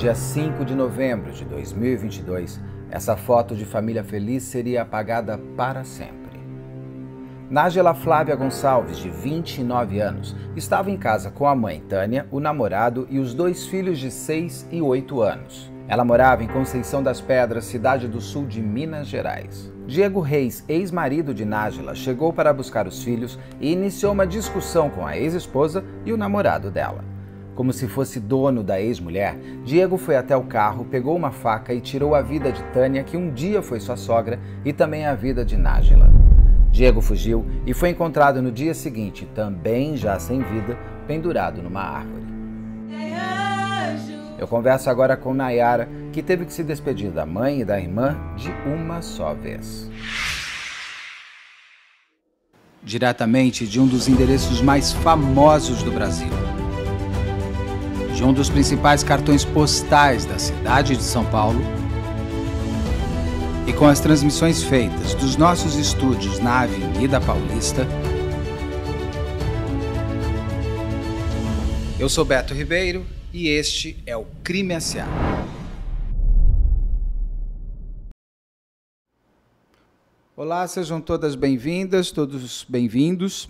dia 5 de novembro de 2022, essa foto de família feliz seria apagada para sempre. Nájela Flávia Gonçalves, de 29 anos, estava em casa com a mãe Tânia, o namorado e os dois filhos de 6 e 8 anos. Ela morava em Conceição das Pedras, cidade do sul de Minas Gerais. Diego Reis, ex-marido de Nájila, chegou para buscar os filhos e iniciou uma discussão com a ex-esposa e o namorado dela. Como se fosse dono da ex-mulher, Diego foi até o carro, pegou uma faca e tirou a vida de Tânia, que um dia foi sua sogra, e também a vida de Nájila. Diego fugiu e foi encontrado no dia seguinte, também já sem vida, pendurado numa árvore. Eu converso agora com Nayara, que teve que se despedir da mãe e da irmã de uma só vez. Diretamente de um dos endereços mais famosos do Brasil de um dos principais cartões postais da cidade de São Paulo, e com as transmissões feitas dos nossos estúdios na Avenida Paulista, eu sou Beto Ribeiro e este é o Crime S.A. Olá, sejam todas bem-vindas, todos bem-vindos.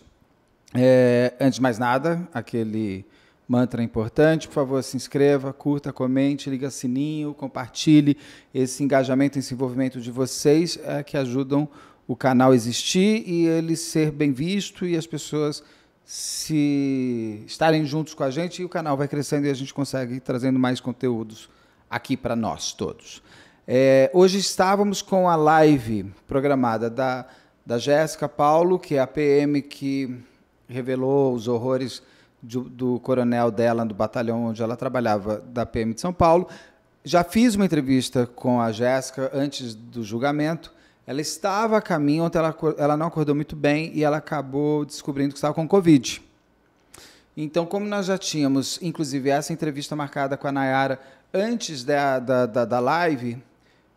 É, antes de mais nada, aquele Mantra importante, por favor, se inscreva, curta, comente, liga sininho, compartilhe esse engajamento, esse envolvimento de vocês é, que ajudam o canal existir e ele ser bem visto e as pessoas se estarem juntos com a gente e o canal vai crescendo e a gente consegue ir trazendo mais conteúdos aqui para nós todos. É, hoje estávamos com a live programada da, da Jéssica Paulo, que é a PM que revelou os horrores do coronel dela, do batalhão onde ela trabalhava, da PM de São Paulo. Já fiz uma entrevista com a Jéssica antes do julgamento. Ela estava a caminho, ontem ela, ela não acordou muito bem e ela acabou descobrindo que estava com Covid. Então, como nós já tínhamos, inclusive, essa entrevista marcada com a Nayara antes da, da, da, da live,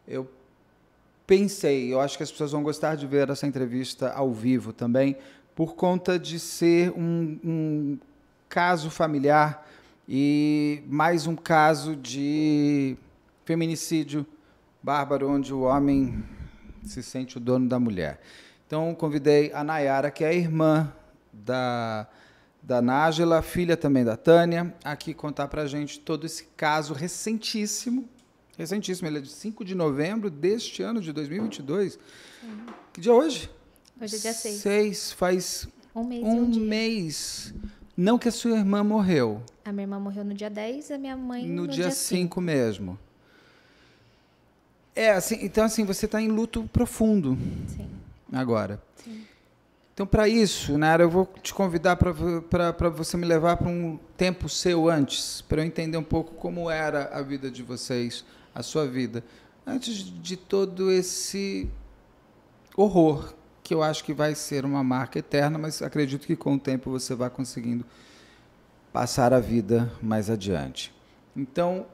eu pensei, eu acho que as pessoas vão gostar de ver essa entrevista ao vivo também, por conta de ser um, um caso familiar e mais um caso de feminicídio bárbaro, onde o homem se sente o dono da mulher. Então, convidei a Nayara, que é a irmã da, da Nájila, filha também da Tânia, aqui contar para a gente todo esse caso recentíssimo. Recentíssimo, ele é de 5 de novembro deste ano de 2022. Uhum. Que dia é hoje? Hoje é dia 6. 6, faz um mês. Um, um mês. Não que a sua irmã morreu. A minha irmã morreu no dia 10, a minha mãe no, no dia, dia 5 mesmo. É, assim, então assim, você está em luto profundo. Sim. Agora. Sim. Então, para isso, Nara, eu vou te convidar para você me levar para um tempo seu antes, para eu entender um pouco como era a vida de vocês, a sua vida, antes de todo esse horror que eu acho que vai ser uma marca eterna, mas acredito que com o tempo você vai conseguindo passar a vida mais adiante. Então,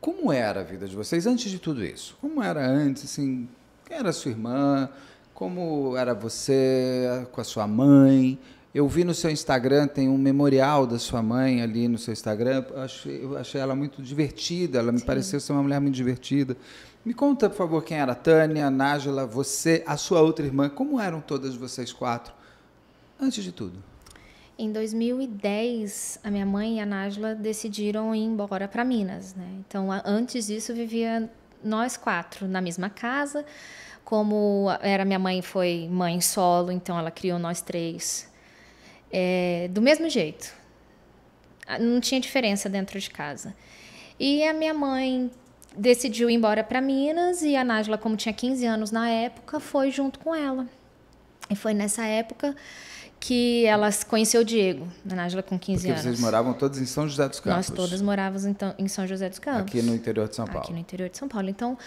como era a vida de vocês antes de tudo isso? Como era antes, assim, quem era sua irmã? Como era você com a sua mãe? Eu vi no seu Instagram, tem um memorial da sua mãe ali no seu Instagram. Eu achei, eu achei ela muito divertida, ela me Sim. pareceu ser uma mulher muito divertida. Me conta, por favor, quem era a Tânia, Nájila, você, a sua outra irmã, como eram todas vocês quatro, antes de tudo? Em 2010, a minha mãe e a Nájila decidiram ir embora para Minas, né? Então, antes disso, vivia nós quatro na mesma casa. Como era minha mãe foi mãe solo, então ela criou nós três. É, do mesmo jeito. Ah, não tinha diferença dentro de casa. E a minha mãe decidiu ir embora para Minas e a Nájila, como tinha 15 anos na época, foi junto com ela. E foi nessa época que ela conheceu o Diego, a Nájila com 15 Porque anos. vocês moravam todas em São José dos Campos. Nós todas morávamos então, em São José dos Campos. Aqui no interior de São Paulo. Aqui no interior de São Paulo. Então,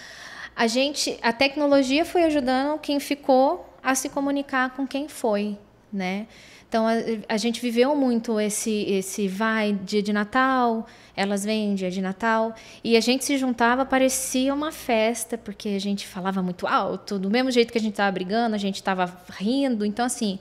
a gente, a tecnologia foi ajudando quem ficou a se comunicar com quem foi, né? Então a, a, gente viveu muito esse esse vai dia de Natal, elas vêm dia de Natal e a gente se juntava, parecia uma festa, porque a gente falava muito alto, do mesmo jeito que a gente estava brigando, a gente estava rindo, então assim,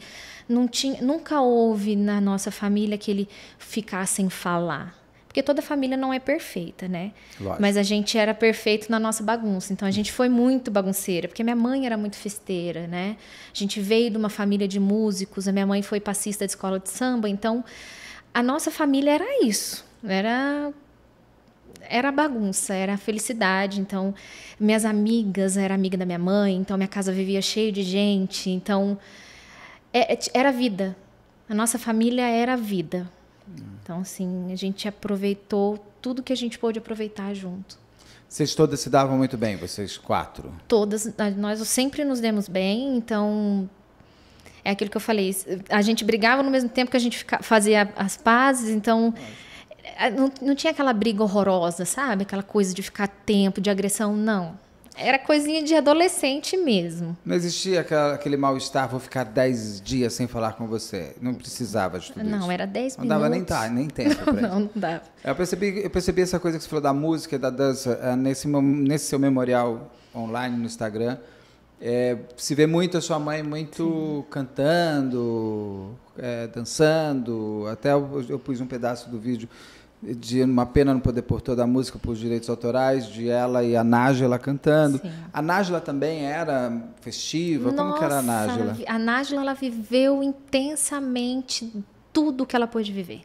não tinha, nunca houve na nossa família que ele ficasse sem falar. Porque toda família não é perfeita, né? Lógico. Mas a gente era perfeito na nossa bagunça. Então a gente foi muito bagunceira, porque minha mãe era muito festeira, né? A gente veio de uma família de músicos, a minha mãe foi passista de escola de samba, então a nossa família era isso. Era era bagunça, era felicidade. Então, minhas amigas era amiga da minha mãe, então minha casa vivia cheia de gente. Então, é, é, era vida. A nossa família era vida. Então, assim, a gente aproveitou tudo que a gente pôde aproveitar junto. Vocês todas se davam muito bem, vocês quatro? Todas. Nós sempre nos demos bem, então. É aquilo que eu falei. A gente brigava no mesmo tempo que a gente fazia as pazes, então. É, não, não tinha aquela briga horrorosa, sabe? Aquela coisa de ficar tempo, de agressão, não. Era coisinha de adolescente mesmo. Não existia aquela, aquele mal-estar, vou ficar dez dias sem falar com você. Não precisava de tudo não, isso. Não, era 10 minutos. Não dava nem, tá, nem tempo não, pra Não, não dava. Eu percebi, eu percebi essa coisa que você falou da música, da dança, eh, nesse, nesse seu memorial online no Instagram. É, se vê muito a sua mãe muito Sim. cantando, é, dançando. Até eu, eu, pus um pedaço do vídeo de uma pena não poder pôr toda a música por direitos autorais, de ela e a Nájila cantando. Sim. A Nájila também era festiva? Nossa, Como que era a Nájila? A Nájila ela viveu intensamente tudo que ela pôde viver.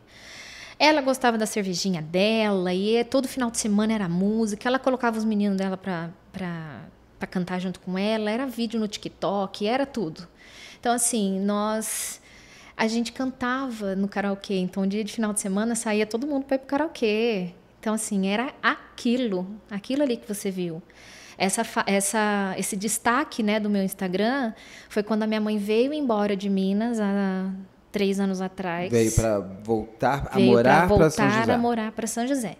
Ela gostava da cervejinha dela e todo final de semana era música. Ela colocava os meninos dela para para cantar junto com ela, era vídeo no TikTok, era tudo. Então assim, nós a gente cantava no karaokê. Então, um dia de final de semana saía todo mundo para ir pro karaokê. Então, assim, era aquilo, aquilo ali que você viu. Essa, essa, esse destaque né, do meu Instagram foi quando a minha mãe veio embora de Minas há três anos atrás. Veio para voltar a veio morar para São José. a morar para São José.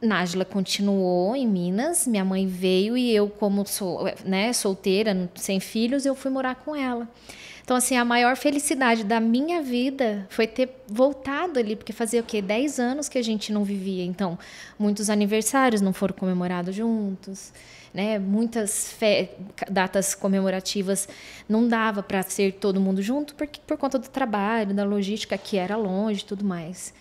Nájila continuou em Minas, minha mãe veio e eu, como sou né, solteira, sem filhos, eu fui morar com ela. Então, assim, a maior felicidade da minha vida foi ter voltado ali, porque fazia o quê? dez anos que a gente não vivia. Então, muitos aniversários não foram comemorados juntos, né? Muitas datas comemorativas não dava para ser todo mundo junto, porque por conta do trabalho, da logística que era longe, tudo mais.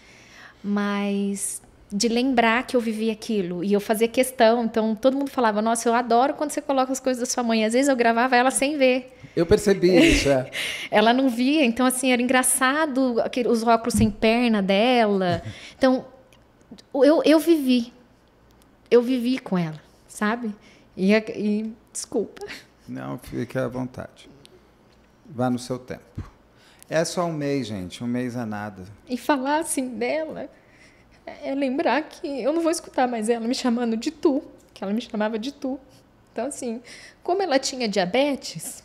Mas de lembrar que eu vivi aquilo e eu fazia questão. Então todo mundo falava: Nossa, eu adoro quando você coloca as coisas da sua mãe. Às vezes eu gravava ela sem ver. Eu percebi isso. É. ela não via, então assim era engraçado os óculos sem perna dela. Então eu, eu vivi, eu vivi com ela, sabe? E, e desculpa. Não, fique à vontade. Vá no seu tempo. É só um mês, gente. Um mês é nada. E falar assim dela é lembrar que eu não vou escutar mais ela me chamando de tu, que ela me chamava de tu. Então, assim, como ela tinha diabetes,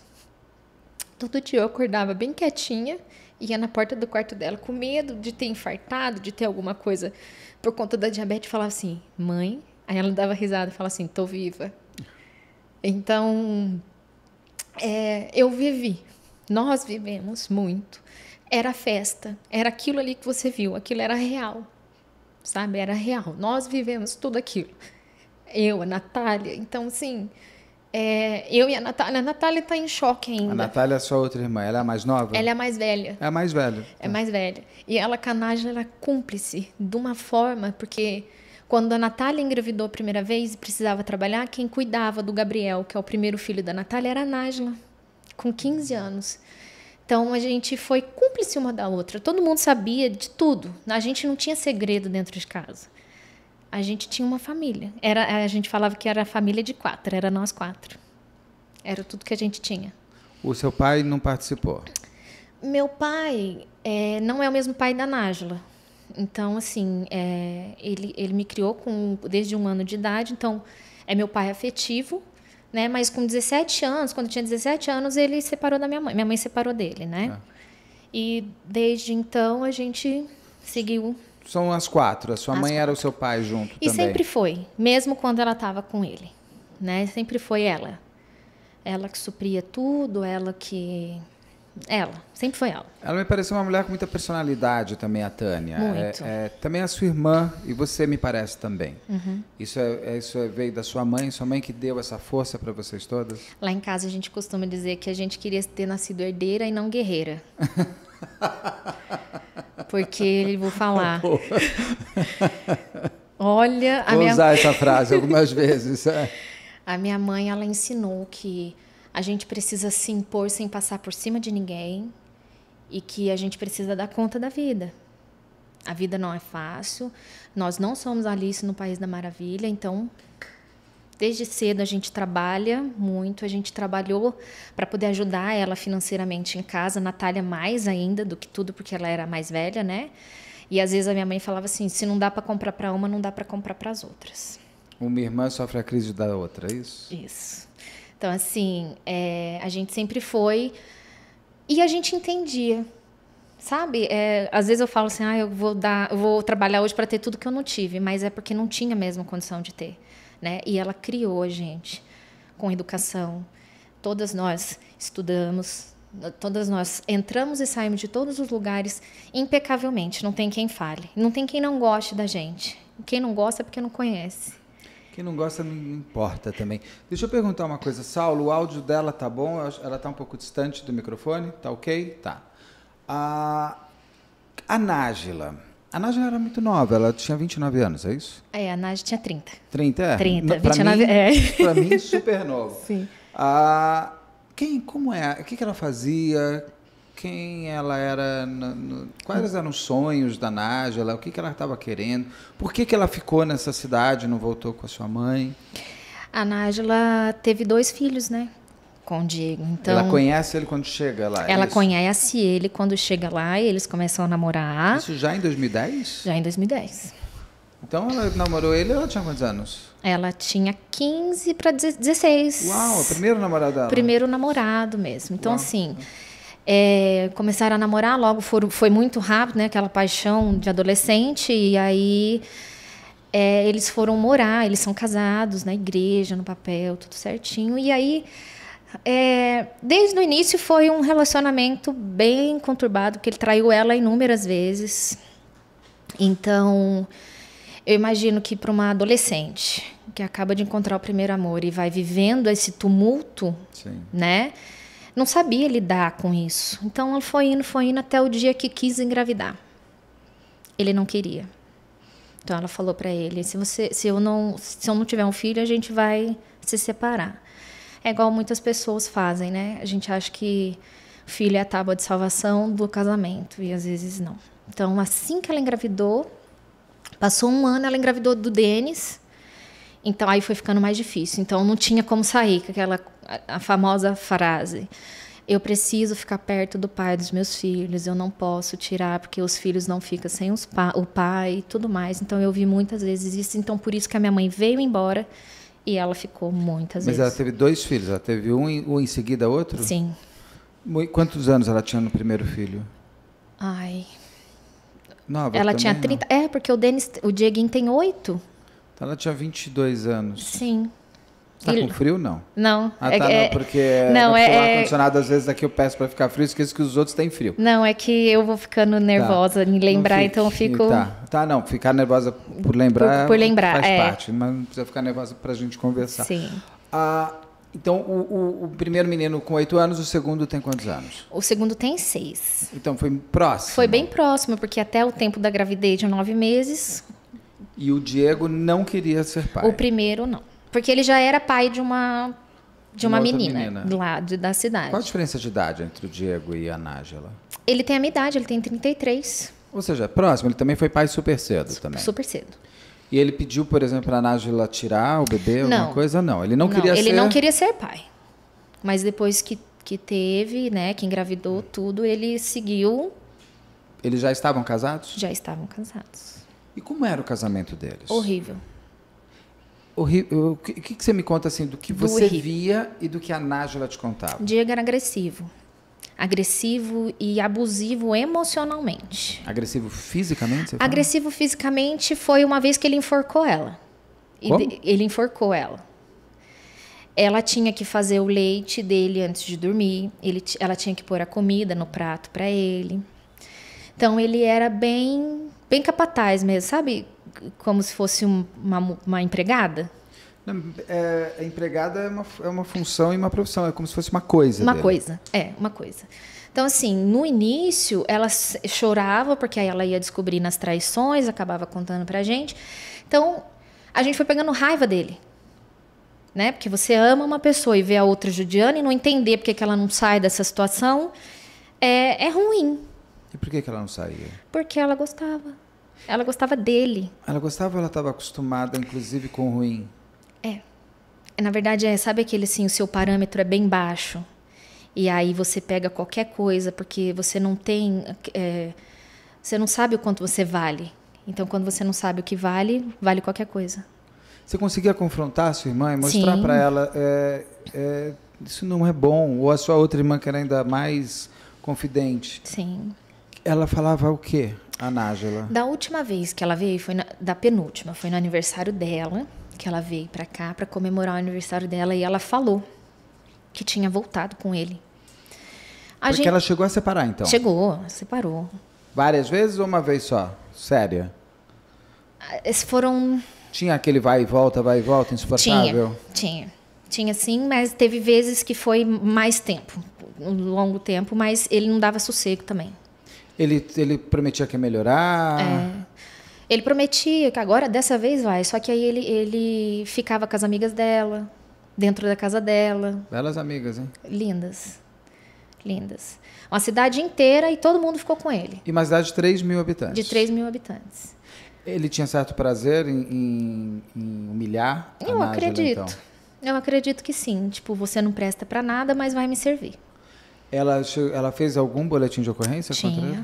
todo dia eu acordava bem quietinha, ia na porta do quarto dela com medo de ter infartado, de ter alguma coisa por conta da diabetes, falava assim, mãe. Aí ela dava risada e falava assim, tô viva. Então, é, eu vivi, nós vivemos muito. Era festa, era aquilo ali que você viu, aquilo era real sabe? Era real. Nós vivemos tudo aquilo. Eu, a Natália. Então, assim, é, eu e a Natália. A Natália está em choque ainda. A Natália é sua outra irmã. Ela é a mais nova? Ela é a mais velha. É a mais velha. É a tá. mais velha. E ela, canagem, era é cúmplice de uma forma, porque quando a Natália engravidou a primeira vez e precisava trabalhar, quem cuidava do Gabriel, que é o primeiro filho da Natália, era a Nájila, com 15 anos. Então a gente foi cúmplice uma da outra. Todo mundo sabia de tudo. A gente não tinha segredo dentro de casa. A gente tinha uma família. Era, a gente falava que era a família de quatro, era nós quatro. Era tudo que a gente tinha. O seu pai não participou? Meu pai é, não é o mesmo pai da Nájula. Então, assim, é, ele, ele me criou com desde um ano de idade. Então, é meu pai afetivo, né? Mas com 17 anos, quando eu tinha 17 anos, ele separou da minha mãe. Minha mãe separou dele, né? Ah. E desde então a gente seguiu. São as quatro. A sua as mãe quatro. era o seu pai junto e também. E sempre foi, mesmo quando ela estava com ele, né? Sempre foi ela. Ela que supria tudo, ela que ela, sempre foi ela. Ela me pareceu uma mulher com muita personalidade também, a Tânia. É, Muito. É, é, também a sua irmã, e você me parece também. Uhum. Isso, é, é isso é, veio da sua mãe, sua mãe que deu essa força para vocês todas? Lá em casa a gente costuma dizer que a gente queria ter nascido herdeira e não guerreira. Porque, ele vou falar. Olha, vou a minha... usar essa frase algumas vezes. a minha mãe, ela ensinou que a gente precisa se impor sem passar por cima de ninguém e que a gente precisa dar conta da vida. A vida não é fácil, nós não somos Alice no País da Maravilha, então desde cedo a gente trabalha muito, a gente trabalhou para poder ajudar ela financeiramente em casa, Natália mais ainda do que tudo, porque ela era mais velha, né? E às vezes a minha mãe falava assim: se não dá para comprar para uma, não dá para comprar para as outras. Uma irmã sofre a crise da outra, é isso? Isso. Então, assim, é, a gente sempre foi e a gente entendia. Sabe? É, às vezes eu falo assim, ah, eu vou dar, eu vou trabalhar hoje para ter tudo que eu não tive, mas é porque não tinha mesmo condição de ter, né? E ela criou a gente com educação. Todas nós estudamos, todas nós entramos e saímos de todos os lugares impecavelmente, não tem quem fale, não tem quem não goste da gente. Quem não gosta é porque não conhece. Quem não gosta não importa também. Deixa eu perguntar uma coisa, Saulo, o áudio dela tá bom? Ela tá um pouco distante do microfone? Tá ok? Tá. A, a Nájila. A Nájila era muito nova, ela tinha 29 anos, é isso? É, a Nájila tinha 30. 30, é? 30, pra 29, mim, é. Pra mim, super novo. Sim. Ah, quem, como é? O que, que ela fazia? quem ela era, quais eram os sonhos da Nájila, o que, que ela estava querendo, por que, que ela ficou nessa cidade, não voltou com a sua mãe? A Nájila teve dois filhos, né? Com o Diego. Então, ela conhece ele quando chega lá. É ela conhece ele quando chega lá e eles começam a namorar. Isso já em 2010? Já em 2010. Então ela namorou ele, ela tinha quantos anos? Ela tinha 15 para 16. Uau, o primeiro namorado dela. Primeiro namorado mesmo. Então, Uau. assim, é, começaram a namorar, logo foram, foi muito rápido, né? Aquela paixão de adolescente. E aí é, eles foram morar, eles são casados na igreja, no papel, tudo certinho. E aí, é, desde o início foi um relacionamento bem conturbado, porque ele traiu ela inúmeras vezes. Então, eu imagino que para uma adolescente que acaba de encontrar o primeiro amor e vai vivendo esse tumulto, Sim. né? não sabia lidar com isso. Então ela foi indo, foi indo até o dia que quis engravidar. Ele não queria. Então ela falou para ele: se você, se eu não, se eu não tiver um filho, a gente vai se separar. É igual muitas pessoas fazem, né? A gente acha que filho é a tábua de salvação do casamento e às vezes não. Então assim que ela engravidou, passou um ano, ela engravidou do Denis. Então aí foi ficando mais difícil. Então não tinha como sair com aquela a famosa frase. Eu preciso ficar perto do pai dos meus filhos, eu não posso tirar, porque os filhos não ficam sem pa o pai e tudo mais. Então, eu vi muitas vezes isso. Então, por isso que a minha mãe veio embora e ela ficou muitas Mas vezes. Mas ela teve dois filhos, ela teve um, um em seguida outro? Sim. Quantos anos ela tinha no primeiro filho? Ai. Nova, ela tinha 30. Não. É, porque o Denis, o Dieguinho tem 8. Então ela tinha 22 anos. Sim. Está com frio não? Não. Ah, é tá, é, não, porque não, é, ar é- condicionado às vezes aqui eu peço para ficar frio, esqueço que os outros têm frio. Não, é que eu vou ficando tá. nervosa tá. em lembrar, então eu fico. Tá. tá, não, ficar nervosa por lembrar. Por, por lembrar, faz é. parte, mas não precisa ficar nervosa para a gente conversar. Sim. Ah, então, o, o, o, primeiro menino com oito anos, o segundo tem quantos anos? O segundo tem seis. Então, foi próximo? Foi bem próximo, porque até o tempo da gravidez de nove meses. E o Diego não queria ser pai? O primeiro, não. Porque ele já era pai de uma de uma, uma menina, menina, lá de, da cidade. Qual a diferença de idade entre o Diego e a Nájila? Ele tem a minha idade, ele tem 33. Ou seja, é próximo, ele também foi pai super cedo também. Super cedo. E ele pediu, por exemplo, para a Nájila tirar o bebê, alguma não. coisa? Não, ele não, não queria ele ser... Ele não queria ser pai. Mas depois que, que teve, né, que engravidou hum. tudo, ele seguiu... Eles já estavam casados? Já estavam casados. E como era o casamento deles? Horrível. O, o que, que, você me conta assim do que do você via e do que a Nájula te contava? Diego era agressivo. Agressivo e abusivo emocionalmente. Agressivo fisicamente? agressivo fala? fisicamente foi uma vez que ele enforcou ela. Como? Ele enforcou ela. Ela tinha que fazer o leite dele antes de dormir. Ele, ela tinha que pôr a comida no prato para ele. Então ele era bem, bem capataz mesmo, sabe? como se fosse uma, uma empregada? É, a empregada é uma, é uma função e uma profissão, é como se fosse uma coisa. Uma dela. coisa, é, uma coisa. Então, assim, no início, ela chorava, porque aí ela ia descobrir nas traições, acabava contando pra gente. Então, a gente foi pegando raiva dele. Né? Porque você ama uma pessoa e vê a outra judiana e não entender porque que ela não sai dessa situação é, é ruim. E por que, que ela não saía? Porque ela gostava. Ela gostava dele. Ela gostava ela estava acostumada, inclusive, com o ruim? É. Na verdade, é, sabe aquele assim, o seu parâmetro é bem baixo. E aí você pega qualquer coisa, porque você não tem. É, você não sabe o quanto você vale. Então, quando você não sabe o que vale, vale qualquer coisa. Você conseguia confrontar sua irmã e mostrar para ela é, é, isso não é bom? Ou a sua outra irmã, que era ainda mais confidente? Sim. Ela falava o quê? A Nájila. Da última vez que ela veio, foi na, da penúltima, foi no aniversário dela, que ela veio para cá para comemorar o aniversário dela e ela falou que tinha voltado com ele. A Porque gente... ela chegou a separar, então? Chegou, separou. Várias vezes ou uma vez só? Séria? Esses ah, foram. Tinha aquele vai e volta, vai e volta, insuportável? Tinha, tinha. Tinha sim, mas teve vezes que foi mais tempo um longo tempo, mas ele não dava sossego também. Ele, ele prometia que ia melhorar. É. Ele prometia que agora, dessa vez, vai. Só que aí ele, ele ficava com as amigas dela, dentro da casa dela. Belas amigas, hein? Lindas. Lindas. Uma cidade inteira e todo mundo ficou com ele. E uma cidade de 3 mil habitantes. De 3 mil habitantes. Ele tinha certo prazer em, em, em humilhar Eu a acredito. Então. Eu acredito que sim. Tipo, você não presta para nada, mas vai me servir. Ela, ela fez algum boletim de ocorrência Tinha. contra ele?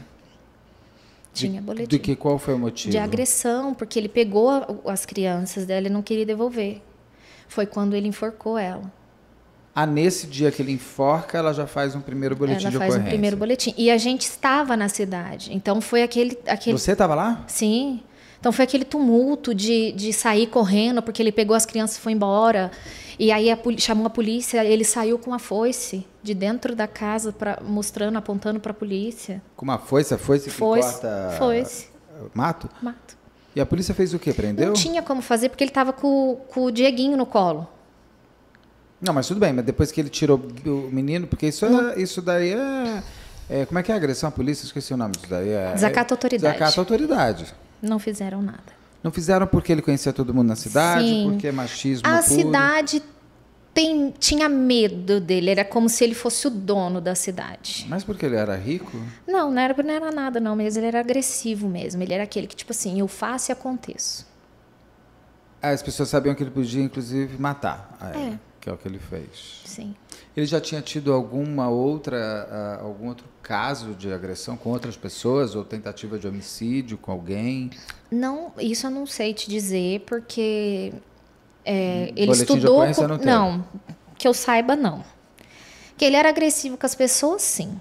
Tinha boletim. De que qual foi o motivo? De agressão, porque ele pegou as crianças dela e não queria devolver. Foi quando ele enforcou ela. Ah, nesse dia que ele enforca, ela já faz um primeiro boletim ela de ocorrência. Ela faz um primeiro boletim. E a gente estava na cidade. Então foi aquele. aquele... Você estava lá? Sim. Então foi aquele tumulto de, de sair correndo, porque ele pegou as crianças e foi embora. E aí a, chamou a polícia, ele saiu com a foice de dentro da casa, pra, mostrando, apontando para a polícia. Com uma foice? A foice, foice corta... Foice. Mato? Mato. E a polícia fez o quê? Prendeu? Não tinha como fazer, porque ele estava com, com o Dieguinho no colo. Não, mas tudo bem, mas depois que ele tirou o menino, porque isso, é, isso daí é, é, Como é que é a agressão à polícia? Esqueci o nome disso daí. É, Desacato à autoridade. Desacato à autoridade. Não fizeram nada. Não fizeram porque ele conhecia todo mundo na cidade, Sim. porque é machismo. A puro. cidade tem, tinha medo dele, era como se ele fosse o dono da cidade. Mas porque ele era rico? Não, não era, não era nada, não, mas ele era agressivo mesmo. Ele era aquele que, tipo assim, eu faço e aconteço. Ah, as pessoas sabiam que ele podia, inclusive, matar a ah, ela, é, é. que é o que ele fez. Sim. Ele já tinha tido alguma outra, ah, algum outro caso de agressão com outras pessoas ou tentativa de homicídio com alguém? Não, isso eu não sei te dizer, porque é, hum. ele estudou. Não, não, que eu saiba, não. Que ele era agressivo com as pessoas, sim.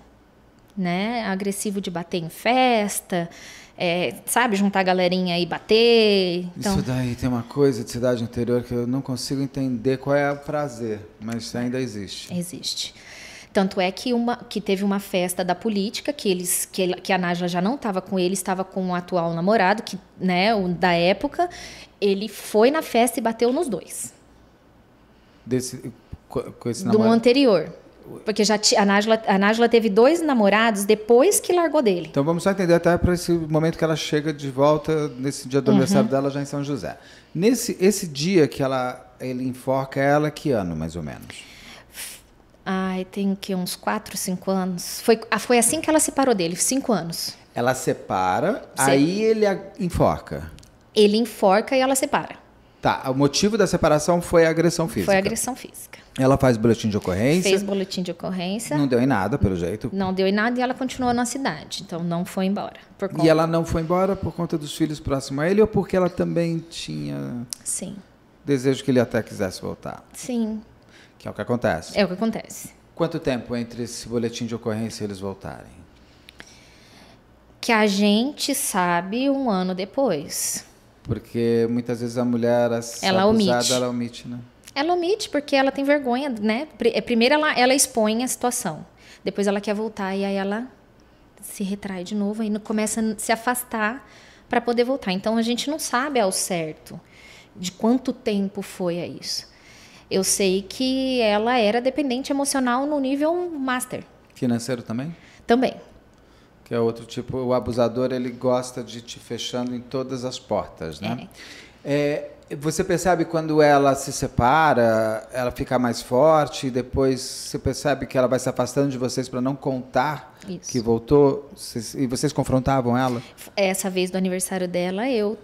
Né? Agressivo de bater em festa, é, sabe, juntar a galerinha e bater. Então... Isso daí tem uma coisa de cidade interior que eu não consigo entender qual é o prazer, mas ainda existe. Existe. Tanto é que, uma, que teve uma festa da política, que eles que, que a Najla já não estava com ele, estava com o atual namorado, que né, o, da época. Ele foi na festa e bateu nos dois. Desse, com esse namorado? Do anterior. Porque já a Nájila, a teve dois namorados depois que largou dele. Então vamos só entender até para esse momento que ela chega de volta nesse dia do uhum. aniversário dela já em São José. Nesse esse dia que ela ele enforca ela, que ano mais ou menos? Ai, tem que uns 4, 5 anos. Foi, ah, foi assim que ela separou dele, 5 anos. Ela separa, Sim. aí ele enforca. Ele enforca e ela separa. Tá, o motivo da separação foi a agressão física. Foi a agressão física. Ela faz boletim de ocorrência. Fez boletim de ocorrência. Não deu em nada, pelo jeito. Não deu em nada e ela continuou na cidade. Então não foi embora. Conta... E ela não foi embora por conta dos filhos próximos a ele ou porque ela também tinha. Sim. Desejo que ele até quisesse voltar. Sim. Que é o que acontece. É o que acontece. Quanto tempo entre esse boletim de ocorrência e eles voltarem? Que a gente sabe um ano depois. Porque muitas vezes a mulher ela omite. ela omite, né? Ela omite porque ela tem vergonha, né? É, primeiro ela, ela expõe a situação, depois ela quer voltar e aí ela se retrai de novo e começa a se afastar para poder voltar. Então a gente não sabe ao certo de quanto tempo foi a isso. Eu sei que ela era dependente emocional no nível master. Financeiro também? Também. Que é outro tipo, o abusador ele gosta de te fechando em todas as portas, né? É. É, você percebe quando ela se separa, ela fica mais forte, depois você percebe que ela vai se afastando de vocês para não contar Isso. que voltou, e vocês confrontavam ela? Essa vez do aniversário dela, eu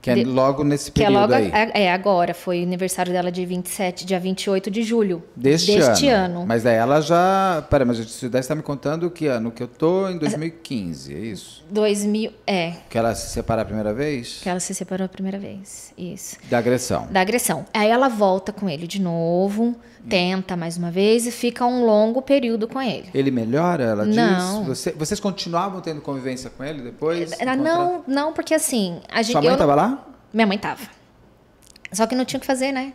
que é de, logo nesse período que é logo, aí. É, agora. Foi aniversário dela de 27, dia 28 de julho. Deste, deste ano. ano. Mas é ela já... Peraí, mas a daí está me contando que ano que eu tô em 2015, é isso? 2000, é. Que ela se separou a primeira vez? Que ela se separou a primeira vez, isso. Da agressão. Da agressão. Aí ela volta com ele de novo tenta mais uma vez e fica um longo período com ele. Ele melhora? Ela não. diz? Você, vocês continuavam tendo convivência com ele depois? É, não, não, não, porque assim. A gente, Sua mãe estava lá? Minha mãe estava. Só que não tinha o que fazer, né?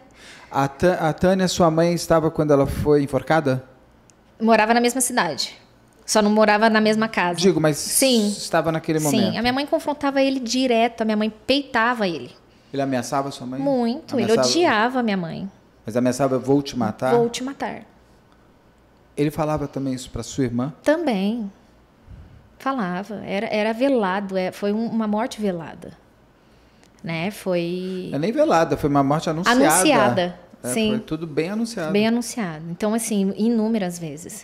A, a Tânia, sua mãe, estava quando ela foi enforcada? Morava na mesma cidade. Só não morava na mesma casa. Digo, mas Sim. estava naquele momento. Sim, a minha mãe confrontava ele direto, a minha mãe peitava ele. Ele ameaçava sua mãe? Muito, ameaçava... ele odiava a minha mãe. Mas ameaçava, vou te matar? Vou te matar. Ele falava também isso para sua irmã? Também. Falava. Era, era velado. É, foi uma morte velada. Né? Foi. É nem velada, foi uma morte anunciada. Anunciada. É, Sim. Foi tudo bem anunciado. Bem anunciado. Então, assim, inúmeras vezes.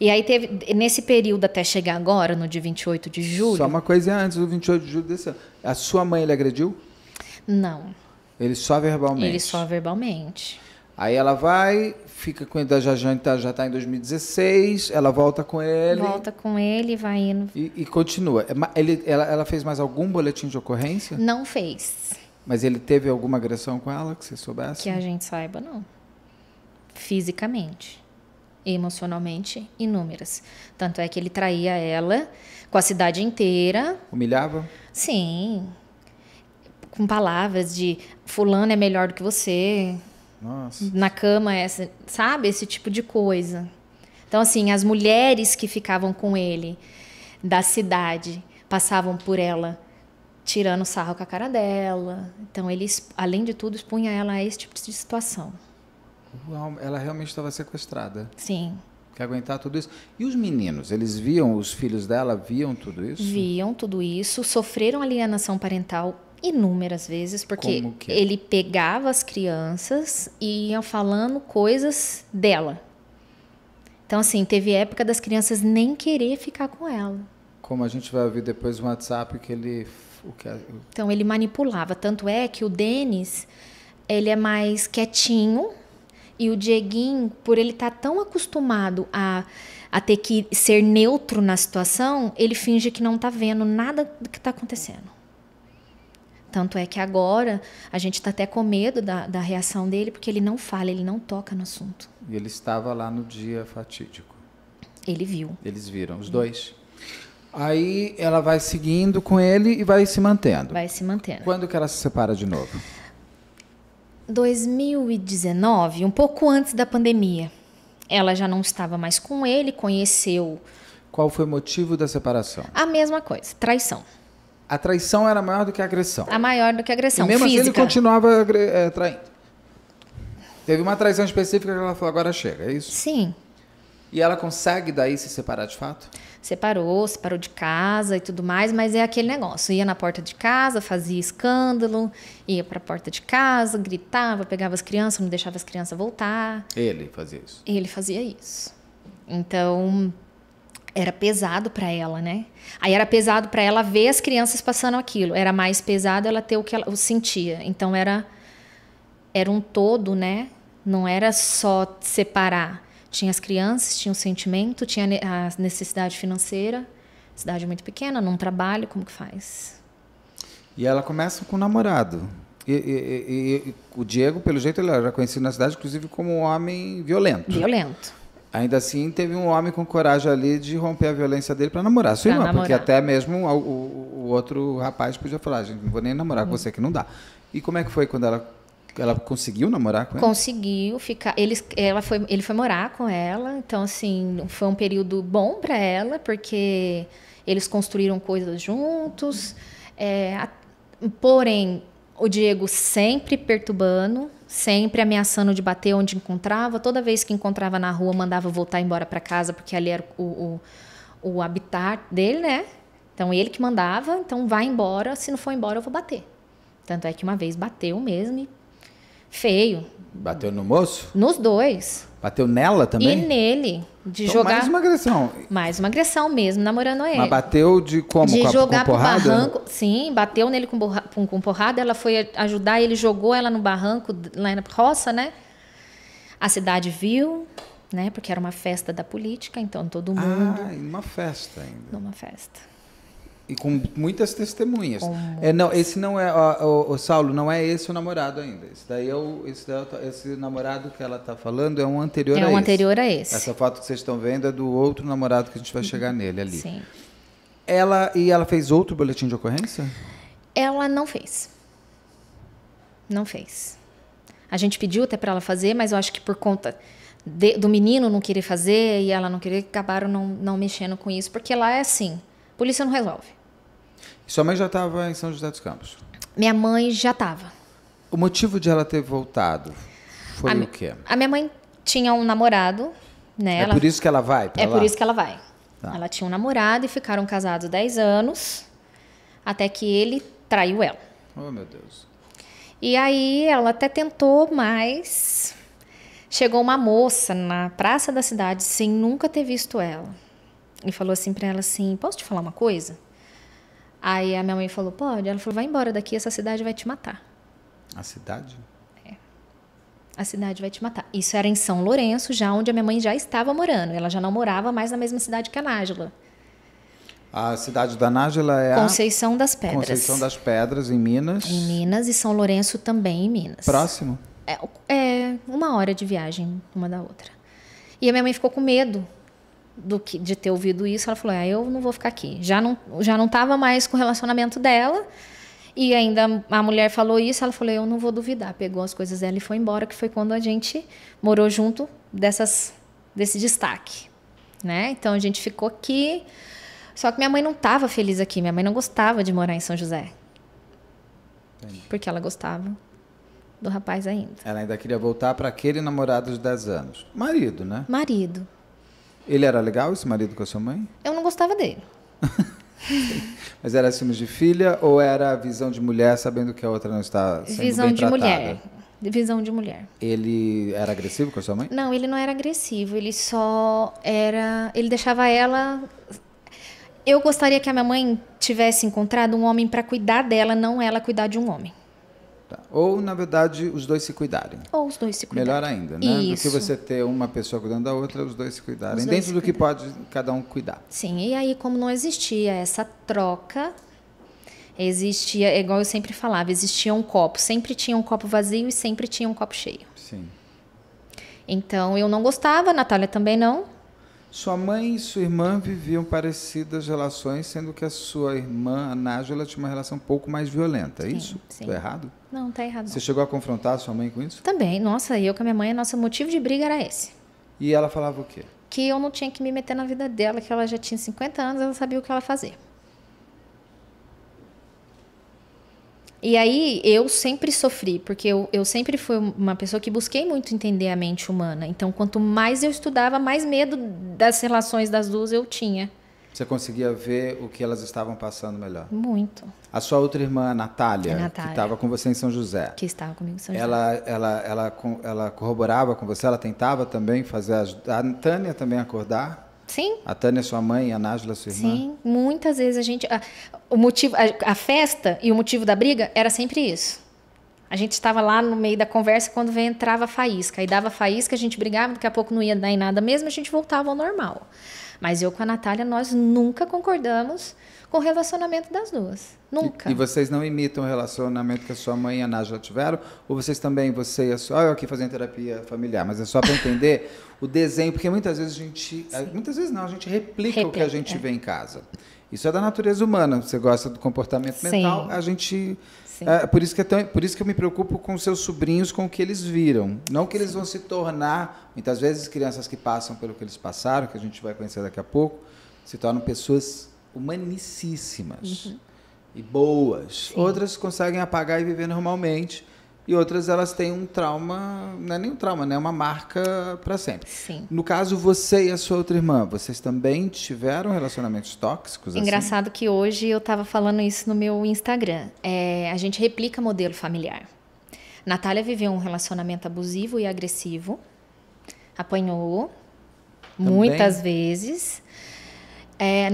E aí teve, nesse período até chegar agora, no dia 28 de julho. Só uma coisa antes do 28 de julho desse ano. A sua mãe ele agrediu? Não. Ele só verbalmente? Ele só verbalmente. Aí ela vai, fica com ele da Jajane, tá, já está em 2016, ela volta com ele. Volta com ele, vai indo. E, e continua. É ele, ela, ela, fez mais algum boletim de ocorrência? Não fez. Mas ele teve alguma agressão com ela que você soubesse? Que a gente saiba, não. Fisicamente. Emocionalmente, inúmeras. Tanto é que ele traía ela com a cidade inteira. Humilhava? Sim. Com palavras de fulano é melhor do que você, nossa. na cama, essa, sabe? Esse tipo de coisa. Então, assim, as mulheres que ficavam com ele da cidade passavam por ela tirando sarro com a cara dela. Então, ele, além de tudo, expunha ela a esse tipo de situação. Uau, ela realmente estava sequestrada. Sim. Que aguentar tudo isso. E os meninos, eles viam, os filhos dela viam tudo isso? Viam tudo isso, sofreram alienação parental inúmeras vezes, porque é? ele pegava as crianças e ia falando coisas dela. Então, assim, teve época das crianças nem querer ficar com ela. Como a gente vai ouvir depois no WhatsApp que ele. Que a... Então, ele manipulava. Tanto é que o Denis, ele é mais quietinho. E o Dieguinho, por ele estar tá tão acostumado a, a ter que ser neutro na situação, ele finge que não está vendo nada do que está acontecendo. Tanto é que agora a gente está até com medo da, da reação dele, porque ele não fala, ele não toca no assunto. E ele estava lá no dia fatídico. Ele viu. Eles viram, os dois. Hum. Aí ela vai seguindo com ele e vai se mantendo. Vai se mantendo. Quando que ela se separa de novo? 2019, um pouco antes da pandemia. Ela já não estava mais com ele, conheceu. Qual foi o motivo da separação? A mesma coisa, traição a traição era maior do que a agressão. A maior do que a agressão. E mesmo física. assim ele continuava é, traindo. Teve uma traição específica que ela falou, agora chega, é isso? Sim. E ela consegue daí se separar de fato? Separou, separou de casa e tudo mais, mas é aquele negócio. Ia na porta de casa, fazia escândalo, ia para a porta de casa, gritava, pegava as crianças, não deixava as crianças voltar. Ele fazia isso. Ele fazia isso. Então, era pesado para ela, né? Aí era pesado para ela ver as crianças passando aquilo, era mais pesado ela ter o que ela sentia. Então era era um todo, né? Não era só separar. Tinha as crianças, tinha o sentimento, tinha a necessidade financeira. Cidade muito pequena, não trabalho, como que faz? E ela começa com o namorado. E, e, e, e o Diego, pelo jeito, ele era conhecido na cidade, inclusive, como um homem violento. Violento. Ainda assim, teve um homem com coragem ali de romper a violência dele para namorar sua pra irmã, namorar. porque até mesmo o, o, o, outro rapaz podia falar: ah, gente, não vou nem namorar com uhum. você, que não dá. E como é que foi quando ela ela conseguiu namorar com ele? Conseguiu ficar. Ele, ela foi, ele foi morar com ela, então, assim, foi um período bom para ela, porque eles construíram coisas juntos. É, a, porém, o Diego sempre perturbando, sempre ameaçando de bater onde encontrava. Toda vez que encontrava na rua, mandava voltar embora para casa, porque ali era o, o, o habitat dele, né? Então ele que mandava, então vai embora, se não for embora eu vou bater. Tanto é que uma vez bateu mesmo e feio. Bateu no moço? Nos dois. Bateu nela também? E nele. De então, jogar. Mais uma agressão. Mais uma agressão mesmo, namorando ele. Mas bateu de como? De com jogar com pro barranco. Sim, bateu nele com, borra, com porrada. Ela foi ajudar, ele jogou ela no barranco, lá na roça, né? A cidade viu, né? Porque era uma festa da política, então todo mundo. Ah, uma festa ainda. Numa festa. E com muitas testemunhas. É, não, esse não é, o, o, Saulo, não é esse o namorado ainda. Esse daí é o, esse, daí é o, esse namorado que ela está falando é um anterior é a um esse. É um anterior a esse. Essa foto que vocês estão vendo é do outro namorado que a gente vai uhum. chegar nele ali. Sim. Ela, e ela fez outro boletim de ocorrência? Ela não fez. Não fez. A gente pediu até para ela fazer, mas eu acho que por conta de, do menino não querer fazer e ela não querer, acabaram não, não mexendo com isso, porque lá é assim: polícia não resolve. Sua mãe já estava em São José dos Campos? Minha mãe já estava. O motivo de ela ter voltado foi a o quê? A minha mãe tinha um namorado, né? É ela... por isso que ela vai? É lá. por isso que ela vai. Tá. Ela tinha um namorado e ficaram casados 10 anos, até que ele traiu ela. Oh, meu Deus. E aí ela até tentou, mas chegou uma moça na praça da cidade sem nunca ter visto ela. E falou assim para ela assim: "Posso te falar uma coisa?" Aí a minha mãe falou: pode? Ela falou: vai embora daqui, essa cidade vai te matar. A cidade? É. A cidade vai te matar. Isso era em São Lourenço, já onde a minha mãe já estava morando. Ela já não morava mais na mesma cidade que a Nájila. A cidade da Nájila é Conceição a... das Pedras. Conceição das Pedras, em Minas. Em Minas e São Lourenço também em Minas. Próximo? É, é uma hora de viagem uma da outra. E a minha mãe ficou com medo do que de ter ouvido isso, ela falou: ah, eu não vou ficar aqui". Já não já não estava mais com o relacionamento dela. E ainda a mulher falou isso, ela falou: "Eu não vou duvidar". Pegou as coisas dela e foi embora, que foi quando a gente morou junto dessas desse destaque, né? Então a gente ficou aqui. Só que minha mãe não estava feliz aqui, minha mãe não gostava de morar em São José. Entendi. Porque ela gostava do rapaz ainda. Ela ainda queria voltar para aquele namorado de 10 anos. Marido, né? Marido. Ele era legal, esse marido com a sua mãe? Eu não gostava dele. Mas era ciúmes de filha ou era visão de mulher sabendo que a outra não está sendo Visão bem de tratada? mulher. Visão de mulher. Ele era agressivo com a sua mãe? Não, ele não era agressivo. Ele só era. Ele deixava ela. Eu gostaria que a minha mãe tivesse encontrado um homem para cuidar dela, não ela cuidar de um homem. Ou, na verdade, os dois se cuidarem. Ou os dois se cuidarem. Melhor ainda, né? Isso. Do que você ter uma pessoa cuidando da outra, os dois se cuidarem. Dois Dentro se do que pode cada um cuidar. Sim, e aí, como não existia essa troca, existia, igual eu sempre falava, existia um copo. Sempre tinha um copo vazio e sempre tinha um copo cheio. Sim. Então, eu não gostava, a Natália também não. Sua mãe e sua irmã viviam parecidas relações, sendo que a sua irmã, a Nájula, tinha uma relação um pouco mais violenta. É isso? Sim. errado? Não, está errado. Você chegou a confrontar a sua mãe com isso? Também. Nossa, eu com a minha mãe, nosso motivo de briga era esse. E ela falava o quê? Que eu não tinha que me meter na vida dela, que ela já tinha 50 anos, ela sabia o que ela fazia. E aí eu sempre sofri, porque eu, eu sempre fui uma pessoa que busquei muito entender a mente humana. Então, quanto mais eu estudava, mais medo das relações das duas eu tinha. Você conseguia ver o que elas estavam passando melhor? Muito. A sua outra irmã, Natália, Natália que estava com você em São José. Que estava comigo em São José. Ela, ela, ela, ela corroborava com você? Ela tentava também fazer ajudar? A Tânia também acordar? Sim. A Tânia, sua mãe, a Nájila, sua irmã. Sim, muitas vezes a gente. A, o motivo, a, a, festa e o motivo da briga era sempre isso. A gente estava lá no meio da conversa quando vem, entrava a faísca. Aí dava faísca, a gente brigava, daqui a pouco não ia dar em nada mesmo, a gente voltava ao normal. Mas eu com a Natália, nós nunca concordamos com o relacionamento das duas. Nunca. E, e vocês não imitam o relacionamento que a sua mãe e a Ana já tiveram? Ou vocês também, você e a sua. Ah, eu aqui fazendo terapia familiar, mas é só para entender o desenho, porque muitas vezes a gente. É, Sim. Muitas vezes não, a gente replica, replica o que a gente é. vê em casa. Isso é da natureza humana. Você gosta do comportamento mental, Sim. a gente é, por, isso que é tão, por isso que eu me preocupo com seus sobrinhos, com o que eles viram. Não que eles vão se tornar, muitas vezes, crianças que passam pelo que eles passaram, que a gente vai conhecer daqui a pouco, se tornam pessoas humanicíssimas uhum. e boas. Sim. Outras conseguem apagar e viver normalmente. E outras elas têm um trauma, não é nem um trauma, né? Uma marca para sempre. Sim. No caso, você e a sua outra irmã, vocês também tiveram relacionamentos tóxicos? Assim? Engraçado assim? que hoje eu estava falando isso no meu Instagram. É, a gente replica modelo familiar. Natália viveu um relacionamento abusivo e agressivo, apanhou também? muitas vezes é,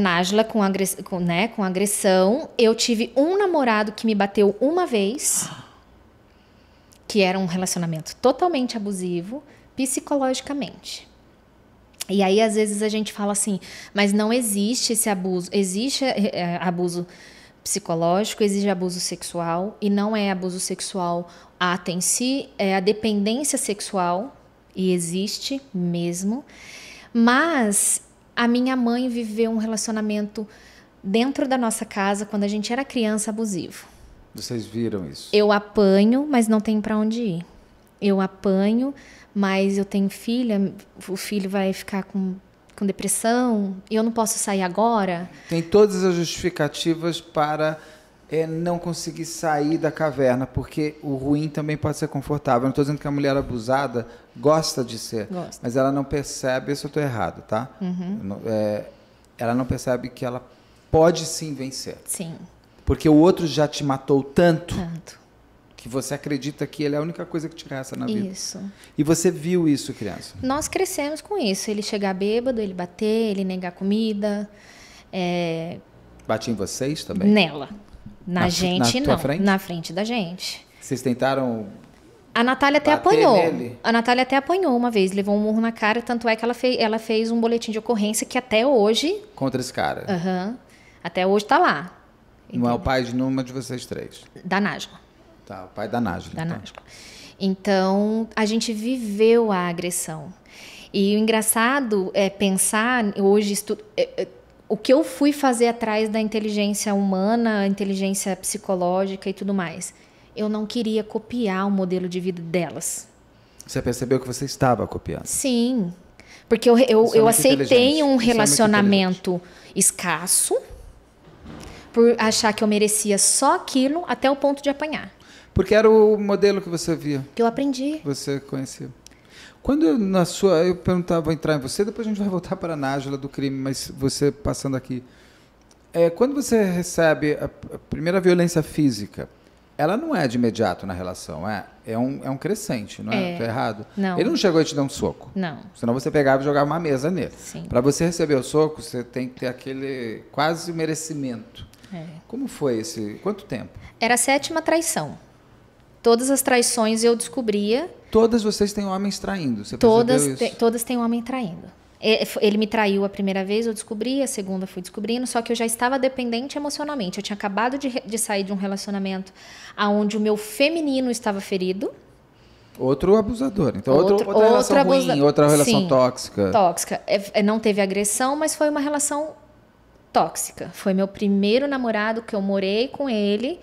com, agress com, né, com agressão. Eu tive um namorado que me bateu uma vez, que era um relacionamento totalmente abusivo, psicologicamente. E aí, às vezes, a gente fala assim, mas não existe esse abuso. Existe é, é abuso psicológico, exige abuso sexual, e não é abuso sexual ato em si, é a dependência sexual, e existe mesmo. Mas a minha mãe viveu um relacionamento dentro da nossa casa quando a gente era criança abusivo. Vocês viram isso? Eu apanho, mas não tenho para onde ir. Eu apanho, mas eu tenho filha, o filho vai ficar com com depressão, eu não posso sair agora. Tem todas as justificativas para é, não conseguir sair da caverna, porque o ruim também pode ser confortável. Eu não estou dizendo que a mulher abusada gosta de ser, gosta. mas ela não percebe, se eu estou errado, tá? Uhum. É, ela não percebe que ela pode sim vencer. Sim. Porque o outro já te matou tanto, tanto. que você acredita que ele é a única coisa que te resta na vida. Isso. E você viu isso, criança? Nós crescemos com isso. Ele chegar bêbado, ele bater, ele negar comida. É... Bate em vocês também? Nela. Na, na gente, na não. Frente? Na frente da gente. Vocês tentaram a Natália até apanhou. Nele. A Natália até apanhou uma vez, levou um murro na cara, tanto é que ela fez, ela fez um boletim de ocorrência que até hoje. Contra esse cara. Uhum, até hoje tá lá. Entendeu? Não é o pai de nenhuma de vocês três. Da Najla. Tá, o pai da Najla. Da então. Então, a gente viveu a agressão. E o engraçado é pensar hoje estu... É, é, o que eu fui fazer atrás da inteligência humana, inteligência psicológica e tudo mais eu não queria copiar o modelo de vida delas. Você percebeu que você estava copiando? Sim. Porque eu, eu, é eu aceitei um é relacionamento escasso por achar que eu merecia só aquilo até o ponto de apanhar. Porque era o modelo que você via. Que eu aprendi. Você conhecia. Quando na sua, eu perguntava, vou entrar em você, depois a gente vai voltar para a Nájula do crime, mas você passando aqui. É, quando você recebe a primeira violência física, ela não é de imediato na relação, é, é, um, é um crescente, não é? é. Tô errado? Não. Ele não chegou a te dar um soco. Não. Senão você pegava e jogava uma mesa nele. Para você receber o soco, você tem que ter aquele quase merecimento. É. Como foi esse? Quanto tempo? Era a sétima traição. Todas as traições eu descobria. Todas vocês têm homens traindo. Você todas, te, todas têm homem traindo. É, ele me traiu a primeira vez, eu descobri, a segunda fui descobrindo, só que eu já estava dependente emocionalmente. Eu tinha acabado de, de sair de um relacionamento onde o meu feminino estava ferido. Outro abusador. Então, outro, outra, relação abusa... ruim, outra relação Sim, tóxica. Tóxica. É, é, não teve agressão, mas foi uma relação tóxica. Foi meu primeiro namorado que eu morei com ele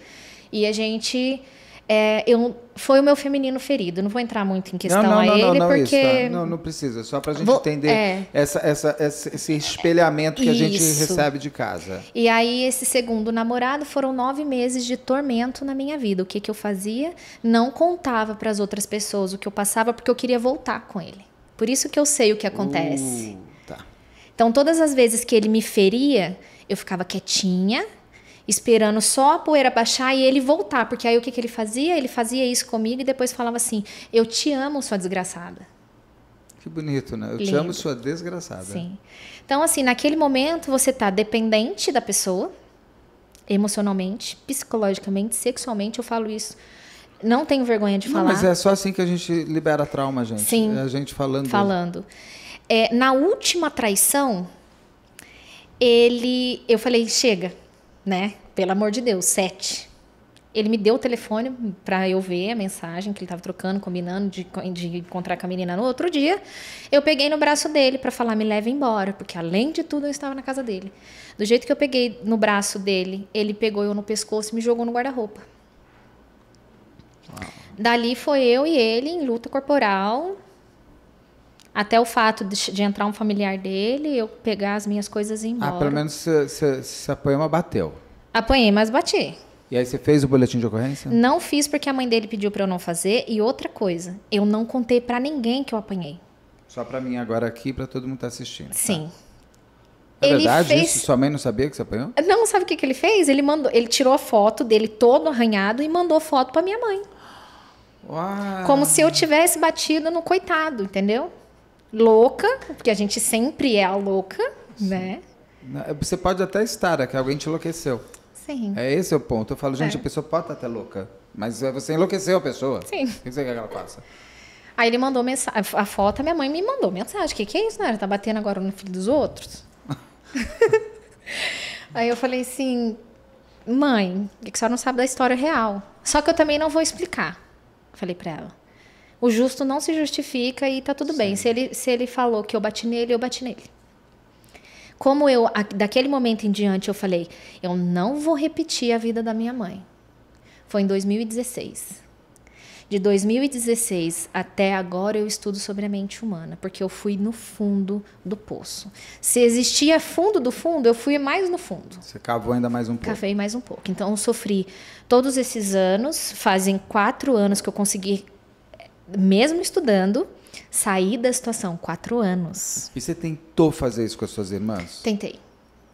e a gente é, eu, foi o meu feminino ferido. Não vou entrar muito em questão não, não, a não, ele, não, porque. Isso, tá? não, não precisa. Só para a gente vou... entender é. essa, essa, esse espelhamento que isso. a gente recebe de casa. E aí, esse segundo namorado foram nove meses de tormento na minha vida. O que, que eu fazia? Não contava para as outras pessoas o que eu passava, porque eu queria voltar com ele. Por isso que eu sei o que acontece. Uh, tá. Então, todas as vezes que ele me feria, eu ficava quietinha esperando só a poeira baixar e ele voltar, porque aí o que, que ele fazia? Ele fazia isso comigo e depois falava assim: Eu te amo, sua desgraçada. Que bonito, né? Eu Lindo. te amo, sua desgraçada. Sim. Então, assim, naquele momento você está dependente da pessoa, emocionalmente, psicologicamente, sexualmente, eu falo isso. Não tenho vergonha de Não, falar. Mas é só assim que a gente libera trauma, gente. Sim. É a gente falando. Falando. É, na última traição, ele. Eu falei, chega, né? Pelo amor de Deus, sete. Ele me deu o telefone para eu ver a mensagem que ele estava trocando, combinando de, de, encontrar com a menina no outro dia. Eu peguei no braço dele para falar: me leve embora, porque além de tudo eu estava na casa dele. Do jeito que eu peguei no braço dele, ele pegou eu no pescoço e me jogou no guarda-roupa. Dali foi eu e ele em luta corporal, até o fato de, de, entrar um familiar dele, eu pegar as minhas coisas e ir embora. Ah, pelo menos você apanhou, mas bateu. Apanhei, mas bati. E aí você fez o boletim de ocorrência? Não fiz porque a mãe dele pediu para eu não fazer. E outra coisa, eu não contei para ninguém que eu apanhei. Só para mim agora aqui, para todo mundo estar tá assistindo. Tá? Sim. Tá? É ele verdade fez... isso? Sua mãe não sabia que você apanhou? Não, sabe o que, que ele fez? Ele mandou, ele tirou a foto dele todo arranhado e mandou foto para minha mãe. Uau. Como se eu tivesse batido no coitado, entendeu? louca, porque a gente sempre é a louca, Sim. né? Você pode até estar, é que alguém te enlouqueceu. Sim. É esse o ponto. Eu falo, gente, é. a pessoa pode estar até louca, mas é, você enlouqueceu a pessoa. Sim. O que você quer que ela faça? Aí ele mandou mensagem, a foto, minha mãe me mandou mensagem. O que, que é isso, Ela Tá batendo agora no filho dos outros? Aí eu falei assim, mãe, o é que a senhora não sabe da história real. Só que eu também não vou explicar. Falei para ela. O justo não se justifica e tá tudo Sim. bem. Se ele, se ele falou que eu bati nele, eu bati nele. Como eu, daquele momento em diante, eu falei, eu não vou repetir a vida da minha mãe. Foi em 2016. De 2016 até agora eu estudo sobre a mente humana, porque eu fui no fundo do poço. Se existia fundo do fundo, eu fui mais no fundo. Você cavou ainda mais um pouco. Cavei mais um pouco. Então eu sofri todos esses anos, fazem quatro anos que eu consegui mesmo estudando, saí da situação. Quatro anos. E você tentou fazer isso com as suas irmãs? Tentei.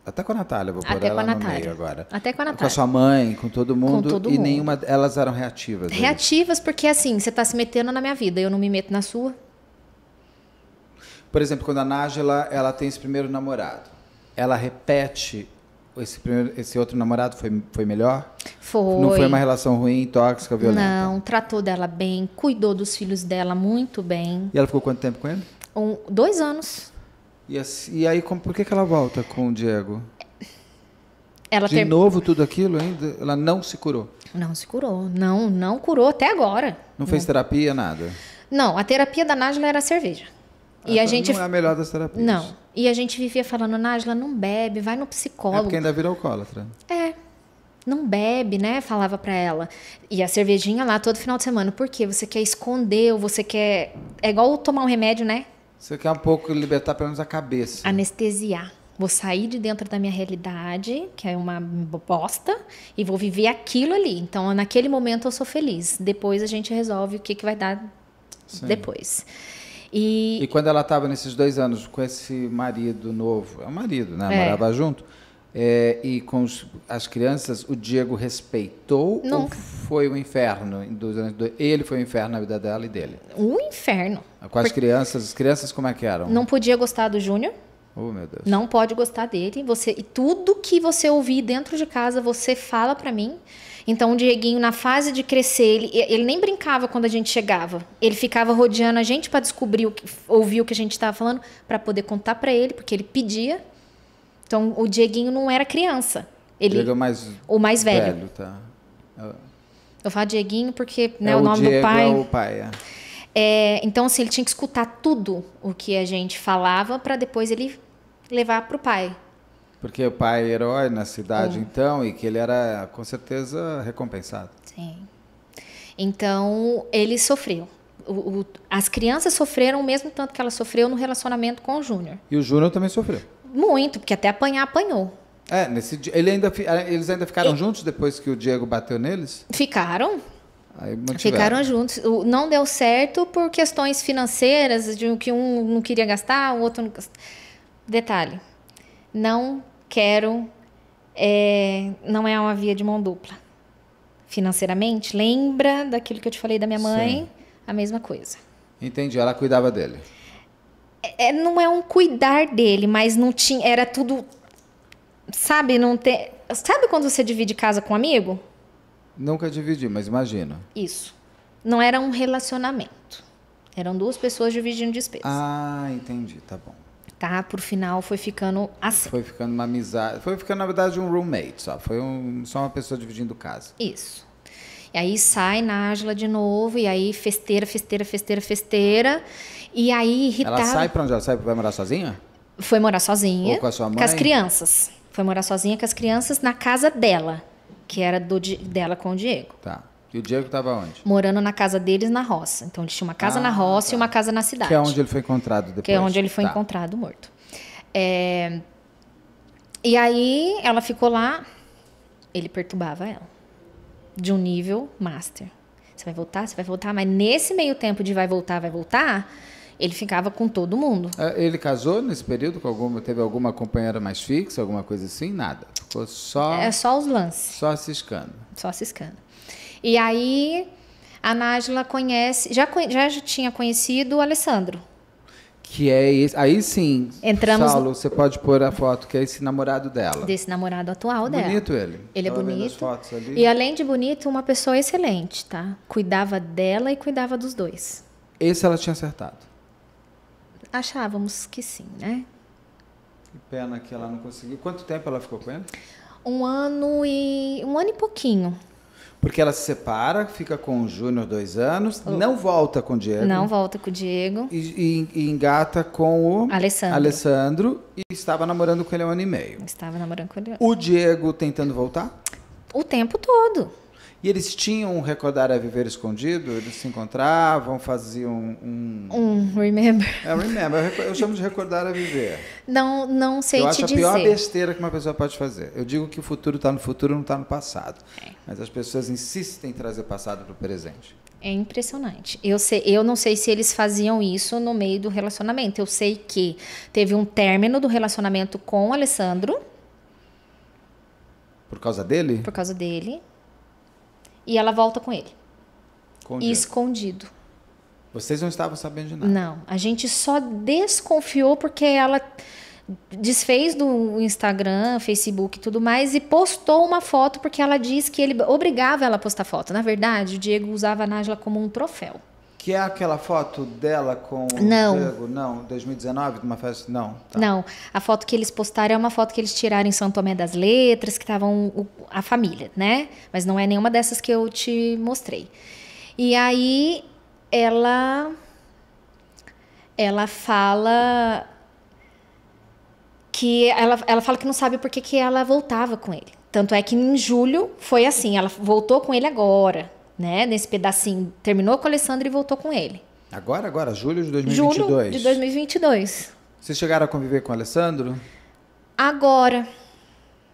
Até com a Natália, vou pôr Até ela no meio agora. Até com a Natália. Com a sua mãe, com todo mundo. Com todo e mundo. nenhuma. Elas eram reativas. Né? Reativas, porque assim, você está se metendo na minha vida, eu não me meto na sua. Por exemplo, quando a Nájila ela tem esse primeiro namorado, ela repete esse, primeiro, esse outro namorado foi, foi melhor? Foi. Não foi uma relação ruim, tóxica, violenta? Não, tratou dela bem, cuidou dos filhos dela muito bem. E ela ficou quanto tempo com ele? Um, dois anos. E, assim, e aí, como, por que, que ela volta com o Diego? Ela De ter... novo tudo aquilo ainda? Ela não se curou? Não se curou. Não, não curou até agora. Não, não. fez terapia, nada? Não, a terapia da Nájila era cerveja. E a ah, tá. gente não é a melhor das terapias. Não. E a gente vivia falando, Nájila, não bebe, vai no psicólogo. É porque ainda vira alcoólatra. É. Não bebe, né? Falava para ela. E a cervejinha lá todo final de semana. Por quê? Você quer esconder, ou você quer. É igual tomar um remédio, né? Você quer um pouco libertar pelo menos a cabeça. Anestesiar. Vou sair de dentro da minha realidade, que é uma bosta, e vou viver aquilo ali. Então, naquele momento eu sou feliz. Depois a gente resolve o que, que vai dar Sim. depois. E, e quando ela estava nesses dois anos com esse marido novo, é o marido, né? É. Morava junto. É, e com os, as crianças, o Diego respeitou Nunca. ou foi o um inferno? Ele foi o um inferno na vida dela e dele. O inferno. Com as Porque crianças, as crianças como é que eram? Não podia gostar do Júnior. Oh, meu Deus. Não pode gostar dele. Você, e tudo que você ouvir dentro de casa, você fala para mim. Então o Dieguinho, na fase de crescer, ele, ele nem brincava quando a gente chegava. Ele ficava rodeando a gente para descobrir, o que, ouvir o que a gente estava falando, para poder contar para ele, porque ele pedia. Então o Dieguinho não era criança. Ele, Diego é mais o mais velho. velho tá. É Eu falo Dieguinho porque é né, é o nome Diego do é pai. É o pai é. É, então, assim, ele tinha que escutar tudo o que a gente falava para depois ele levar para o pai. Porque o pai é herói na cidade, é. então, e que ele era, com certeza, recompensado. Sim. Então, ele sofreu. O, o, as crianças sofreram o mesmo tanto que ela sofreu no relacionamento com o Júnior. E o Júnior também sofreu. Muito, porque até apanhar, apanhou. É, nesse dia, ele ainda, eles ainda ficaram e... juntos depois que o Diego bateu neles? Ficaram. Ficaram juntos. Não deu certo por questões financeiras, de que um não queria gastar, o outro não. Detalhe. Não quero, é, não é uma via de mão dupla. Financeiramente, lembra daquilo que eu te falei da minha mãe? Sim. A mesma coisa. Entendi, ela cuidava dele. É, é, não é um cuidar dele, mas não tinha, era tudo, sabe, não ter. sabe quando você divide casa com um amigo? Nunca dividi, mas imagino. Isso. Não era um relacionamento. Eram duas pessoas dividindo despesas. Ah, entendi, tá bom tá? Por final foi ficando assim. Foi ficando uma amizade. Foi ficando, na verdade, um roommate só. Foi um, só uma pessoa dividindo casa. Isso. E aí sai Ágila de novo, e aí festeira, festeira, festeira, festeira. E aí irritada Ela sai pra onde ela sai? para morar sozinha? Foi morar sozinha. Ou com a sua mãe? Com as crianças. Foi morar sozinha com as crianças na casa dela, que era do, dela com o Diego. Tá. E o Diego estava onde? Morando na casa deles na roça. Então eles tinham uma casa ah, na roça tá. e uma casa na cidade. Que é onde ele foi encontrado depois. Que é onde ele foi tá. encontrado morto. É... E aí ela ficou lá, ele perturbava ela. De um nível master. Você vai voltar, você vai voltar, mas nesse meio tempo de vai voltar, vai voltar, ele ficava com todo mundo. É, ele casou nesse período com alguma, teve alguma companheira mais fixa, alguma coisa assim? Nada. Ficou só. É só os lances. Só ciscando. Só ciscando. E aí a Nájila conhece, já, já tinha conhecido o Alessandro. Que é esse. Aí sim, Entramos Saulo, no... você pode pôr a foto, que é esse namorado dela. Desse namorado atual dela. Bonito ele. Ele Tava é bonito. E além de bonito, uma pessoa excelente, tá? Cuidava dela e cuidava dos dois. Esse ela tinha acertado. Achávamos que sim, né? Que pena que ela não conseguiu. Quanto tempo ela ficou com ele? Um ano e. um ano e pouquinho. Porque ela se separa, fica com o Júnior dois anos, oh. não volta com o Diego. Não volta com o Diego. E, e, e engata com o Alessandro. Alessandro. E estava namorando com ele há um ano e meio. Estava namorando com ele. O Diego tentando voltar? O tempo todo. E eles tinham um Recordar a Viver Escondido? Eles se encontravam, faziam um. Um, Remember. É, Remember. Eu chamo de Recordar a Viver. Não, não sei eu te dizer. Eu acho a pior besteira que uma pessoa pode fazer. Eu digo que o futuro está no futuro, não está no passado. É. Mas as pessoas insistem em trazer o passado para o presente. É impressionante. Eu, sei, eu não sei se eles faziam isso no meio do relacionamento. Eu sei que teve um término do relacionamento com o Alessandro. Por causa dele? Por causa dele. E ela volta com ele. Escondido. Escondido. Vocês não estavam sabendo de nada. Não, a gente só desconfiou porque ela desfez do Instagram, Facebook e tudo mais e postou uma foto porque ela disse que ele obrigava ela a postar foto. Na verdade, o Diego usava a Nájila como um troféu. Que é aquela foto dela com não. o Diego? Não, 2019, de uma festa? Não. Tá. Não, a foto que eles postaram é uma foto que eles tiraram em São Tomé das Letras, que estavam a família, né? Mas não é nenhuma dessas que eu te mostrei. E aí ela ela fala que ela, ela fala que não sabe por que, que ela voltava com ele. Tanto é que em julho foi assim, ela voltou com ele agora, né? Nesse pedacinho, terminou com o Alessandro e voltou com ele. Agora, agora, julho de 2022. Julho de 2022. Vocês chegaram a conviver com o Alessandro? Agora.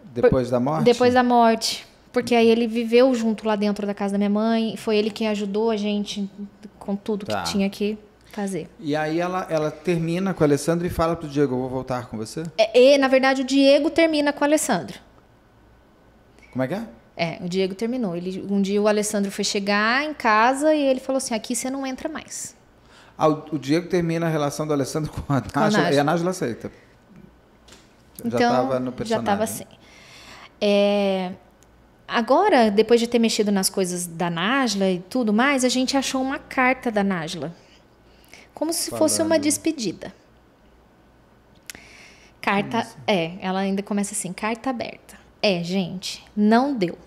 Depois Por, da morte? Depois da morte. Porque aí ele viveu junto lá dentro da casa da minha mãe. Foi ele quem ajudou a gente com tudo tá. que tinha que fazer. E aí ela, ela termina com o Alessandro e fala pro Diego, eu vou voltar com você? É, e, é, na verdade, o Diego termina com o Alessandro. Como é que é? É, o Diego terminou. Ele, um dia o Alessandro foi chegar em casa e ele falou assim: aqui você não entra mais. Ah, o, Diego termina a relação do Alessandro com a Nájula e a Nájula é, aceita. Então, já estava no personagem. Já estava assim. É, agora, depois de ter mexido nas coisas da Nájula e tudo mais, a gente achou uma carta da Nájula. Como se Falando. fosse uma despedida. Carta. É, ela ainda começa assim: carta aberta. É, gente, não deu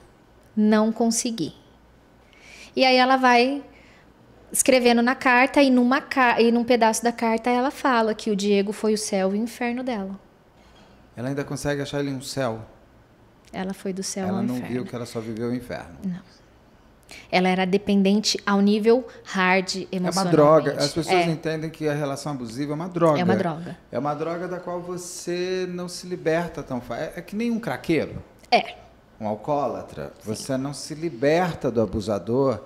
não consegui. E aí ela vai escrevendo na carta e, numa, e num pedaço da carta ela fala que o Diego foi o céu e o inferno dela. Ela ainda consegue achar ele um céu? Ela foi do céu ela ao inferno. Ela não viu que ela só viveu o inferno. Não. Ela era dependente ao nível hard emocional. É uma droga. As pessoas é. entendem que a relação abusiva é uma droga. É uma droga. É uma droga da qual você não se liberta tão fácil. É, é que nem um craqueiro. É um alcoólatra, Sim. você não se liberta do abusador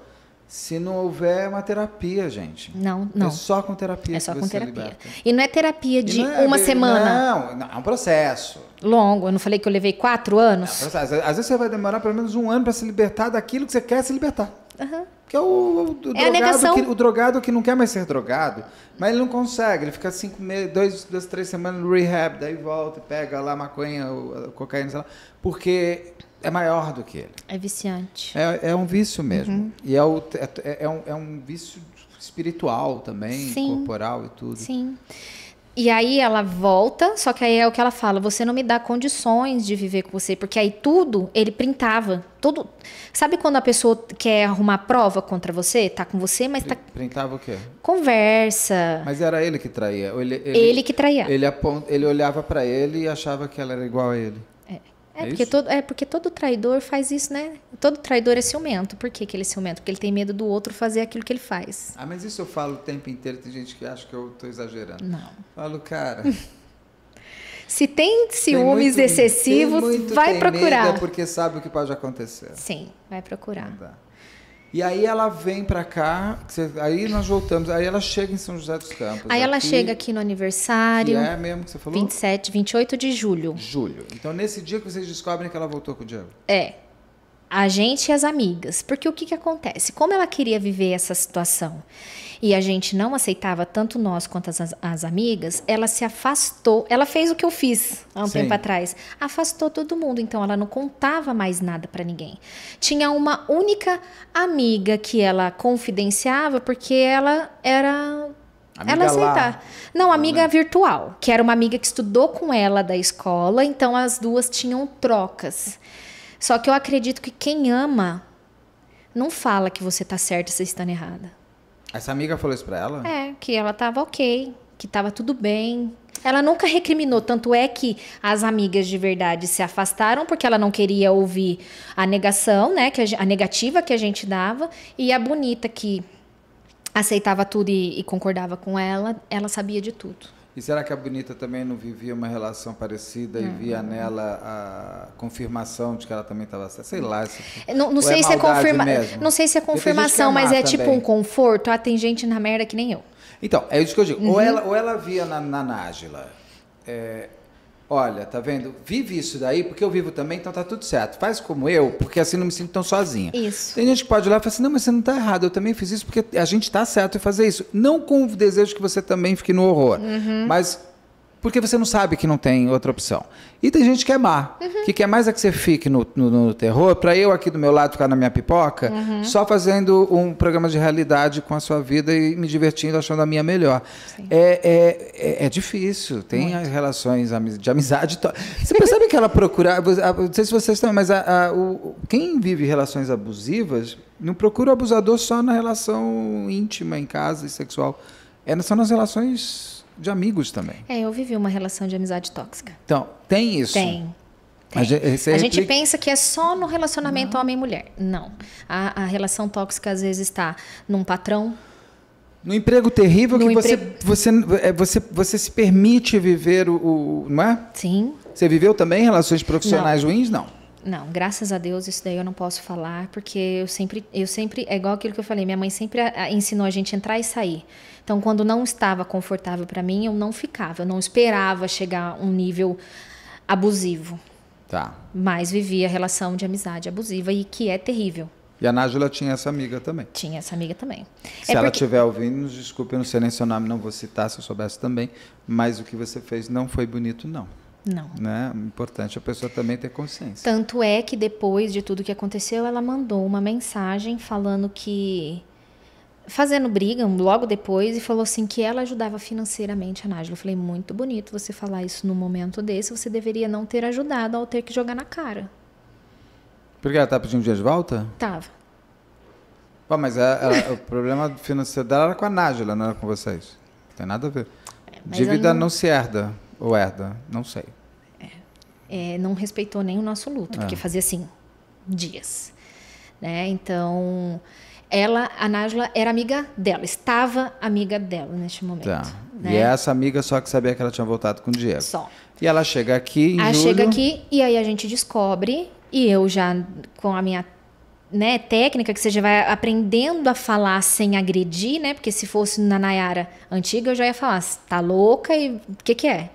se não houver uma terapia, gente. Não, não. É só com terapia. É só com terapia. Liberta. E não é terapia de é, uma semana. Não, não, é um processo. Longo. Eu não falei que eu levei quatro anos? É um processo. Às vezes você vai demorar pelo menos um ano para se libertar daquilo que você quer se libertar. Uhum. Que é o, o, o é drogado que, o drogado que não quer mais ser drogado, mas ele não consegue. Ele fica cinco meses, dois, duas, três semanas no rehab, daí volta, pega lá maconha, cocaína, sei lá. Porque é maior do que ele. É viciante. É, é um vício mesmo. Uhum. E é, o, é, é, é, um, é um vício espiritual também, Sim. corporal e tudo. Sim. E aí ela volta, só que aí é o que ela fala: você não me dá condições de viver com você, porque aí tudo ele printava. Tudo. Sabe quando a pessoa quer arrumar prova contra você? Tá com você, mas tá. Printava o quê? Conversa. Mas era ele que traía. Ele, ele, ele que traía. Ele, apont... ele olhava para ele e achava que ela era igual a ele. É, é porque, todo, é porque todo traidor faz isso, né? Todo traidor é ciumento. Por que, que ele é ciumento? Porque ele tem medo do outro fazer aquilo que ele faz. Ah, mas isso eu falo o tempo inteiro, tem gente que acha que eu estou exagerando. Não. Falo, cara. Se tem ciúmes excessivos, vai procurar. Medo é porque sabe o que pode acontecer. Sim, vai procurar. Não dá. E aí ela vem para cá, aí nós voltamos, aí ela chega em São José dos Campos. Aí ela aqui, chega aqui no aniversário. é mesmo que você falou? 27, 28 de julho. Julho. Então nesse dia que vocês descobrem que ela voltou com o Diego. É. A gente e as amigas. Porque o que, que acontece? Como ela queria viver essa situação? e a gente não aceitava, tanto nós quanto as, as amigas, ela se afastou. Ela fez o que eu fiz há um Sim. tempo atrás. Afastou todo mundo. Então ela não contava mais nada para ninguém. Tinha uma única amiga que ela confidenciava porque ela era Amiga ela aceitar. Lá. Não, tá amiga ah, né? virtual, que era uma amiga que estudou com ela da escola, então as duas tinham trocas. Só que eu acredito que quem ama não fala que você tá certa e você está errada. Essa amiga falou isso pra ela? É, que ela tava ok, que tava tudo bem. Ela nunca recriminou, tanto é que as amigas de verdade se afastaram porque ela não queria ouvir a negação, né? Que a, a negativa que a gente dava. E a bonita que aceitava tudo e, e concordava com ela, ela sabia de tudo. E será que a Bonita também não vivia uma relação parecida uhum. e via nela a confirmação de que ela também estava sei lá. Se... É, não, não é sei é se é confirma... não sei se é, é confirmação, mas é também. tipo um conforto. Ah, tem gente na merda que nem eu. Então é isso que eu digo. Uhum. Ou, ela, ou ela via na Nájila. é, Olha, tá vendo? Vive isso daí, porque eu vivo também, então tá tudo certo. Faz como eu, porque assim não me sinto tão sozinha. Isso. Tem gente que pode olhar lá e falar assim: não, mas você não tá errado, eu também fiz isso porque a gente tá certo em fazer isso. Não com o desejo que você também fique no horror, uhum. mas porque você não sabe que não tem outra opção. E tem gente que é má, uhum. que quer mais é que você fique no, no, no terror, para eu aqui do meu lado ficar na minha pipoca, uhum. só fazendo um programa de realidade com a sua vida e me divertindo, achando a minha melhor. É, é, é, é, difícil, tem as relações de amizade. Você percebe que ela procura, não sei se vocês estão, mas a, a, o, quem vive relações abusivas não procura o abusador só na relação íntima, em casa e sexual. É, só nas relações de amigos também. É, eu vivi uma relação de amizade tóxica. Então, tem isso? Tem. tem. É, é, a, gente, a gente pensa que é só no relacionamento homem-mulher. Não. A, a relação tóxica às vezes está num patrão, no emprego terrível no que você, empre... você, é, você, você se permite viver o, o, Não é? Sim. Você viveu também relações profissionais não. ruins? Não. Não, graças a Deus isso daí eu não posso falar, porque eu sempre, eu sempre, é igual aquilo que eu falei, minha mãe sempre ensinou a gente a entrar e sair. Então, quando não estava confortável para mim, eu não ficava, eu não esperava chegar a um nível abusivo. Tá. Mas vivia a relação de amizade abusiva e que é terrível. E a Nájula tinha essa amiga também. Tinha essa amiga também. Se é ela estiver porque... ouvindo, desculpe, eu não sei nem seu nome, não vou citar se eu soubesse também, mas o que você fez não foi bonito, não. Não. Né? Importante é a pessoa também ter consciência. Tanto é que depois de tudo que aconteceu, ela mandou uma mensagem falando que fazendo briga logo depois e falou assim que ela ajudava financeiramente a Nájila. Eu falei, muito bonito você falar isso num momento desse, você deveria não ter ajudado ao ter que jogar na cara. Porque ela estava tá pedindo dias de volta? Tava. Pô, mas o problema financeiro dela era com a Nájila, não era com vocês. Não tem nada a ver. É, Dívida não... não... se herda, ou herda, não sei. É, é, não respeitou nem o nosso luto, é. porque fazia assim, dias. Né? Então ela, a Nájula, era amiga dela, estava amiga dela neste momento. Tá. Né? E é essa amiga só que sabia que ela tinha voltado com o Diego. Só. E ela chega aqui em Ela julho... chega aqui e aí a gente descobre, e eu já com a minha né, técnica que você já vai aprendendo a falar sem agredir, né? Porque se fosse na Nayara antiga, eu já ia falar, tá louca e o que que é?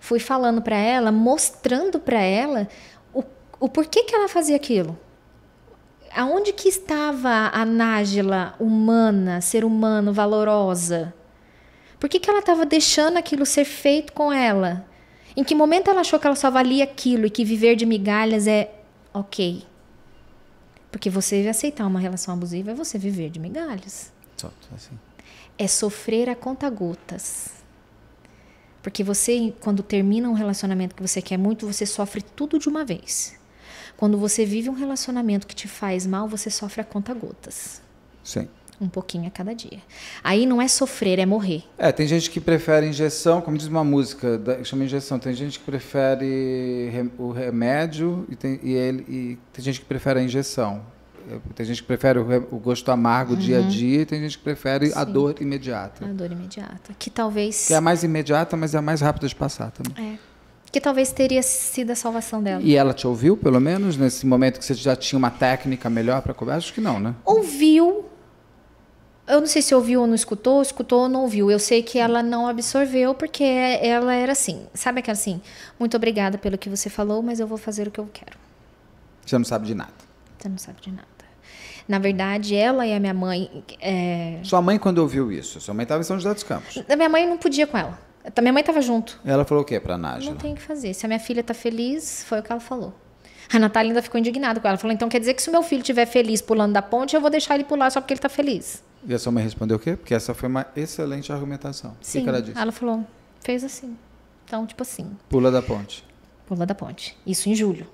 Fui falando para ela, mostrando para ela o, o porquê que ela fazia aquilo aonde que estava a Nájila humana, ser humano, valorosa? Por que, que ela estava deixando aquilo ser feito com ela? Em que momento ela achou que ela só valia aquilo e que viver de migalhas é ok? Porque você aceitar uma relação abusiva é você viver de migalhas. É, assim. é sofrer a conta-gotas. Porque você, quando termina um relacionamento que você quer muito, você sofre tudo de uma vez. Quando você vive um relacionamento que te faz mal, você sofre a conta gotas. Sim. Um pouquinho a cada dia. Aí não é sofrer, é morrer. É, tem gente que prefere injeção, como diz uma música, chama injeção. Tem gente que prefere o remédio e tem, e, ele, e tem gente que prefere a injeção. É, tem gente que prefere o, o gosto amargo uhum. dia a uhum. dia e tem gente que prefere Sim. a dor imediata. A dor imediata. Que talvez. Que é a mais imediata, mas é a mais rápida de passar também. É que talvez teria sido a salvação dela. E ela te ouviu, pelo menos, nesse momento que você já tinha uma técnica melhor para conversa? Acho que não, né? Ouviu. Eu não sei se ouviu ou não escutou, escutou ou não ouviu. Eu sei que ela não absorveu, porque ela era assim. Sabe aquela assim? Muito obrigada pelo que você falou, mas eu vou fazer o que eu quero. Você não sabe de nada. Você não sabe de nada. Na verdade, ela e a minha mãe. É... Sua mãe, quando ouviu isso? Sua mãe estava em São José dos Campos. A minha mãe não podia com ela. Tá, minha mãe estava junto. Ela falou o quê pra Nájila? Não tem o que fazer. Se a minha filha está feliz, foi o que ela falou. A Natália ainda ficou indignada com ela. Falou, então quer dizer que se o meu filho estiver feliz pulando da ponte, eu vou deixar ele pular só porque ele está feliz. E a sua mãe respondeu o quê? Porque essa foi uma excelente argumentação. Sim, o que, que ela disse? Ela falou, fez assim. Então, tipo assim. Pula da ponte. Pula da ponte. Isso em julho.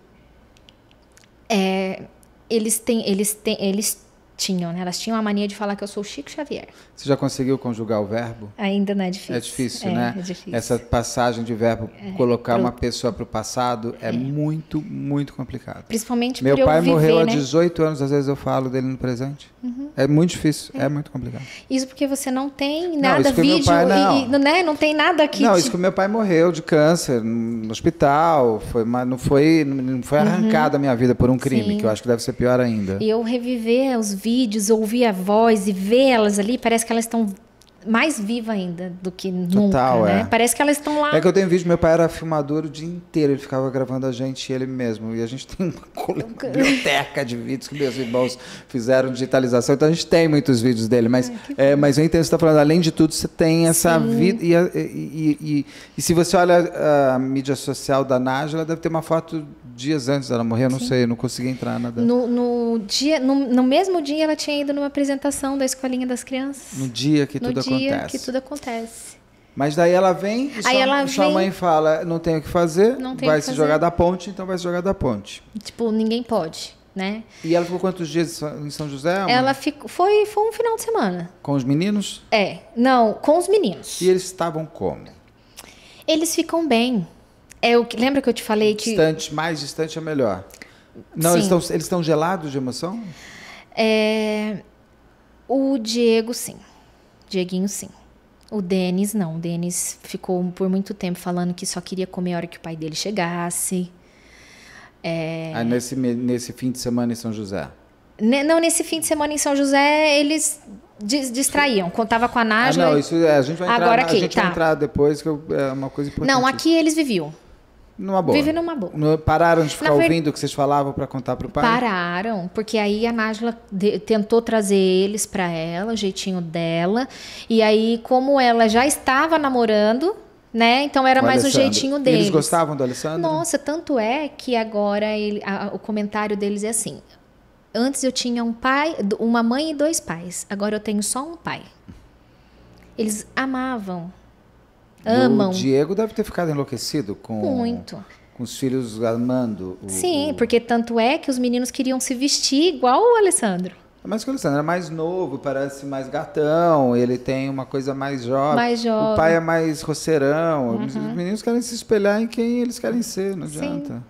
É, eles têm, eles têm, eles tinham, né? Elas tinham a mania de falar que eu sou Chico Xavier. Você já conseguiu conjugar o verbo? Ainda não é difícil. É difícil, é, né? É difícil. Essa passagem de verbo, é, colocar pro... uma pessoa para o passado, é. é. muito, muito complicado. Principalmente Meu pai morreu há né? 18 anos, às vezes eu falo dele no presente. Uhum. É muito difícil, é. é muito complicado. Isso porque você não tem nada, não, vídeo, pai, não. E, né? não tem nada aqui. Não, isso que meu pai morreu de câncer no hospital, foi mas não foi, não foi uhum. arrancada uhum. a minha vida por um crime, Sim. que eu acho que deve ser pior ainda. E eu reviver os vídeos, ouvir a voz e vê elas ali, parece que elas estão mais viva ainda do que Total, nunca, né? É. Parece que elas estão lá. É que eu tenho vídeo, meu pai era filmador o dia inteiro, ele ficava gravando a gente e ele mesmo. E a gente tem uma biblioteca de vídeos que meus irmãos fizeram digitalização, então a gente tem muitos vídeos dele. Mas, é, mas eu entendo que você está falando, além de tudo, você tem essa vida. E, e, e, e, se você olha a mídia social da Nájila, deve ter uma foto dias antes dela morrer, eu não Sim. sei, eu não consegui entrar nada. No, no, dia, no, no mesmo dia, ela tinha ido numa apresentação da escolinha das crianças. No dia que no tudo dia acontece. que tudo acontece. Mas daí ela vem e sua, ela sua vem, mãe fala, não tem o que fazer, vai que se fazer. jogar da ponte, então vai se jogar da ponte. Tipo, ninguém pode, né? E ela ficou quantos dias em São José? Ela ficou, foi, foi um final de semana. Com os meninos? É, não, com os meninos. E eles estavam como? Eles ficam bem. É o que, lembra que eu te falei que... Distante, mais distante é melhor. Não, sim. eles estão, eles estão gelados de emoção? É, o Diego, sim. Dieguinho sim. O Denis não. O Denis ficou por muito tempo falando que só queria comer a hora que o pai dele chegasse. É... Ah, nesse, nesse fim de semana em São José? Ne não, nesse fim de semana em São José eles dis distraíam. Contava com a ah, Nájila. Ah, não, isso é, a gente vai entrar, Agora aqui, a gente tá. vai entrar depois, que é uma coisa importante. Não, aqui eles viviam. Numa boa. Vive numa boa. No, pararam de ficar ouvindo o que vocês falavam para contar para o pai? Pararam, porque aí a Nájila tentou trazer eles para ela, o jeitinho dela. E aí, como ela já estava namorando, né? Então era o mais Alessandro. o jeitinho deles. Eles gostavam do Alessandro? Nossa, tanto é que agora ele, a, o comentário deles é assim: antes eu tinha um pai, uma mãe e dois pais. Agora eu tenho só um pai. Eles amavam amam. O Diego deve ter ficado enlouquecido com. Muito com os filhos amando. O, Sim, o... porque tanto é que os meninos queriam se vestir igual o Alessandro. É Mas o Alessandro é mais novo, parece mais gatão, ele tem uma coisa mais jovem. Mais jovem. O pai é mais roceirão. Uhum. Os meninos querem se espelhar em quem eles querem ser, não Sim. adianta.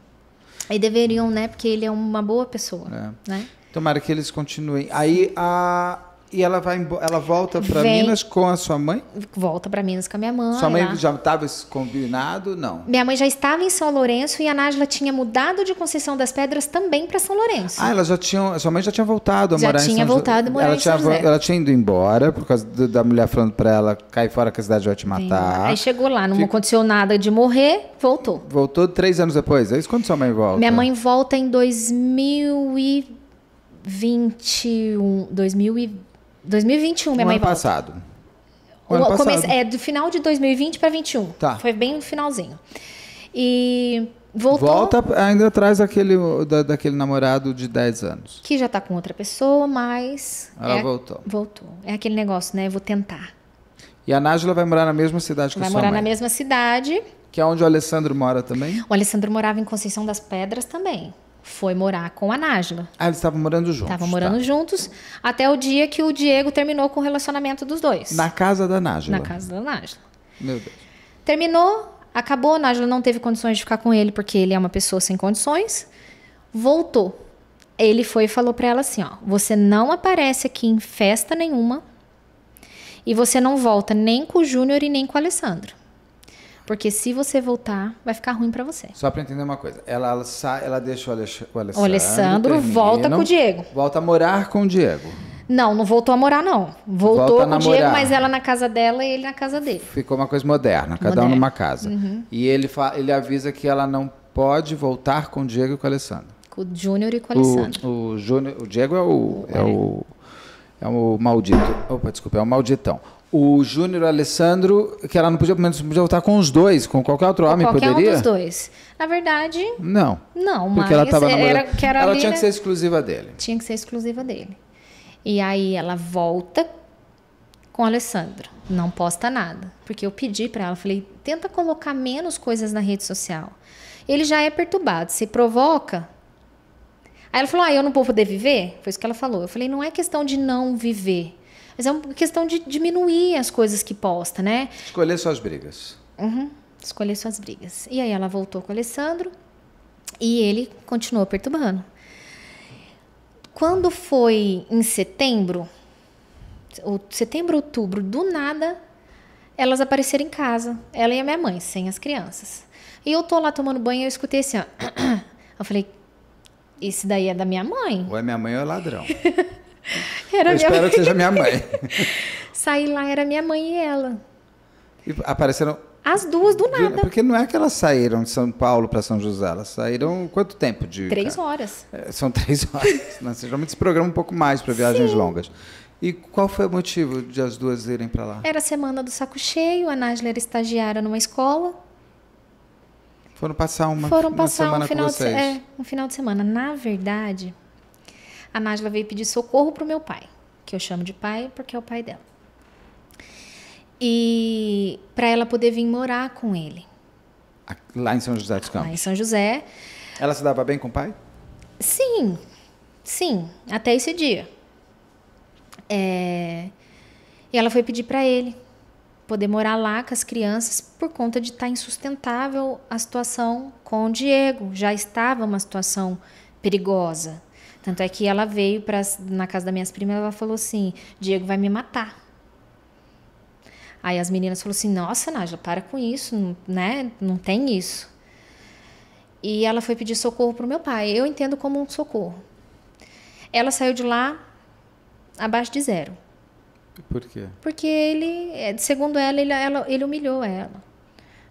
aí deveriam, né? Porque ele é uma boa pessoa. É. Né? Tomara que eles continuem. Aí a e ela vai ela volta para Minas com a sua mãe? Volta para Minas com a minha mãe. Sua mãe já estava combinado? Não. Minha mãe já estava em São Lourenço e a Nájila tinha mudado de Conceição das Pedras também para São Lourenço. Ah, ela já tinha, sua mãe já tinha voltado a já morar em São Já tinha voltado a morar ela em tinha, São Ela tinha ido embora por causa da mulher falando para ela, cai fora que a cidade vai te matar. Sim. Aí chegou lá, não aconteceu nada de morrer, voltou. Voltou três anos depois. É isso quando sua mãe volta? Minha mãe volta em 2021, 2020 2021, minha um mãe ano volta. passado. ano passado. É do final de 2020 para 21. Tá. Foi bem no finalzinho. E voltou. Volta ainda atrás daquele, da, daquele namorado de 10 anos. Que já tá com outra pessoa, mas. Ela é, voltou. Voltou. É aquele negócio, né? Eu vou tentar. E a Nájila vai morar na mesma cidade que vai sua mãe? Vai morar na mesma cidade. Que é onde o Alessandro mora também? O Alessandro morava em Conceição das Pedras também foi morar com a Nájila. Ah, eles estavam morando juntos. Estavam tá. morando tá. juntos até o dia que o Diego terminou com o relacionamento dos dois. Na casa da Nájila. Na casa da Nájila. Meu Deus. Terminou, acabou, a Nájila não teve condições de ficar com ele porque ele é uma pessoa sem condições. Voltou. Ele foi e falou para ela assim, ó: "Você não aparece aqui em festa nenhuma e você não volta nem com o Júnior e nem com o Alessandro." Porque se você voltar, vai ficar ruim para você. Só para entender uma coisa. Ela, ela, ela deixa o Alessandro, o Alessandro volta com o Diego. Volta a morar com o Diego. Não, não voltou a morar, não. Voltou com o Diego, mas ela na casa dela e ele na casa dele. Ficou uma coisa moderna, cada moderna. um numa casa. Uhum. E ele, ele avisa que ela não pode voltar com o Diego e com o Alessandro. Com o Júnior e com o, o Alessandro. O, Junior, o Diego é o. o é o é o maldito. Opa, desculpa, é o malditão o Júnior Alessandro, que ela não podia, menos, podia votar com os dois, com qualquer outro homem, qualquer poderia? Qualquer um dos dois. Na verdade... Não. Não, mas... Porque ela estava namorando... Era, ela tinha né? que ser exclusiva dele. Tinha que ser exclusiva dele. E aí ela volta com o Alessandro. Não posta nada. Porque eu pedi para ela, falei, tenta colocar menos coisas na rede social. Ele já é perturbado. Se provoca, Aí ela falou: Ah, eu não vou poder viver? Foi isso que ela falou. Eu falei: Não é questão de não viver. Mas é uma questão de diminuir as coisas que posta, né? Escolher suas brigas. Uhum, escolher suas brigas. E aí ela voltou com o Alessandro e ele continuou perturbando. Quando foi em setembro, setembro, outubro, do nada, elas apareceram em casa. Ela e a minha mãe, sem as crianças. E eu tô lá tomando banho e eu escutei assim, ó. Eu falei, esse daí é da minha mãe? Ou é minha mãe ou é ladrão. Era eu espero mãe. que seja minha mãe. Saí lá, era minha mãe e ela. E apareceram. As duas do nada. Porque não é que elas saíram de São Paulo para São José, elas saíram quanto tempo de. Três horas. É, são três horas. Nós né? geralmente se programa um pouco mais para viagens Sim. longas. E qual foi o motivo de as duas irem para lá? Era a semana do saco cheio, a Nájila era estagiária numa escola. Foram passar uma, Foram passar uma semana um final com vocês. De, é, um final de semana. Na verdade, a Nájila veio pedir socorro pro meu pai, que eu chamo de pai porque é o pai dela. E para ela poder vir morar com ele. Lá em São José dos Campos. Lá em São José. Ela se dava bem com o pai? Sim, sim, até esse dia. É... E ela foi pedir para ele poder morar lá com as crianças por conta de estar tá insustentável a situação com o Diego. Já estava uma situação perigosa. Tanto é que ela veio pra, na casa das minhas primas ela falou assim: Diego vai me matar. Aí as meninas falaram assim: Nossa, Nájila, para com isso, né? Não tem isso. E ela foi pedir socorro pro meu pai. Eu entendo como um socorro. Ela saiu de lá abaixo de zero. Por quê? Porque ele, eh, segundo ela, ele, ela, ele humilhou ela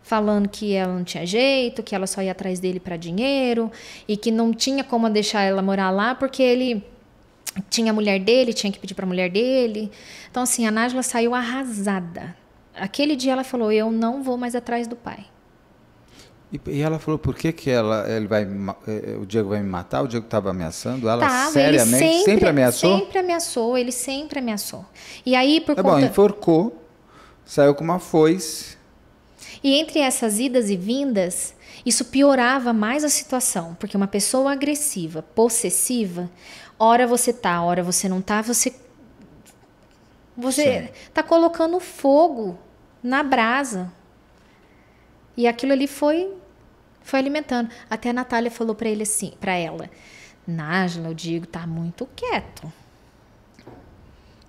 falando que ela não tinha jeito, que ela só ia atrás dele para dinheiro e que não tinha como deixar ela morar lá porque ele tinha a mulher dele, tinha que pedir para a mulher dele. Então assim, a Nájila saiu arrasada. Aquele dia ela falou: "Eu não vou mais atrás do pai". E, ela falou, por que que ela, ele vai, eh, eh, o Diego vai me matar? O Diego estava ameaçando? Ela tava, seriamente sempre, sempre, ameaçou? Sempre ameaçou, ele sempre ameaçou. E aí, por tá conta... bom, enforcou, saiu com uma foice e entre essas idas e vindas, isso piorava mais a situação, porque uma pessoa agressiva, possessiva, hora você tá, hora você não tá, você você Sim. tá colocando fogo na brasa. E aquilo ali foi foi alimentando. Até a Natália falou para ele assim, para ela: "Nájla, eu digo, tá muito quieto."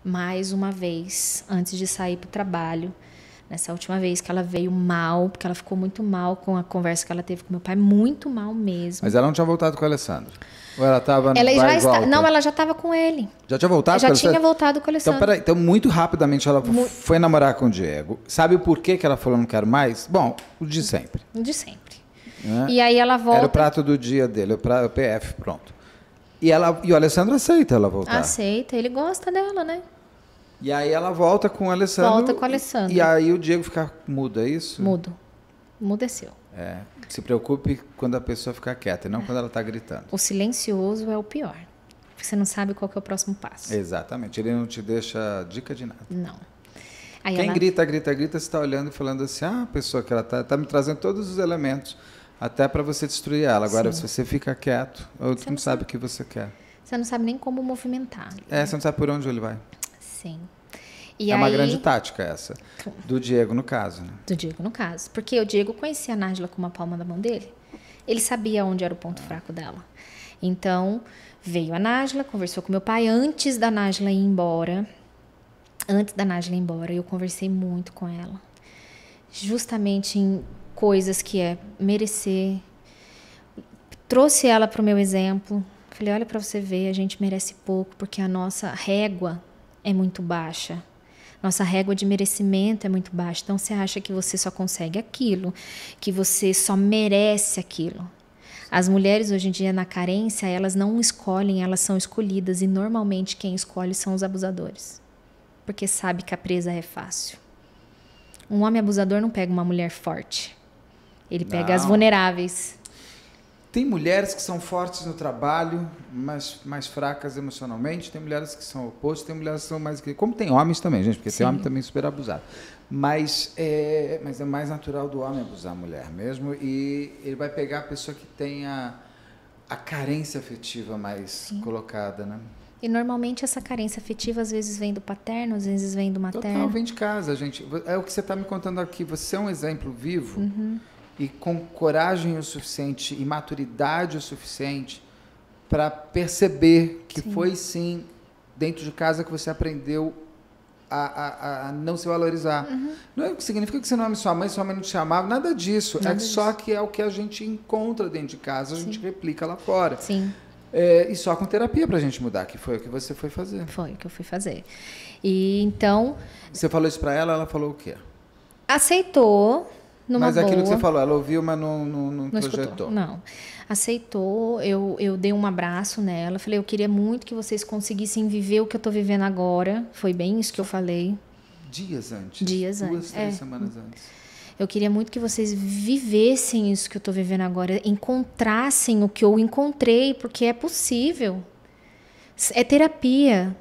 Mais uma vez, antes de sair pro trabalho, Nessa última vez que ela veio mal, porque ela ficou muito mal com a conversa que ela teve com meu pai, muito mal mesmo. Mas ela não tinha voltado com o Alessandro. Ou ela estava ela já está... Não, ela já estava com ele. Já tinha voltado? já com tinha Alessandro? voltado com o então, Alessandro. Então, peraí, então muito rapidamente ela Mu... foi namorar com o Diego. Sabe por que, que ela falou não quero mais? Bom, o de sempre. O de sempre. É? E aí ela volta. Era o prato do dia dele, o, pra... o PF, pronto. E, ela, e o Alessandro aceita ela voltar. Aceita, ele gosta dela, né? E aí ela volta com o Alessandro. Volta com o Alessandro. E, aí o Diego fica mudo, é isso? Mudo. Mudeceu. É. Se preocupe quando a pessoa ficar quieta, não é. quando ela está gritando. O silencioso é o pior. você não sabe qual é o próximo passo. Exatamente. Ele não te deixa dica de nada. Não. Aí Quem ela... grita, grita, grita, você está olhando e falando assim: ah, a pessoa que ela está tá me trazendo todos os elementos até para você destruir ela. Agora, Sim. se você fica quieto, você não sabe o que você quer. Você não sabe nem como movimentar. É, né? você não sabe por onde ele vai. Sim. E é aí... uma grande tática essa. Do Diego, no caso. Né? Do Diego, no caso. Porque o Diego conhecia a Nájila com uma palma da mão dele. Ele sabia onde era o ponto fraco dela. Então, veio a Nájila, conversou com meu pai antes da Nájila ir embora. Antes da Nájila ir embora, eu conversei muito com ela. Justamente em coisas que é merecer. Trouxe ela para o meu exemplo. Falei, olha para você ver, a gente merece pouco porque a nossa régua é muito baixa nossa régua de merecimento é muito baixa. Então você acha que você só consegue aquilo, que você só merece aquilo. As mulheres hoje em dia na carência, elas não escolhem, elas são escolhidas e normalmente quem escolhe são os abusadores. Porque sabe que a presa é fácil. Um homem abusador não pega uma mulher forte. Ele pega não. as vulneráveis. Tem mulheres que são fortes no trabalho, mas mais fracas emocionalmente. Tem mulheres que são opostas, tem mulheres que são mais. Como tem homens também, gente, porque Sim. tem homem também super abusado. Mas é, mas é mais natural do homem abusar a mulher mesmo. E ele vai pegar a pessoa que tem a, a carência afetiva mais Sim. colocada, né? E normalmente essa carência afetiva às vezes vem do paterno, às vezes vem do materno. Total, vem de casa, gente. É o que você está me contando aqui. Você é um exemplo vivo. Uhum e com coragem o suficiente e maturidade o suficiente para perceber que sim. foi sim dentro de casa que você aprendeu a, a, a não se valorizar. Uhum. Não é significa que você não ama sua mãe, sua mãe não te chamava, nada disso. É nada é disso. só que é o que a gente encontra dentro de casa, a sim. gente replica lá fora. Sim. É, e só com terapia para a gente mudar, que foi o que você foi fazer. Foi o que eu fui fazer. E então. Você falou isso para ela, ela falou o quê? Aceitou, numa mas boa. aquilo que você falou, ela ouviu, mas não, não, não, não projetou. Escutou. Não. Aceitou, eu, eu dei um abraço nela, falei, eu queria muito que vocês conseguissem viver o que eu estou vivendo agora. Foi bem isso que eu falei. Dias antes. Dias antes. Duas, três é. semanas antes. Eu queria muito que vocês vivessem isso que eu estou vivendo agora, encontrassem o que eu encontrei, porque é possível. É terapia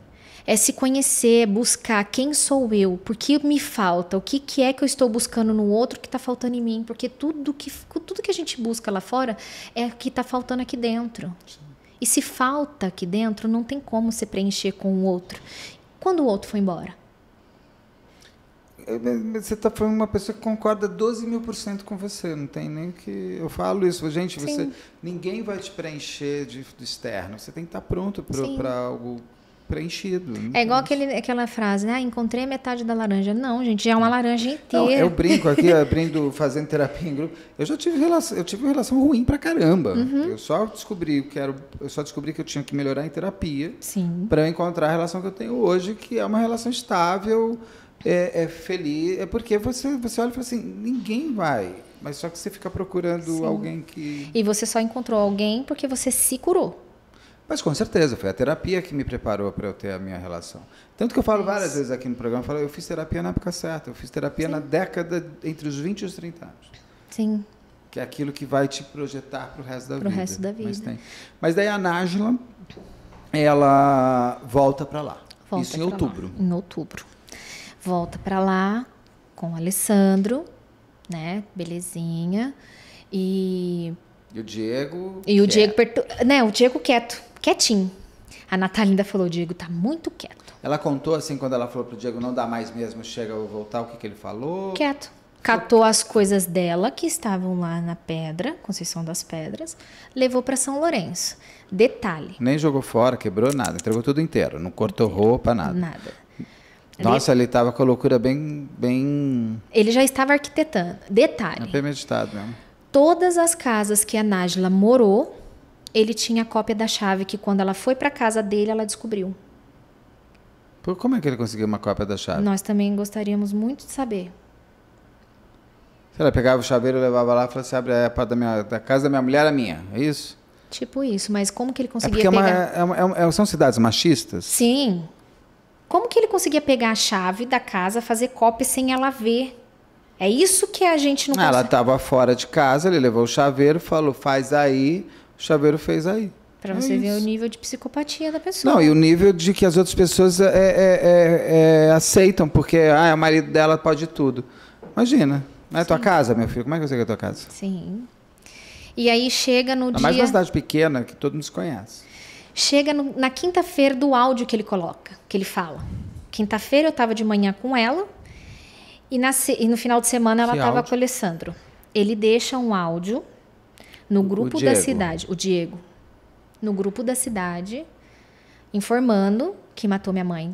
é se conhecer, é buscar quem sou eu, por que me falta, o que, que é que eu estou buscando no outro que está faltando em mim, porque tudo que, tudo que a gente busca lá fora é o que está faltando aqui dentro. Sim. E se falta aqui dentro, não tem como se preencher com o outro. Quando o outro foi embora? Você está falando uma pessoa que concorda 12 mil por cento com você, não tem nem que. Eu falo isso, gente, você ninguém vai te preencher de, do externo, você tem que estar tá pronto para algo preenchido. É igual aquele, aquela frase, né? Ah, encontrei metade da laranja. Não, gente, é uma laranja inteira. Não, eu brinco aqui, abrindo, fazendo terapia em grupo. Eu já tive relação, eu tive uma relação ruim pra caramba. Uhum. Eu só descobri que era, eu só descobri que eu tinha que melhorar em terapia para encontrar a relação que eu tenho hoje, que é uma relação estável, é, é feliz. É porque você, você olha e fala assim, ninguém vai. Mas só que você fica procurando Sim. alguém que. E você só encontrou alguém porque você se curou. Mas com certeza, foi a terapia que me preparou para eu ter a minha relação. Tanto que eu falo várias vezes aqui no programa, eu falo, eu fiz terapia na época certa, eu fiz terapia Sim. na década entre os 20 e os 30 anos. Sim. Que é aquilo que vai te projetar para o resto da pro vida. Para o resto da vida. Mas, tem. Mas daí a Nájila, ela volta para lá. Volta Isso em outubro. Lá. Em outubro. Volta para lá com o Alessandro, né? Belezinha. E e o Diego. E o Diego, né? O Diego quieto quietinho. A Natalinda falou, Diego, tá muito quieto. Ela contou assim, quando ela falou pro Diego, não dá mais mesmo, chega ou voltar, o que, que ele falou? Quieto. Catou as coisas dela, que estavam lá na pedra, Conceição das Pedras, levou para São Lourenço. Detalhe. Nem jogou fora, quebrou nada, entregou tudo inteiro, não cortou roupa, nada. Nada. Nossa, ele estava com a loucura bem, bem. Ele já estava arquitetando. Detalhe. É bem meditado mesmo. Todas as casas que a Nájila morou ele tinha a cópia da chave que quando ela foi para casa dele, ela descobriu. Por como é que ele conseguiu uma cópia da chave? Nós também gostaríamos muito de saber. Se ela pegava o chaveiro, levava lá e falava assim, abre a porta da, minha, da casa da minha mulher, a minha, é isso? Tipo isso, mas como que ele é conseguia é pegar... É uma, é uma, é, são cidades machistas? Sim. Como que ele conseguia pegar a chave da casa, fazer cópia sem ela ver? É isso que a gente não ah, consegue... Ela estava fora de casa, ele levou o chaveiro, falou, faz aí, Chaveiro fez aí. Para é você é ver o nível de psicopatia da pessoa. Não, e o nível de que as outras pessoas é, é, é, é aceitam, porque ah, o marido dela pode tudo. Imagina, não é Sim. tua casa, meu filho, como é que eu sei que é tua casa? Sim. E aí chega no Ainda dia... Mais uma cidade pequena, que todo mundo se conhece. Chega no, na quinta-feira do áudio que ele coloca, que ele fala. Quinta-feira eu estava de manhã com ela e, na, e, no final de semana ela estava com o Alessandro. Ele deixa um áudio no grupo da cidade, o Diego. No grupo da cidade, informando que matou minha mãe.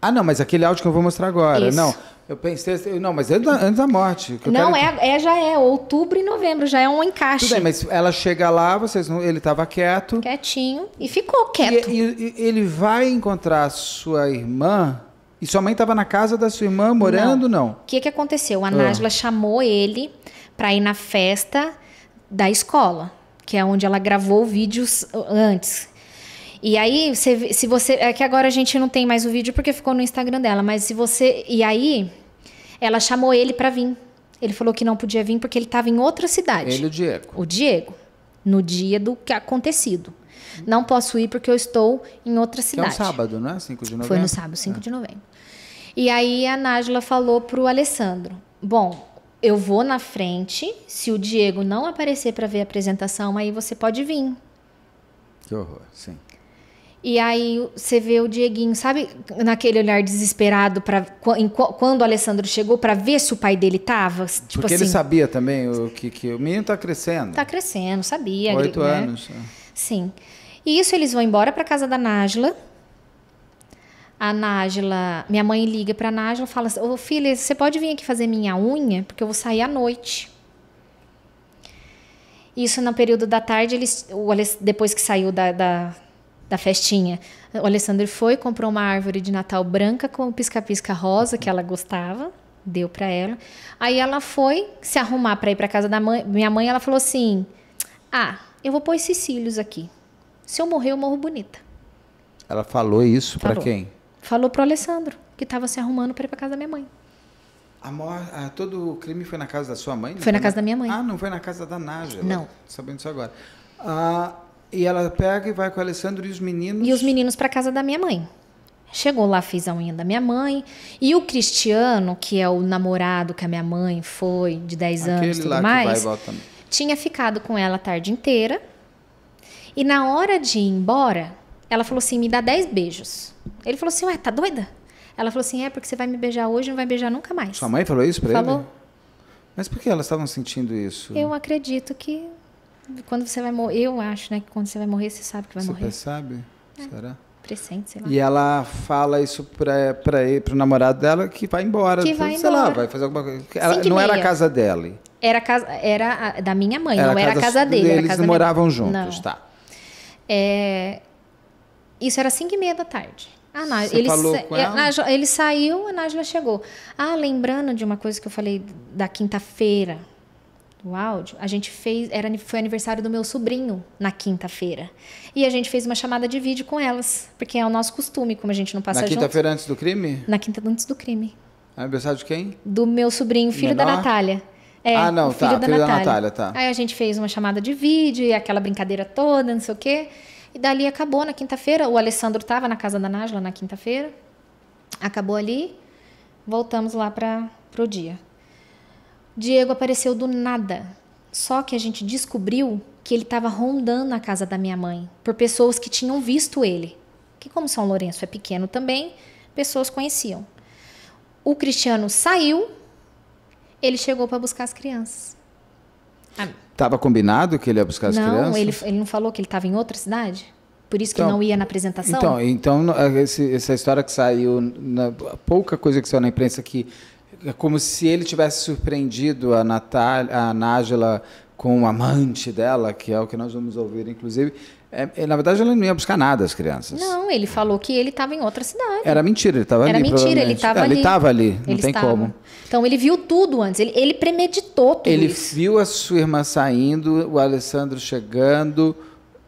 Ah, não, mas aquele áudio que eu vou mostrar agora. Isso. Não, eu pensei. Não, mas antes da, antes da morte. Não, é, é, já é. Outubro e novembro, já é um encaixe. Tudo bem, mas ela chega lá, vocês ele estava quieto. Quietinho. E ficou quieto. E, e, e ele vai encontrar sua irmã. E sua mãe estava na casa da sua irmã morando, não? O que, que aconteceu? A Nájula ah. chamou ele para ir na festa da escola, que é onde ela gravou vídeos uh, antes. E aí, se, se você. É que agora a gente não tem mais o vídeo porque ficou no Instagram dela, mas se você. E aí, ela chamou ele para vir. Ele falou que não podia vir porque ele estava em outra cidade. Ele o Diego. O Diego. No dia do que acontecido. Não posso ir porque eu estou em outra cidade. Foi é um sábado, não é? 5 de novembro. Foi no sábado, 5 é. de novembro. E aí a Nájila falou pro Alessandro: Bom, eu vou na frente. Se o Diego não aparecer para ver a apresentação, aí você pode vir. Que horror, sim. E aí você vê o Dieguinho, sabe, naquele olhar desesperado para quando o Alessandro chegou para ver se o pai dele tava, tipo Porque assim, ele sabia também o que, que o menino está crescendo. Está crescendo, sabia. Oito né? anos. É. Sim. E isso eles vão embora para casa da Nájila a Nájila, minha mãe liga pra Nájila e fala assim, ô filha, você pode vir aqui fazer minha unha? Porque eu vou sair à noite. Isso no período da tarde, o, depois que saiu da, da, da festinha, o Alessandro foi, comprou uma árvore de Natal branca com pisca-pisca rosa, que ela gostava, deu para ela. Aí ela foi se arrumar para ir para casa da mãe, minha mãe, ela falou assim, ah, eu vou pôr esses cílios aqui. Se eu morrer, eu morro bonita. Ela falou isso para quem? falou pro Alessandro, que estava se arrumando para ir para casa da minha mãe. A todo o crime foi na casa da sua mãe? Foi, foi na, na casa da minha mãe. Ah, não foi na casa da Nájila? Não. Sabendo isso agora. Ah, e ela pega e vai com o Alessandro e os meninos? E os meninos para casa da minha mãe. Chegou lá, fiz a unha da minha mãe. E o Cristiano, que é o namorado que a minha mãe foi, de 10 Aquele anos e tudo mais, tinha ficado com ela a tarde inteira. E na hora de ir embora, ela falou assim: me dá 10 beijos. Ele falou assim: Ué, tá doida? Ela falou assim: É, porque você vai me beijar hoje não vai beijar nunca mais. Sua mãe falou isso pra falou. ele? Falou. Mas por que elas estavam sentindo isso? Eu acredito que quando você vai morrer, eu acho, né? Que quando você vai morrer, você sabe que vai você morrer. Você sabe? É. Será? Presente, sei lá. E ela fala isso pra, pra ele, pro namorado dela que vai embora. Que vai sei embora. lá, vai fazer alguma coisa. Ela, não meia. era a casa dele. Era, casa, era a, da minha mãe, era não era a casa dele. Eles casa moravam juntos, não. tá. É, isso era 5 e meia da tarde. Ah, ele, falou com ela? Nájula, ele saiu, a Nájula chegou. Ah, lembrando de uma coisa que eu falei da quinta-feira, o áudio, a gente fez, era, foi aniversário do meu sobrinho na quinta-feira. E a gente fez uma chamada de vídeo com elas, porque é o nosso costume, como a gente não passa Na quinta-feira antes do crime? Na quinta antes do crime. É aniversário de quem? Do meu sobrinho, filho Menor? da Natália. É, ah, não, filho tá, da filho da Natália. da Natália, tá. Aí a gente fez uma chamada de vídeo e aquela brincadeira toda, não sei o quê. E dali acabou na quinta-feira. O Alessandro estava na casa da Nájila na quinta-feira. Acabou ali. Voltamos lá para o dia. Diego apareceu do nada. Só que a gente descobriu que ele estava rondando a casa da minha mãe por pessoas que tinham visto ele. Que, como São Lourenço é pequeno também, pessoas conheciam. O Cristiano saiu, ele chegou para buscar as crianças. Ah. Estava combinado que ele ia buscar as não, crianças? Não, ele, ele não falou que ele estava em outra cidade? Por isso que então, não ia na apresentação? Então, então é, esse, essa história que saiu, na, pouca coisa que saiu na imprensa, que é como se ele tivesse surpreendido a Natália, a Nájila com o amante dela, que é o que nós vamos ouvir, inclusive, é, é, na verdade, ele não ia buscar nada as crianças. Não, ele falou que ele estava em outra cidade. Era mentira, ele estava ali. Era mentira, ele estava é, ali. Ele estava ali, não tem como. Então, ele viu tudo antes, ele, ele premeditou tudo Ele isso. viu a sua irmã saindo, o Alessandro chegando,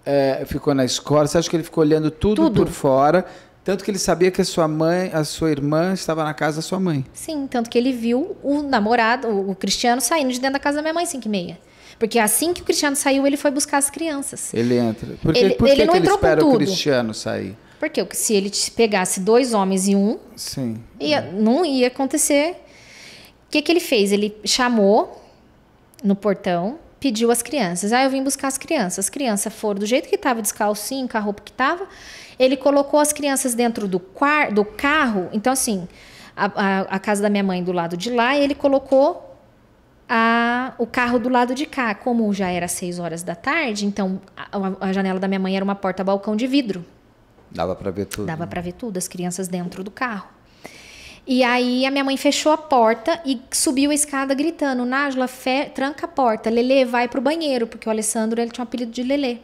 é, ficou na escola. Você acha que ele ficou olhando tudo, tudo, por fora? Tanto que ele sabia que a sua mãe, a sua irmã estava na casa da sua mãe. Sim, tanto que ele viu o namorado, o Cristiano, saindo de dentro da casa da minha mãe, 5 e meia. Porque assim que o Cristiano saiu, ele foi buscar as crianças. Ele entra. Porque ele, por que, ele, não que ele espera o Cristiano sair? Porque se ele pegasse dois homens e um, Sim. Ia, é. não ia acontecer. O que, que ele fez? Ele chamou no portão, pediu as crianças. Aí ah, eu vim buscar as crianças. As crianças foram do jeito que estava, descalcinho, com a roupa que estava. Ele colocou as crianças dentro do, do carro. Então, assim, a, a, a casa da minha mãe do lado de lá, ele colocou a, o carro do lado de cá. Como já era seis horas da tarde, então a, a janela da minha mãe era uma porta-balcão de vidro. Dava para ver tudo. Dava né? para ver tudo, as crianças dentro do carro. E aí a minha mãe fechou a porta e subiu a escada gritando: Nájula, tranca a porta, Lele, vai para o banheiro, porque o Alessandro ele tinha um apelido de Lele.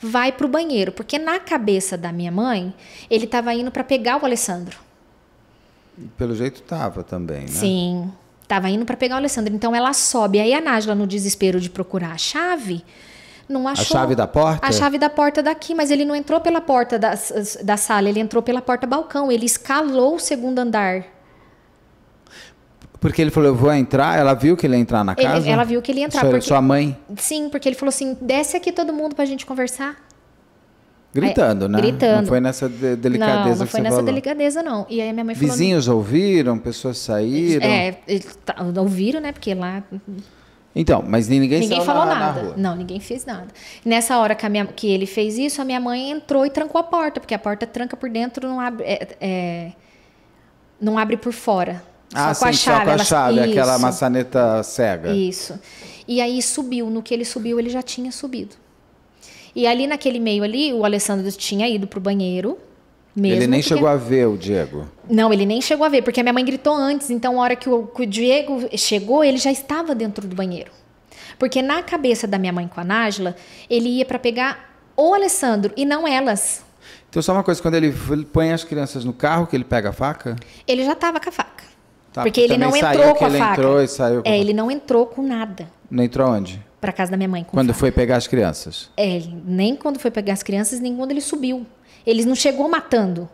Vai para o banheiro, porque na cabeça da minha mãe, ele estava indo para pegar o Alessandro. Pelo jeito tava também, né? Sim. Tava indo para pegar o Alessandro. Então ela sobe. Aí a Nájila, no desespero de procurar a chave, não achou. A chave da porta? A chave da porta daqui, mas ele não entrou pela porta da, da sala, ele entrou pela porta balcão. Ele escalou o segundo andar. Porque ele falou, eu vou entrar, ela viu que ele ia entrar na casa? Ele, ela viu que ele ia entrar. Sua, porque, sua mãe? Sim, porque ele falou assim, desce aqui todo mundo pra gente conversar. Gritando, é, né? Gritando. Não foi nessa de delicadeza Não, não foi nessa falou. delicadeza, não. E aí minha mãe falou... Vizinhos ouviram? Pessoas saíram? É, ouviram, né? Porque lá... Então, mas ninguém, ninguém falou na, nada. Na não, ninguém fez nada. Nessa hora que, minha, que, ele fez isso, a minha mãe entrou e trancou a porta, porque a porta tranca por dentro, não abre, é, é, não abre por fora. Ah, só sim, com a chave. Só com a chave, ela, aquela maçaneta cega. Isso. E aí subiu. No que ele subiu, ele já tinha subido. E ali naquele meio ali, o Alessandro tinha ido pro banheiro. Mesmo, ele nem porque... chegou a ver o Diego. Não, ele nem chegou a ver, porque a minha mãe gritou antes. Então, a hora que o, que o Diego chegou, ele já estava dentro do banheiro. Porque na cabeça da minha mãe com a Nájila, ele ia para pegar o Alessandro e não elas. Então, só uma coisa, quando ele, põe as crianças no carro, que ele pega a faca? Ele já estava com a faca. Tá, porque, porque ele não entrou com a ele faca. Entrou e saiu com... É, ele não entrou com nada. Não entrou onde? para casa da minha mãe. quando foi pegar as crianças? É, nem quando foi pegar as crianças, nem quando ele subiu. Ele não chegou matando.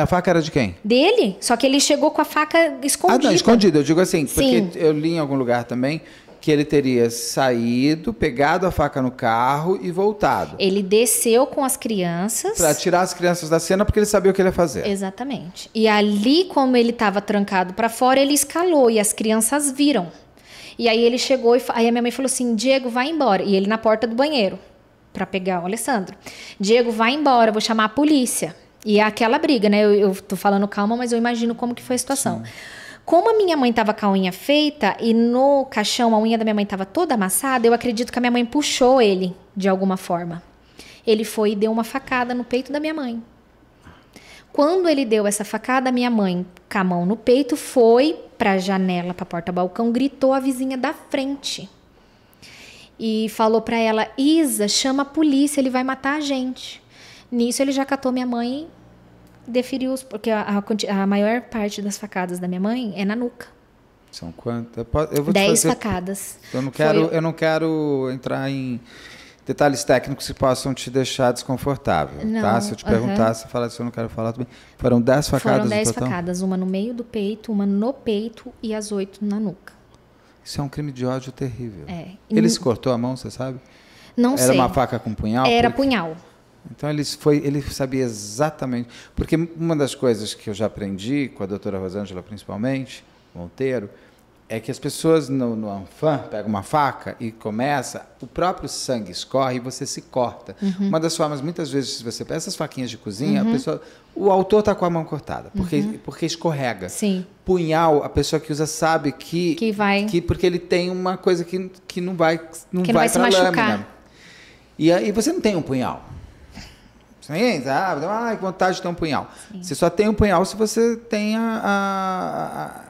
A faca era de quem? Dele. Só que ele chegou com a faca escondida. Ah, não, escondida. Eu digo assim, Sim. porque eu li em algum lugar também que ele teria saído, pegado a faca no carro e voltado. Ele desceu com as crianças. Para tirar as crianças da cena, porque ele sabia o que ele ia fazer. Exatamente. E ali, como ele estava trancado para fora, ele escalou e as crianças viram. E aí ele chegou e aí a minha mãe falou assim: Diego, vai embora. E ele na porta do banheiro para pegar o Alessandro. Diego, vai embora, vou chamar a polícia. E é aquela briga, né? Eu, eu tô falando calma, mas eu imagino como que foi a situação. Sim. Como a minha mãe tava com a unha feita e no caixão a unha da minha mãe tava toda amassada, eu acredito que a minha mãe puxou ele de alguma forma. Ele foi e deu uma facada no peito da minha mãe. Quando ele deu essa facada, minha mãe, com a mão no peito, foi para a janela, para a porta-balcão, gritou a vizinha da frente. E falou para ela: Isa, chama a polícia, ele vai matar a gente. Nisso, ele já catou minha mãe deferiu os. Porque a, a, a maior parte das facadas da minha mãe é na nuca. São quantas? Eu vou Dez fazer... facadas. Eu não, quero, Foi... eu não quero entrar em detalhes técnicos que possam te deixar desconfortável, tá? não, tá? Se eu te perguntar, se -huh. você se eu não quero falar também. Foram dez facadas Foram dez facadas, uma no meio do peito, uma no peito e as oito na nuca. Isso é um crime de ódio terrível. É. Ele se cortou a mão, você sabe? Não Era sei. Era uma faca com punhal? Era porque... punhal. Então ele foi, ele sabia exatamente, porque uma das coisas que eu já aprendi com a doutora Rosângela principalmente, Monteiro, é que as pessoas no, no anfã pegam uma faca e começa, o próprio sangue escorre e você se corta. Uhum. Uma das formas, muitas vezes, se você pega essas faquinhas de cozinha, uhum. a pessoa, o autor está com a mão cortada, porque, uhum. porque escorrega. Sim. Punhal, a pessoa que usa sabe que... Que vai... Que, porque ele tem uma coisa que, que não vai, não que vai, não vai lâmina. E aí você não tem um punhal. Sim, ah, que vontade de ter um punhal. Sim. Você só tem um punhal se você tem a, a, a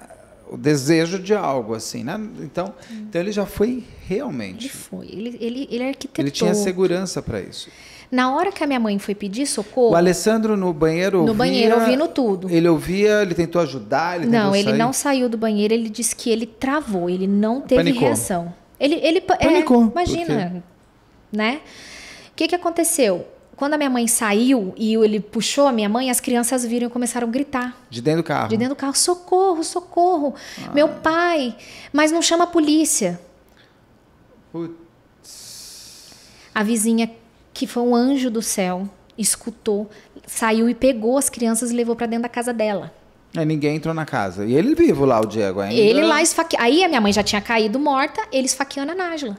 o desejo de algo, assim, né? Então, hum. então ele já foi realmente. Ele foi, ele, ele, ele arquitetou. Ele tinha segurança para isso. Na hora que a minha mãe foi pedir socorro. O Alessandro no banheiro No banheiro ouvindo tudo. Ele ouvia, ele tentou ajudar, ele Não, ele sair. não saiu do banheiro, ele disse que ele travou, ele não teve Panicou. reação. Ele, ele é, Panicou. É, imagina, né? O que, que aconteceu? Quando a minha mãe saiu e ele puxou a minha mãe, as crianças viram e começaram a gritar. De dentro do carro? De dentro do carro. Socorro, socorro. Ah. Meu pai. Mas não chama a polícia. Putz. A vizinha, que foi um anjo do céu, escutou, saiu e pegou as crianças e levou para dentro da casa dela. Aí é, ninguém entrou na casa. E ele vivo lá, o Diego ainda. Ele lá esfaqueando. Aí a minha mãe já tinha caído morta, ele esfaqueando a Nájula.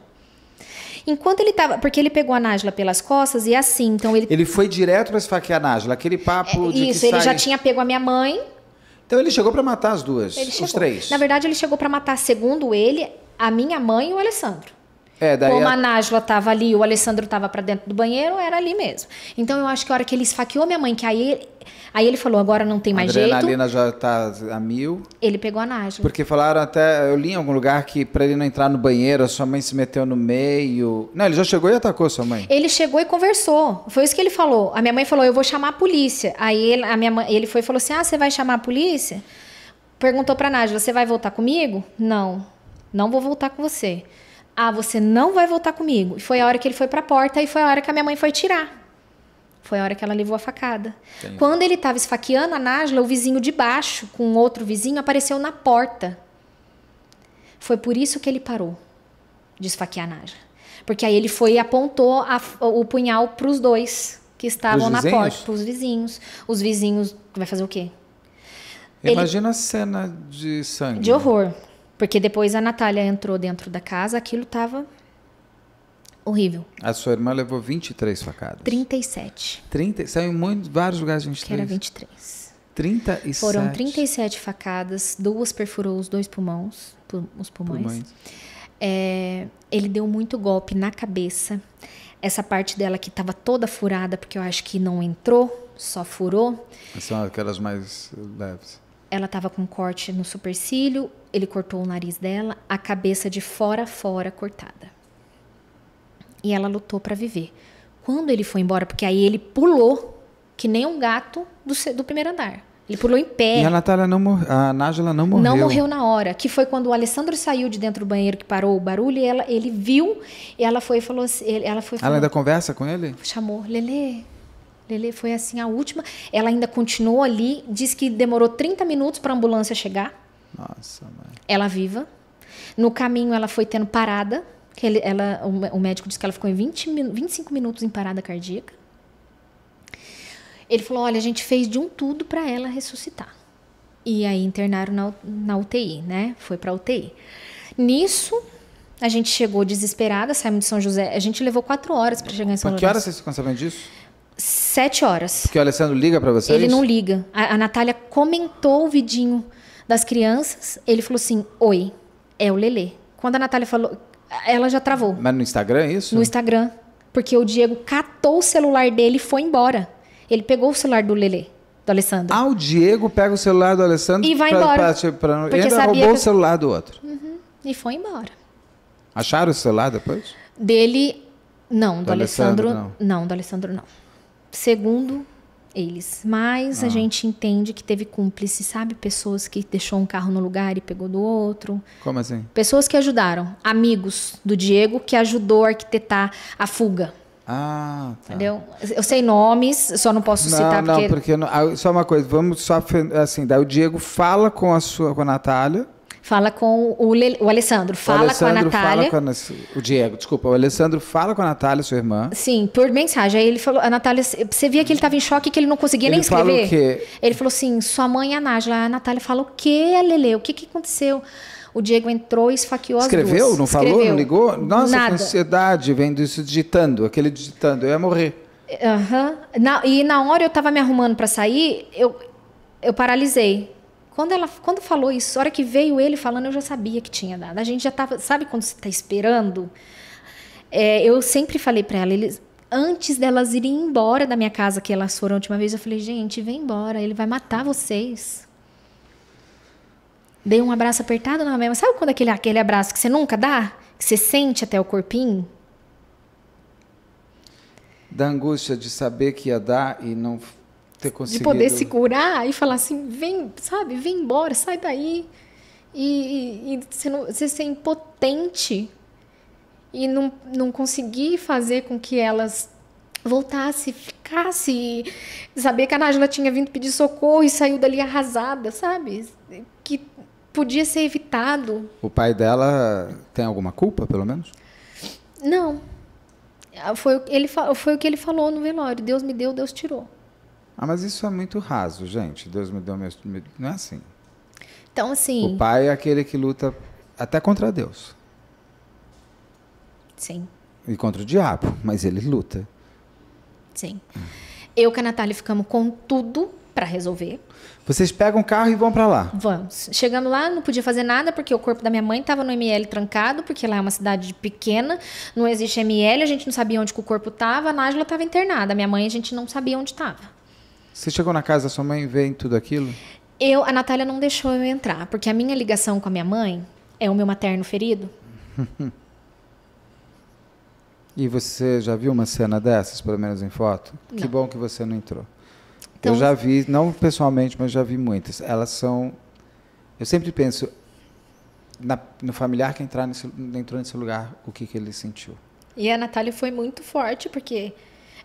Enquanto ele tava. Porque ele pegou a Nájila pelas costas e é assim, então ele. Ele foi direto para esfaquear a Nájila, aquele papo é, de. Isso, ele sai... já tinha pego a minha mãe. Então ele chegou para matar as duas, os três. Na verdade, ele chegou para matar, segundo ele, a minha mãe e o Alessandro. É, daí Como a, a Nájula estava ali, o Alessandro estava para dentro do banheiro, era ali mesmo. Então eu acho que a hora que ele esfaqueou minha mãe, que aí Aí ele falou, agora não tem mais jeito. A adrenalina já está a mil. Ele pegou a Nájula. Porque falaram até, eu li em algum lugar que para ele não entrar no banheiro, a sua mãe se meteu no meio. Não, ele já chegou e atacou sua mãe. Ele chegou e conversou. Foi isso que ele falou. A minha mãe falou, eu vou chamar a polícia. Aí ele, a minha mãe, ele foi e falou assim, ah, você vai chamar a polícia? Perguntou a Nájula, você vai voltar comigo? Não, não vou voltar com você. Ah, você não vai voltar comigo. E foi a hora que ele foi para a porta e foi a hora que a minha mãe foi tirar. Foi a hora que ela levou a facada. Entendi. Quando ele estava esfaqueando a Nájila, o vizinho de baixo, com outro vizinho, apareceu na porta. Foi por isso que ele parou de esfaquear a Nájila. Porque aí ele foi e apontou a, o punhal para os dois que estavam na porta, para os vizinhos. Os vizinhos. Vai fazer o quê? Imagina ele... a cena de sangue. De horror. Porque depois a Natália entrou dentro da casa, aquilo tava horrível. A sua irmã levou 23 facadas. 37. 30, saiu em muitos, vários lugares 23. Que era 23. 37. Foram 37 facadas, duas perfurou os dois pulmões, os pulmões. pulmões. É, ele deu muito golpe na cabeça. Essa parte dela que estava toda furada, porque eu acho que não entrou, só furou. São aquelas mais leves. Ela estava com um corte no supercílio, ele cortou o nariz dela, a cabeça de fora a fora cortada. E ela lutou para viver. Quando ele foi embora, porque aí ele pulou, que nem um gato do, do primeiro andar. Ele pulou em pé. E a Natália não morreu. A Nájila não morreu. Não morreu na hora. Que foi quando o Alessandro saiu de dentro do banheiro que parou o barulho e ela, ele viu. E ela foi e falou assim. Ela foi. Falou, ela ainda conversa com ele? Chamou. Lele, Lele foi assim a última. Ela ainda continuou ali, diz que demorou 30 minutos para a ambulância chegar. Nossa, mãe. Ela viva. No caminho ela foi tendo parada, que ele, ela, o, o médico disse que ela ficou em 20, 25 minutos em parada cardíaca. Ele falou: "Olha, a gente fez de um tudo para ela ressuscitar". E aí internaram na, na UTI, né? Foi para UTI. Nisso, a gente chegou desesperada, saímos de São José. A gente levou quatro horas para chegar em São José. Que horas vocês ficam sabendo disso? sete horas. Porque o Alessandro liga para vocês? Ele não liga. A, a Natália comentou o vidinho das crianças. Ele falou assim: Oi, é o Lelê. Quando a Natália falou, ela já travou. Mas no Instagram é isso? No Instagram. Porque o Diego catou o celular dele e foi embora. Ele pegou o celular do Lelê, do Alessandro. Ah, o Diego pega o celular do Alessandro e vai pra, embora. Pra, pra, pra, porque e ainda roubou o celular do outro. Uhum. E foi embora. Acharam o celular depois? Dele, não. Do, do Alessandro, Alessandro não. não. do Alessandro, não segundo eles. Mas ah. a gente entende que teve cúmplice, sabe? Pessoas que deixou um carro no lugar e pegou do outro. Como assim? Pessoas que ajudaram. Amigos do Diego que ajudou a arquitetar a fuga. Ah, tá. Entendeu? Eu sei nomes, só não posso não, citar não, porque... Não, porque... Ah, só uma coisa, vamos só... Assim, daí o Diego fala com a, sua, com a Natália fala com o, Le... o Alessandro, fala o Alessandro com a Natália. Fala com a... O Diego, desculpa, o Alessandro fala com a Natália, sua irmã. Sim, por mensagem. Aí ele falou, a Natália, você via que ele estava em choque, que ele não conseguia ele nem escrever. Fala o quê? Ele falou assim, sua mãe é a Nájila. A Natália fala, o quê, Lele? O que, que aconteceu? O Diego entrou e esfaqueou Escreveu? duas. Não Escreveu? falou? Não ligou? Nossa, Nada. que ansiedade vendo isso digitando, aquele digitando. Eu ia morrer. Uhum. Na, e na hora eu estava me arrumando para sair, eu, eu paralisei. Quando ela quando falou isso, a hora que veio ele falando, eu já sabia que tinha dado. A gente já estava, sabe quando você está esperando? É, eu sempre falei para ela, eles, antes delas irem embora da minha casa, que elas foram a última vez, eu falei, gente, vem embora, ele vai matar vocês. Dei um abraço apertado na mesma. Sabe quando aquele, aquele abraço que você nunca dá? Que você sente até o corpinho? Da angústia de saber que ia dar e não ter conseguido. De poder se curar e falar assim, vem, sabe, vem embora, sai daí. E, e, e você, não, você ser impotente e não, não conseguir fazer com que elas voltassem ficasse, saber que a Nájula tinha vindo pedir socorro e saiu dali arrasada, sabe? Que podia ser evitado. O pai dela tem alguma culpa, pelo menos? Não. Foi, ele, foi o que ele falou no velório. Deus me deu, Deus tirou. Ah, mas isso é muito raso, gente. Deus me deu meu. Não é assim. Então, assim. O pai é aquele que luta até contra Deus. Sim. E contra o diabo, mas ele luta. Sim. Eu e a Natália ficamos com tudo para resolver. Vocês pegam o carro e vão para lá? Vamos. Chegando lá, não podia fazer nada porque o corpo da minha mãe estava no ML trancado, porque lá é uma cidade pequena, não existe ML, a gente não sabia onde o corpo estava. A Nájula estava internada, minha mãe a gente não sabia onde estava. Você chegou na casa da sua mãe e vê tudo aquilo? Eu, a Natália não deixou eu entrar, porque a minha ligação com a minha mãe é o meu materno ferido. e você já viu uma cena dessas, pelo menos em foto? Não. Que bom que você não entrou. Então, eu já vi, não pessoalmente, mas já vi muitas. Elas são. Eu sempre penso na, no familiar que entrar nesse, entrou nesse lugar, o que, que ele sentiu. E a Natália foi muito forte, porque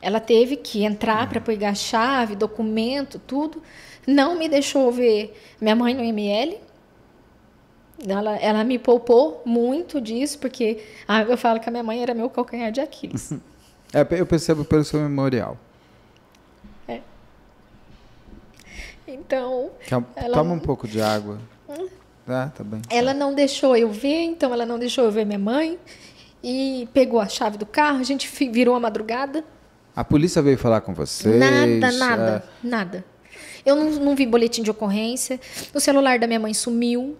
ela teve que entrar uhum. para pegar chave, documento, tudo. Não me deixou ver minha mãe no ML. Ela, ela me poupou muito disso, porque ah, eu falo que a minha mãe era meu calcanhar de Aquiles. É, eu percebo pelo seu memorial. É. Então. É ela... Toma um pouco de água. Hum? Ah, tá bem. Ela não deixou eu ver, então ela não deixou eu ver minha mãe. E pegou a chave do carro, a gente virou a madrugada a polícia veio falar com você? Nada, é. nada, nada. Eu não, não, vi boletim de ocorrência. O celular da minha mãe sumiu.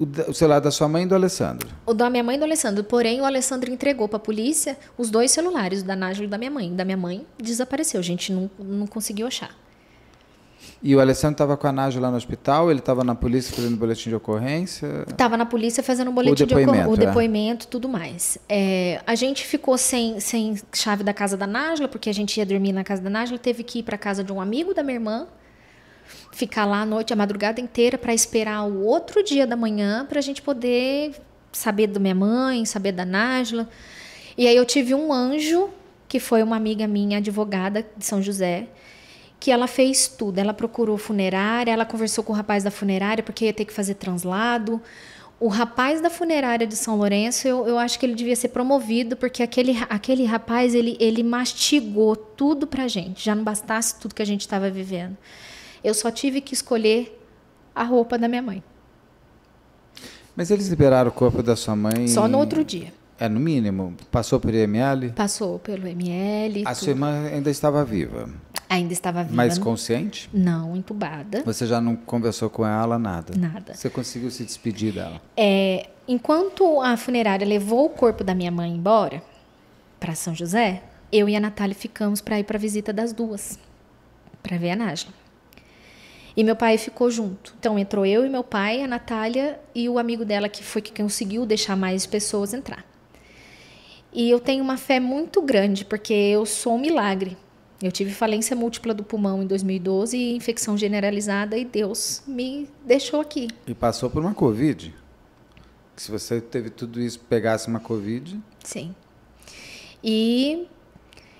O, o, celular da sua mãe e do Alessandro? O da minha mãe e do Alessandro. Porém, o Alessandro entregou para a polícia os dois celulares, o da Nájula e da minha mãe. da minha mãe desapareceu. A gente não, não conseguiu achar. E o Alessandro estava com a Nádia lá no hospital, ele estava na polícia fazendo boletim de ocorrência? Estava na polícia fazendo um boletim de ocorrência, o é. depoimento, é. tudo mais. É, a gente ficou sem, sem chave da casa da Nájila, porque a gente ia dormir na casa da Nájila, teve que ir para casa de um amigo da minha irmã, ficar lá a noite, a madrugada inteira, para esperar o outro dia da manhã, para a gente poder saber da minha mãe, saber da Nájila. E aí eu tive um anjo, que foi uma amiga minha, advogada de São José, que ela fez tudo. Ela procurou funerária, ela conversou com o rapaz da funerária porque ia ter que fazer translado. O rapaz da funerária de São Lourenço, eu, eu acho que ele devia ser promovido, porque aquele, aquele rapaz, ele, ele mastigou tudo pra gente. Já não bastasse tudo que a gente estava vivendo. Eu só tive que escolher a roupa da minha mãe. Mas eles liberaram o corpo da sua mãe? Só no outro dia. É, no mínimo. Passou pelo ML? Passou pelo ML. A tudo. sua irmã ainda estava viva? Ainda estava viva. Mais consciente? Não, entubada. Você já não conversou com ela, nada? Nada. Você conseguiu se despedir dela? É, enquanto a funerária levou o corpo da minha mãe embora para São José, eu e a Natália ficamos para ir para a visita das duas, para ver a Nájila. E meu pai ficou junto. Então entrou eu e meu pai, a Natália e o amigo dela que foi que conseguiu deixar mais pessoas entrar. E eu tenho uma fé muito grande, porque eu sou um milagre. Eu tive falência múltipla do pulmão em 2012 e infecção generalizada, e Deus me deixou aqui. E passou por uma Covid? Se você teve tudo isso, pegasse uma Covid? Sim. E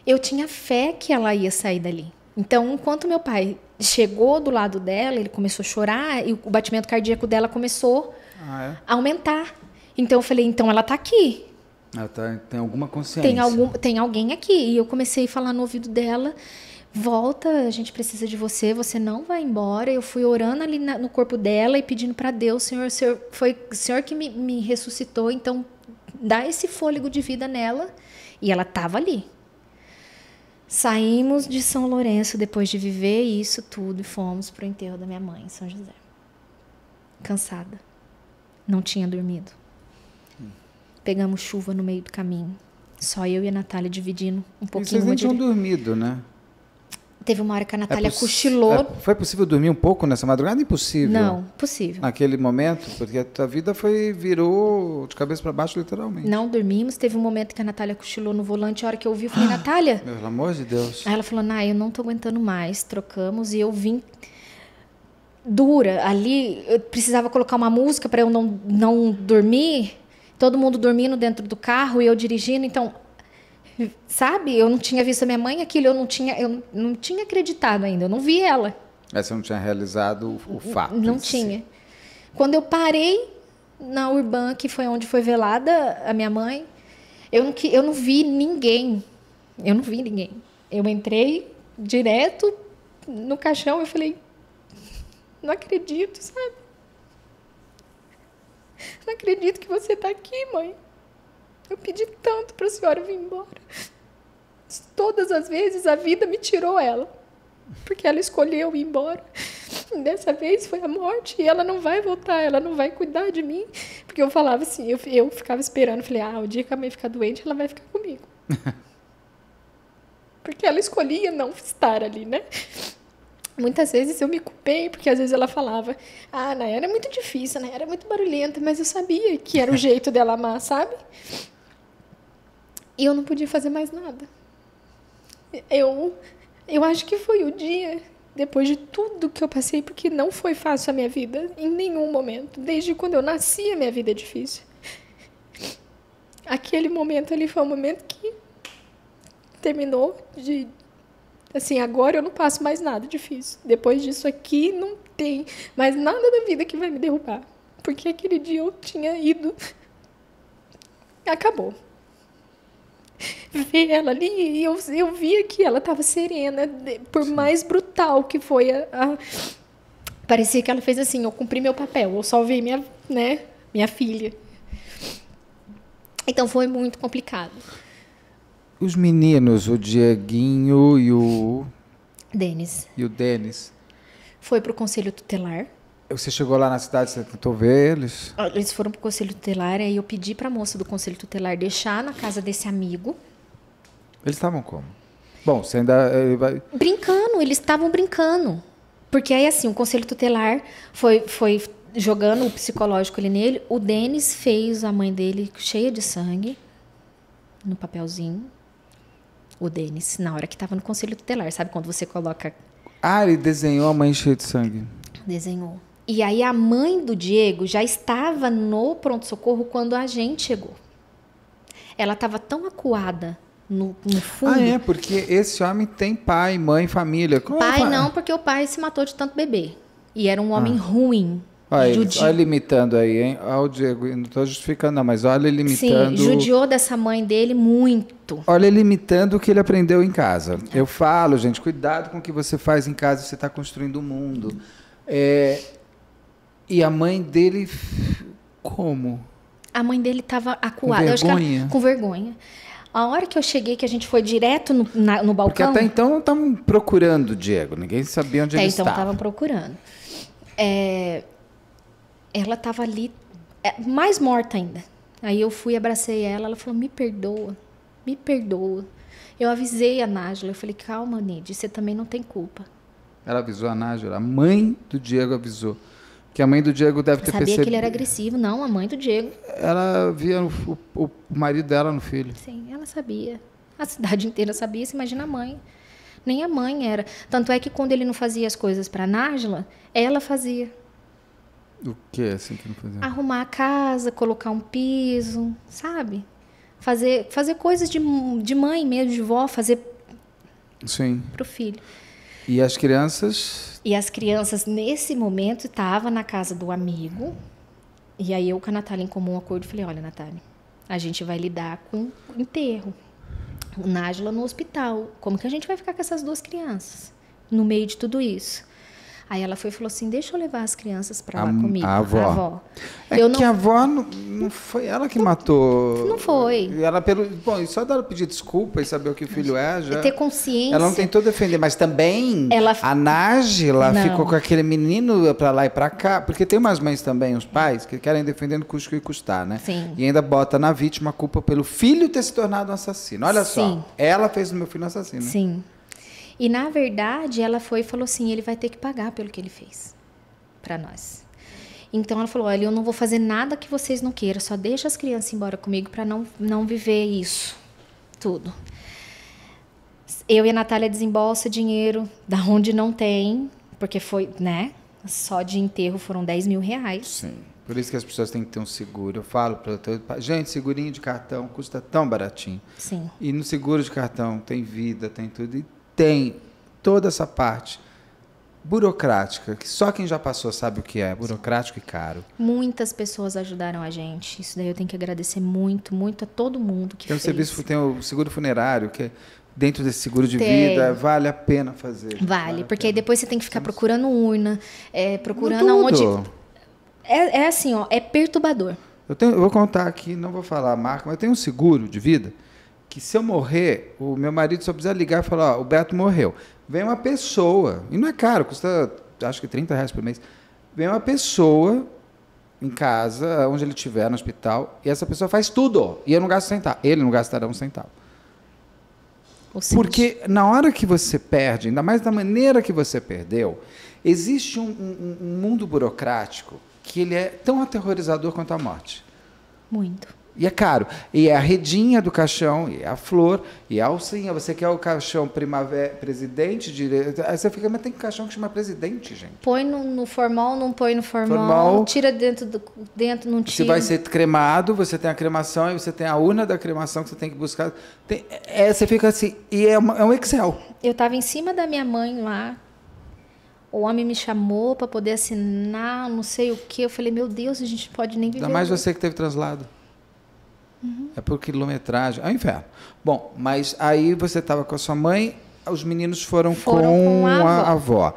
eu tinha fé que ela ia sair dali. Então, enquanto meu pai chegou do lado dela, ele começou a chorar e o batimento cardíaco dela começou ah, é? a aumentar. Então eu falei, então ela está aqui. Ela ah, tá, tem alguma consciência. Tem, algum, tem alguém aqui. E eu comecei a falar no ouvido dela volta, a gente precisa de você, você não vai embora. Eu fui orando ali na, no corpo dela e pedindo para Deus, Senhor, Senhor, foi o Senhor que me, me, ressuscitou, então dá esse fôlego de vida nela. E ela estava ali. Saímos de São Lourenço depois de viver isso tudo e fomos pro enterro da minha mãe em São José. Cansada. Não tinha dormido. Pegamos chuva no meio do caminho. Só eu e a Natália dividindo um pouquinho. E vocês não tinham dormido, né? Teve uma hora que a é Natália é cochilou. É, foi possível dormir um pouco nessa madrugada? Impossível. Não, possível. Naquele momento, porque a tua vida foi virou de cabeça para baixo, literalmente. Não dormimos. Teve um momento que a Natália cochilou no volante. A hora que eu vi eu falei, ah, Natália. Pelo amor de Deus. Aí ela falou, Nah, eu não estou aguentando mais. Trocamos e eu vim dura ali. Eu precisava colocar uma música para eu não, não dormir todo mundo dormindo dentro do carro e eu dirigindo, então sabe, eu não tinha visto a minha mãe aquilo, eu não tinha, eu não tinha acreditado ainda, eu não vi ela. Mas você não tinha realizado o, fato. Não tinha. Si. Quando eu parei na Urban, que foi onde foi velada a minha mãe, eu não, eu não vi ninguém. Eu não vi ninguém. Eu entrei direto no caixão, e falei, não acredito, sabe? Não acredito que você está aqui, mãe. Eu pedi tanto para a senhora vir embora. Todas as vezes a vida me tirou ela, porque ela escolheu ir embora. Dessa vez foi a morte e ela não vai voltar, ela não vai cuidar de mim. Porque eu falava assim, eu, eu ficava esperando, falei, ah, o dia que a mãe ficar doente, ela vai ficar comigo. porque ela escolhia não estar ali, né? Muitas vezes eu me culpei, porque às vezes ela falava, ah, na era muito difícil, na era muito barulhenta, mas eu sabia que era o jeito dela amar, sabe? E eu não podia fazer mais nada. Eu, eu acho que foi o dia, depois de tudo que eu passei, porque não foi fácil a minha vida, em nenhum momento. Desde quando eu nasci, a minha vida é difícil. Aquele momento ali foi um momento que terminou de Assim, agora eu não passo mais nada difícil. Depois disso aqui, não tem mais nada da vida que vai me derrubar. Porque aquele dia eu tinha ido. Acabou. Ver ela ali, e eu, eu via que ela estava serena, por mais brutal que foi a, a. Parecia que ela fez assim: eu cumpri meu papel, eu salvei minha, né, minha filha. Então foi muito complicado. Os meninos, o Dieguinho e o. Denis. E o Denis. Foi para o Conselho Tutelar. Você chegou lá na cidade, você tentou ver eles? Ah, eles foram para o Conselho Tutelar, aí eu pedi para a moça do Conselho Tutelar deixar na casa desse amigo. Eles estavam como? Bom, você ainda. Vai... Brincando, eles estavam brincando. Porque aí, assim, o Conselho Tutelar foi, foi jogando o psicológico ali nele. O Denis fez a mãe dele cheia de sangue no papelzinho o Denis, na hora que estava no conselho tutelar. Sabe quando você coloca. Ah, ele desenhou a mãe cheia de sangue. Desenhou. E aí a mãe do Diego já estava no pronto-socorro quando a gente chegou. Ela estava tão acuada no, no, fundo. Ah, é, porque esse homem tem pai, mãe, família. Como é pai, é pai não, porque o pai se matou de tanto bebê. E era um homem ah. ruim. Olha, olha limitando aí, hein? Olha Diego, não estou justificando, não, mas olha limitando. Sim, judiou dessa mãe dele muito. Olha limitando o que ele aprendeu em casa. Eu falo, gente, cuidado com o que você faz em casa, você está construindo o um mundo. É... E a mãe dele, como? A mãe dele estava acuada. Com vergonha. com vergonha. A hora que eu cheguei, que a gente foi direto no, na, no balcão. Porque até então estavam procurando o Diego, ninguém sabia onde é, ele então estava. Então estavam procurando. É, ela estava ali é, mais morta ainda. Aí eu fui, abracei ela, ela falou: "Me perdoa. Me perdoa". Eu avisei a Nájila, eu falei: "Calma, Nid, você também não tem culpa". Ela avisou a Nájila, a mãe do Diego avisou. Que a mãe do Diego deve ter sabia percebido. Sabia que ele era agressivo, não, a mãe do Diego. Ela via o, o, o marido dela no filho. Sim, ela sabia. A cidade inteira sabia, se imagina a mãe. Nem a mãe era. Tanto é que quando ele não fazia as coisas para Nájila, ela fazia. O que assim que não fazia? Arrumar a casa, colocar um piso, sabe? Fazer, fazer coisas de, de mãe mesmo, de vó, fazer Sim. pro filho. E as crianças? E as crianças, nesse momento, estavam na casa do amigo. E aí eu com a Natália em comum acordo falei, olha, Natália, a gente vai lidar com enterro. O Nájila no hospital. Como que a gente vai ficar com essas duas crianças? No meio de tudo isso. Aí ela foi e falou assim: deixa eu levar as crianças para lá comigo. A avó. A avó. É eu que não... a avó não, não foi ela que não, matou. Não foi. Ela pelo, bom, só dela pedir desculpa e saber o que o filho é já. E ter consciência. Ela não tentou defender, mas também ela... a ela ficou com aquele menino para lá e para cá, porque tem umas mães também, os pais que querem defendendo custo que custar, né? Sim. E ainda bota na vítima a culpa pelo filho ter se tornado um assassino. Olha Sim. só, ela fez o meu filho assassino. Né? Sim. E na verdade, ela foi e falou assim: ele vai ter que pagar pelo que ele fez para nós. Então ela falou: olha, eu não vou fazer nada que vocês não queiram, só deixa as crianças embora comigo para não, não viver isso tudo. Eu e a Natália desembolsa dinheiro da onde não tem, porque foi, né? Só de enterro foram 10 mil reais. Sim. Por isso que as pessoas têm que ter um seguro. Eu falo para todo gente, segurinho de cartão custa tão baratinho. Sim. E no seguro de cartão tem vida, tem tudo. E tem toda essa parte burocrática, que só quem já passou sabe o que é, burocrático e caro. Muitas pessoas ajudaram a gente. Isso daí eu tenho que agradecer muito, muito a todo mundo que tem fez. O serviço, tem o seguro funerário, que é dentro desse seguro de tem. vida, vale a pena fazer. Vale, vale porque aí depois você tem que ficar então, procurando urna, é, procurando aonde. É, é, assim, ó, é perturbador. Eu, tenho, eu vou contar aqui, não vou falar a marca, mas eu tenho um seguro de vida que se eu morrer, o meu marido só precisa ligar e falar, ó, o Beto morreu. Vem uma pessoa, e não é caro, custa acho que 30 reais por mês. Vem uma pessoa em casa, onde ele estiver, no hospital, e essa pessoa faz tudo. E eu não gasto centavo. Ele não gastará um centavo. Porque na hora que você perde, ainda mais da maneira que você perdeu, existe um, um, um mundo burocrático que ele é tão aterrorizador quanto a morte. Muito. E é caro. E é a redinha do caixão, e é a flor, e é a alcinha. Você quer o caixão primavera, presidente, direito. Aí você fica, mas tem caixão que chama presidente, gente. Põe no, no formal, não põe no formal. formal tira dentro, do, dentro, não tira. Se vai ser cremado, você tem a cremação, e você tem a urna da cremação que você tem que buscar. Tem, é, você fica assim, e é, uma, é um Excel. Eu estava em cima da minha mãe lá, o homem me chamou para poder assinar, não sei o que. Eu falei, meu Deus, a gente pode nem viver. Ainda mais você que teve translado. Uhum. É por quilometragem. É um inferno. Bom, mas aí você estava com a sua mãe, os meninos foram, foram com, com, a, a avó.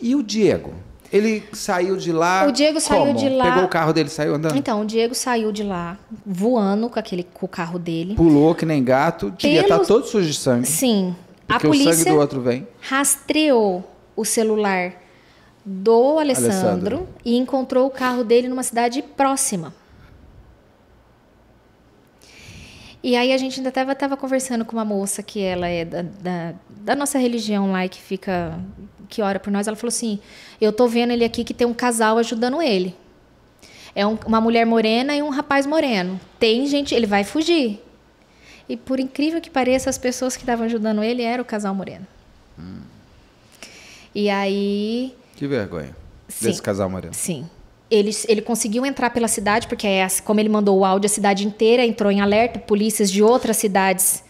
E o Diego? Ele saiu de lá. O Diego como? saiu de lá. Pegou o carro dele, saiu andando. Então, o Diego saiu de lá voando com aquele com o carro dele. Pulou que nem gato, devia tá estar todo sujo de sangue. Sim. a polícia o sangue do outro vem. Rastreou o celular do Alessandro, Alessandro, e encontrou o carro dele numa cidade próxima. E aí a gente ainda estava tava conversando com uma moça que ela é da, da, da, nossa religião lá e que fica. que ora por nós. Ela falou assim: Eu tô vendo ele aqui que tem um casal ajudando ele. É um, uma mulher morena e um rapaz moreno. Tem gente, ele vai fugir. E por incrível que pareça, as pessoas que estavam ajudando ele era o casal moreno. Hum. E aí. Que vergonha. Sim, desse casal moreno. Sim ele, ele conseguiu entrar pela cidade, porque é, como ele mandou o áudio, a cidade inteira entrou em alerta, polícias de outras cidades.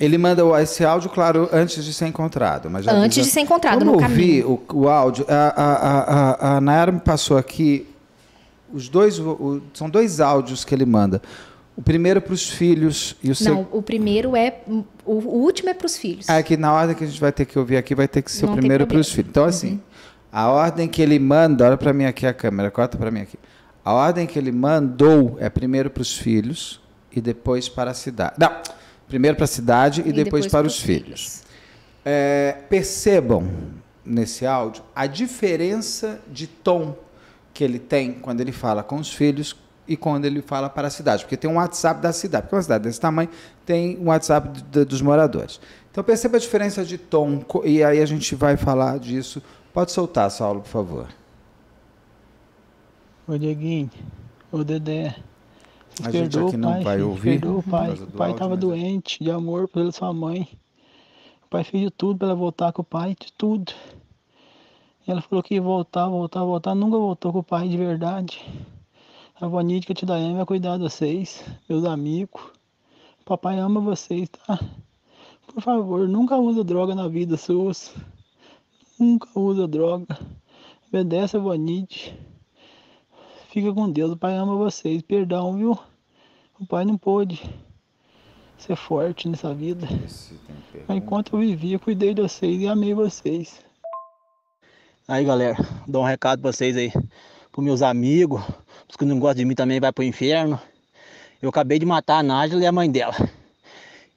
Ele manda esse áudio, claro, antes de ser encontrado. Mas antes de ser encontrado, Vamos no caminho. ouvi o, o áudio. A, a, a, a Nayara me passou aqui. Os dois, o, são dois áudios que ele manda. O primeiro é para os filhos e o Não, o primeiro é. O, o último é para os filhos. É que na ordem que a gente vai ter que ouvir aqui vai ter que ser Não o primeiro é para os filhos. Então, assim. Uhum. A ordem que ele manda, olha para mim aqui a câmera, corta para mim aqui. A ordem que ele mandou é primeiro para os filhos e depois para a cidade. Não, primeiro para a cidade e, e depois, depois, para, os filhos. filhos. É, percebam nesse áudio a diferença de tom que ele tem quando ele fala com os filhos e quando ele fala para a cidade, porque tem um WhatsApp da cidade, porque é uma cidade desse tamanho tem um WhatsApp dos moradores. Então perceba a diferença de tom e aí a gente vai falar disso Pode soltar, Saulo, por favor. Oi, Dieguinho, o Dedé. A gente aqui não pai, vai ouvir. Perdoa o pai. O pai estava é- doente de amor pela sua mãe. O pai fez de tudo para ela voltar com o pai, de tudo. E ela falou que ia voltar, voltar, voltar. Nunca voltou com o pai de verdade. A Vanite que te dá vai é cuidar de vocês, meus amigos. Papai ama vocês, tá? Por favor, nunca usa droga na vida sus nunca usa droga, obedece a Bonite. Fica com Deus, o Pai ama vocês. Perdão, viu? O Pai não pôde ser forte nessa vida. Mas enquanto eu vivia, cuidei de vocês e amei vocês. Aí, galera, dou um recado pra vocês aí, pros meus amigos, os que não gostam de mim também vai pro inferno. Eu acabei de matar a Nájila e a mãe dela.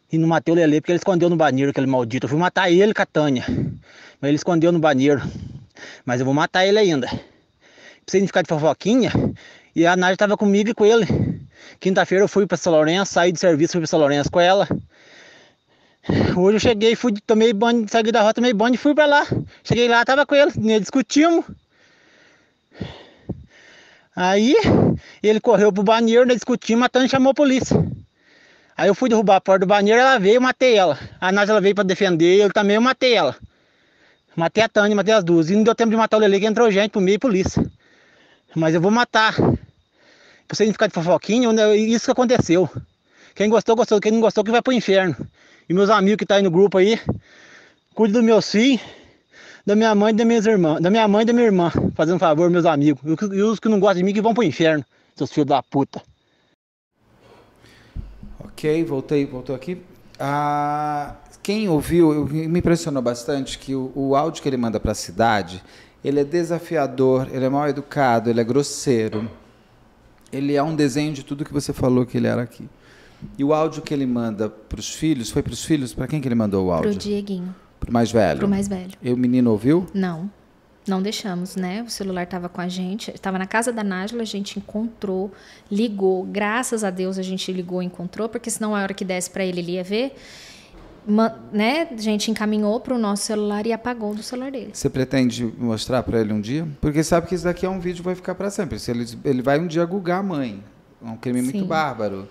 E não matei o Lele porque ele escondeu no banheiro, aquele maldito. Eu fui matar ele, Tânia, Mas ele escondeu no banheiro. Mas eu vou matar ele ainda. Preciso me ficar de fofoquinha. E a Nádia tava comigo e com ele. Quinta-feira eu fui pra São Lourenço, saí de serviço, fui pra São Lourenço com ela. Hoje eu cheguei, fui, tomei banho, saí da rota, tomei banho e fui pra lá. Cheguei lá, tava com ele, né, discutimos. Aí ele correu pro banheiro, nós né, discutimos, matando e chamou a polícia. Aí eu fui derrubar a porta do banheiro, ela veio, matei ela. A Nádia ela veio para defender, eu também eu matei ela. Matei a Tânia, matei as duas. E não deu tempo de matar o Lele, que entrou gente por meio e polícia. Mas eu vou matar. Pra vocês não ficar de fofoquinha, né, é isso que aconteceu. Quem gostou, gostou. Quem não gostou, que vai pro inferno. E meus amigos que tá aí no grupo aí, cuide do meu filho, da minha mãe e da minhas irmãs. Da minha mãe e da minha irmã. Fazendo favor, meus amigos. E os que não gostam de mim, que vão pro inferno, seus filhos da puta. Ok, voltei, voltou aqui. Ah, quem ouviu, eu, me impressionou bastante que o, o áudio que ele manda para a cidade, ele é desafiador, ele é mal educado, ele é grosseiro. Ele é um desenho de tudo que você falou que ele era aqui. E o áudio que ele manda para os filhos, foi para os filhos? Para quem que ele mandou o áudio? Para o Dieguinho. Para o mais velho? Para o mais velho. E o menino ouviu? Não. Não deixamos, né? O celular estava com a gente, estava na casa da Nájila, a gente encontrou, ligou. Graças a Deus a gente ligou, encontrou, porque senão a hora que desse para ele, ele ia ver. Ma né? A gente encaminhou para o nosso celular e apagou do celular dele. Você pretende mostrar para ele um dia? Porque sabe que isso daqui é um vídeo que vai ficar para sempre. Se ele, ele vai um dia gugar a mãe. É um crime Sim. muito bárbaro.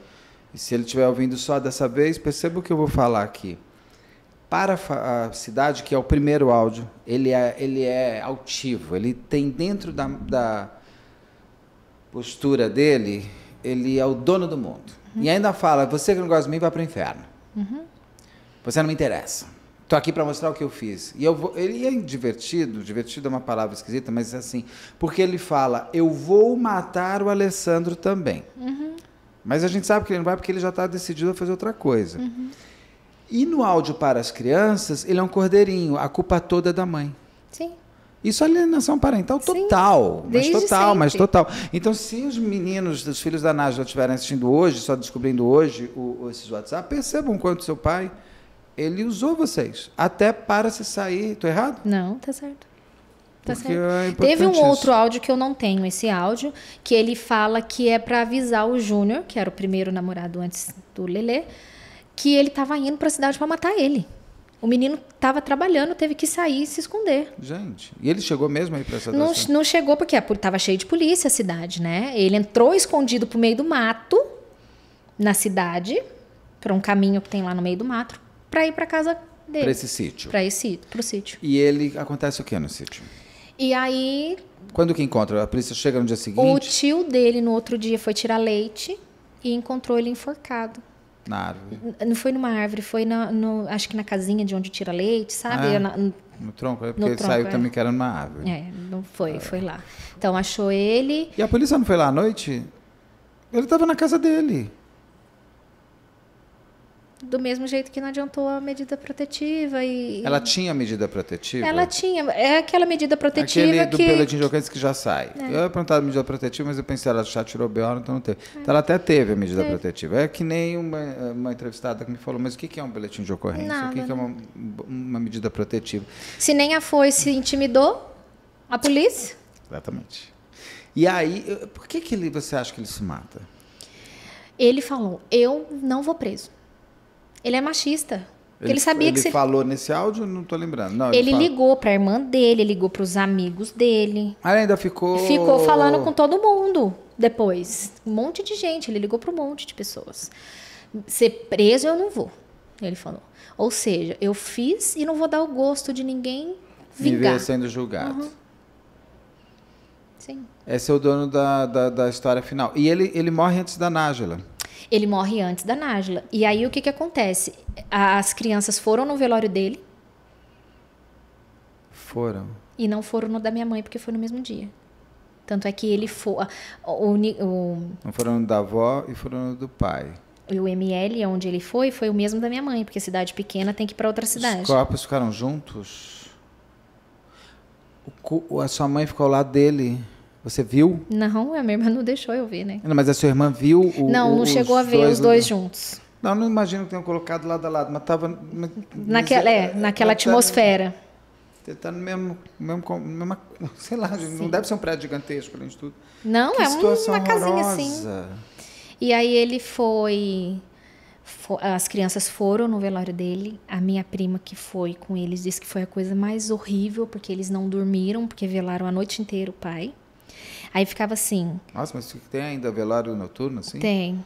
E se ele estiver ouvindo só dessa vez, perceba o que eu vou falar aqui para a cidade, que é o primeiro áudio, ele é, ele é altivo, ele tem dentro da, da postura dele, ele é o dono do mundo. Uhum. E ainda fala: você que não gosta de mim, vai para o inferno. Uhum. Você não me interessa. Estou aqui para mostrar o que eu fiz. E eu vou, ele é divertido, divertido é uma palavra esquisita, mas é assim, porque ele fala: eu vou matar o Alessandro também. Uhum. Mas a gente sabe que ele não vai porque ele já está decidido a fazer outra coisa. Uhum. E no áudio para as crianças, ele é um cordeirinho, a culpa toda é da mãe. Sim. Isso é alienação parental total, Sim, mas total, sempre. mas total. Então, se os meninos, os filhos da Nájila estiverem assistindo hoje, só descobrindo hoje o, esses WhatsApp, percebam quanto seu pai, ele usou vocês, até para se sair. Tô errado? Não, tá certo. Tá é Teve um isso. outro áudio que eu não tenho, esse áudio, que ele fala que é para avisar o Júnior, que era o primeiro namorado antes do Lelê, que ele estava indo para a cidade para matar ele. O menino estava trabalhando, teve que sair e se esconder. Gente, e ele chegou mesmo aí para essa não, não chegou porque estava é, cheio de polícia a cidade, né? Ele entrou escondido pro meio do mato na cidade, para um caminho que tem lá no meio do mato, para ir para casa dele. Para esse sítio. Para esse pro sítio. E ele acontece o que no sítio? E aí Quando que encontra? A polícia chega no dia seguinte? O tio dele no outro dia foi tirar leite e encontrou ele enforcado. Na árvore. Não foi numa árvore, foi na, no, acho que na casinha de onde tira leite, sabe? Ah, na, no tronco, é porque no ele tronco, saiu é. também que era numa árvore. É, não foi, ah, foi lá. Então achou ele. E a polícia não foi lá à noite? Ele estava na casa dele do mesmo jeito que não adiantou a medida protetiva e ela tinha medida protetiva ela tinha é aquela medida protetiva Aquele do que... de ocorrência que já sai é. eu ia perguntar a medida protetiva mas eu pensei ela já tirou BO então não teve é. então ela até teve a medida protetiva é que nem uma, uma, entrevistada que me falou mas o que é um boletim de ocorrência Nada, o que, que é uma, uma medida protetiva se nem a foi se intimidou a polícia exatamente e aí por que que ele você acha que ele se mata ele falou eu não vou preso ele é machista. Ele, ele sabia ele que ele falou nesse áudio, não tô lembrando. Não, ele, ele fala... ligou para irmã dele, ligou para os amigos dele. Ah, ainda ficou Ficou falando com todo mundo depois. Um monte de gente, ele ligou para um monte de pessoas. Ser preso eu não vou, ele falou. Ou seja, eu fiz e não vou dar o gosto de ninguém vingar. Viver sendo julgado. Uhum. Sim. Esse é o dono da, da, da, história final. E ele, ele morre antes da Nájila. Ele morre antes da Nájila. E aí o que, que acontece? As crianças foram no velório dele. Foram. E não foram no da minha mãe, porque foi no mesmo dia. Tanto é que ele foi. O, o, não foram no da avó e foram no do pai. E o ML, onde ele foi, foi o mesmo da minha mãe, porque cidade pequena tem que ir para outra cidade. Os corpos ficaram juntos? O, a sua mãe ficou ao lado dele? Você viu? Não, a minha irmã não deixou eu ver, né? Não, mas a sua irmã viu o. Não, não chegou a ver dois os dois juntos. Não, não imagino que tenham colocado lado a lado, mas estava. Naquela, é, naquela tá atmosfera. Você está no mesmo, mesmo mesma, sei lá, não deve ser um prédio gigantesco além de tudo. Não, que é uma casinha assim. E aí ele foi, foi, as crianças foram no velório dele. A minha prima que foi com eles disse que foi a coisa mais horrível porque eles não dormiram porque velaram a noite inteira o pai. Aí ficava assim. Nossa, mas tem ainda velário noturno, assim? Tem.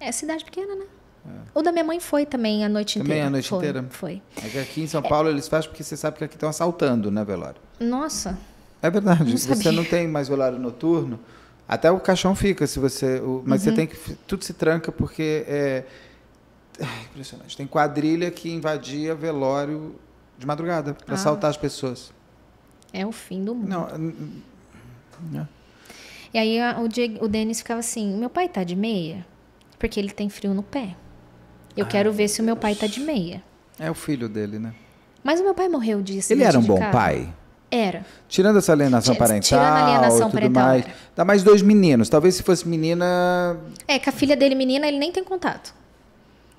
É cidade pequena, né? É. O da minha mãe foi também a noite também inteira. Também a noite foi, inteira? Foi. É que aqui em São é. Paulo é. eles fazem porque você sabe que aqui estão assaltando, né, velório. Nossa. É verdade. Não você sabia. não tem mais velário noturno. Até o caixão fica, se você. O, mas uhum. você tem que. Tudo se tranca porque é, é, Impressionante. Tem quadrilha que invadia velório de madrugada para ah. assaltar as pessoas. É o fim do mundo. Não, né? E aí o, o Denis ficava assim: meu pai tá de meia? Porque ele tem frio no pé. Eu Ai, ah, quero ver se o meu pai tá de meia. É o filho dele, né? Mas o meu pai morreu disso. Ele era um bom carro. pai? Era. Tirando essa alienação T parental. Tirando a alienação Mais, dá mais dois meninos. Talvez se fosse menina. É, com a filha dele, é menina, ele nem tem contato.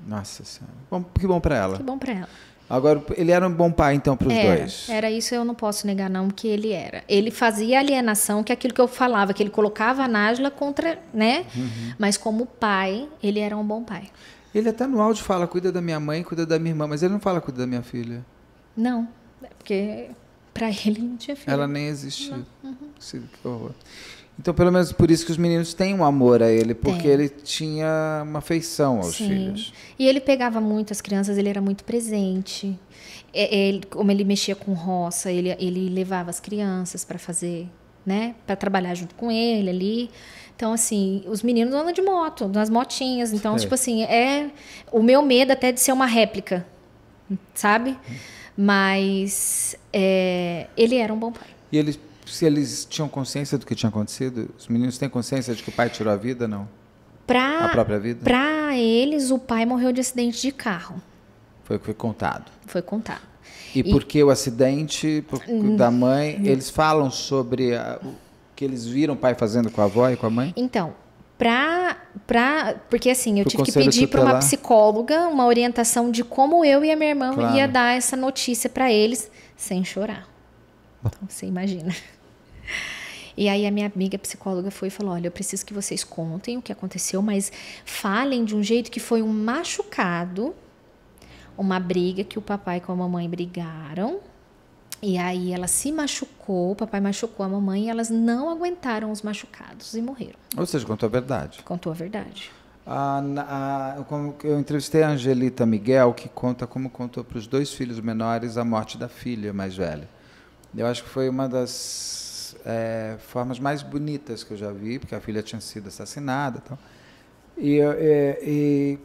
Nossa Senhora. Bom, que bom para ela. Que bom para ela. Agora, ele era um bom pai, então, para os dois? Era isso, eu não posso negar, não, que ele era. Ele fazia alienação, que é aquilo que eu falava, que ele colocava a Nájila contra, né? Uhum. Mas como pai, ele era um bom pai. Ele até no áudio fala, cuida da minha mãe, cuida da minha irmã, mas ele não fala, cuida da minha filha. Não, porque para ele não tinha filha. Ela nem existia. Uhum. Que horror. Então, pelo menos por isso que os meninos têm um amor a ele, porque ele tinha uma afeição aos Sim. filhos. E ele pegava muito as crianças, ele era muito presente. É, é, ele, como ele mexia com roça, ele, ele levava as crianças para fazer, né, para trabalhar junto com ele ali. Então, assim, os meninos andam de moto, nas motinhas. Então, é. tipo assim, é o meu medo até de ser uma réplica, sabe? Hum. Mas é, ele era um bom pai. E ele se eles tinham consciência do que tinha acontecido? Os meninos têm consciência de que o pai tirou a vida, não? Pra, a própria vida? Para eles, o pai morreu de acidente de carro. Foi o que foi contado. Foi contado. E, e porque o acidente por, hum. da mãe, eles falam sobre a, o que eles viram o pai fazendo com a avó e com a mãe? Então, pra, pra, porque assim, eu Pro tive que pedir para uma psicóloga uma orientação de como eu e a minha irmã claro. ia dar essa notícia para eles sem chorar. Então, você imagina. E aí a minha amiga psicóloga foi e falou: "Olha, eu preciso que vocês contem o que aconteceu, mas falem de um jeito que foi um machucado, uma briga que o papai com a mamãe brigaram. E aí ela se machucou, o papai machucou a mamãe e elas não aguentaram os machucados e morreram. Ou seja, contou a verdade. Contou a verdade. A, a, eu entrevistei a Angelita Miguel, que conta como contou para os dois filhos menores a morte da filha mais velha. Eu acho que foi uma das é, formas mais bonitas que eu já vi, porque a filha tinha sido assassinada, então, e, e, é, é, e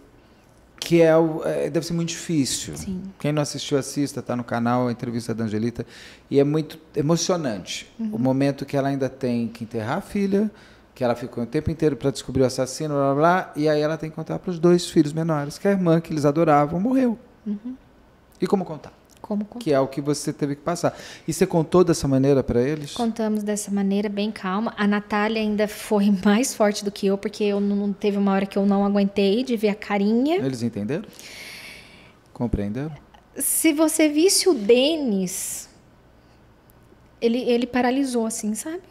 que é, é, deve ser muito difícil. Sim. Quem não assistiu assista, está no canal a entrevista da Angelita e é muito emocionante uhum. o momento que ela ainda tem que enterrar a filha, que ela ficou o tempo inteiro para descobrir o assassino, blá, blá, blá, e aí ela tem que contar para os dois filhos menores que a irmã que eles adoravam morreu. Uhum. E como contar? como contar. Que é o que você teve que passar. E você contou dessa maneira para eles? Contamos dessa maneira, bem calma. A Natália ainda foi mais forte do que eu, porque eu não teve uma hora que eu não aguentei de ver a carinha. Eles entenderam? Compreenderam? Se você visse o Denis, ele, ele paralisou assim, sabe?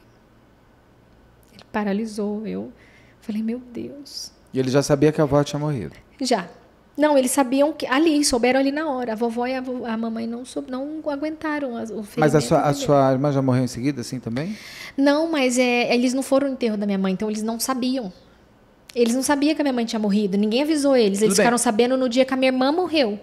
Ele paralisou. Eu falei, meu Deus. E ele já sabia que a avó tinha morrido? Já. Não, eles sabiam que ali, souberam ali na hora. A vovó e a, a mamãe não, sou, não aguentaram as, o ferimento. Mas a sua, a sua, irmã já morreu em seguida, assim também? Não, mas é, eles não foram no enterro da minha mãe, então eles não sabiam. Eles não sabiam que a minha mãe tinha morrido, ninguém avisou eles. Eles Tudo ficaram bem. sabendo no dia que a minha irmã morreu.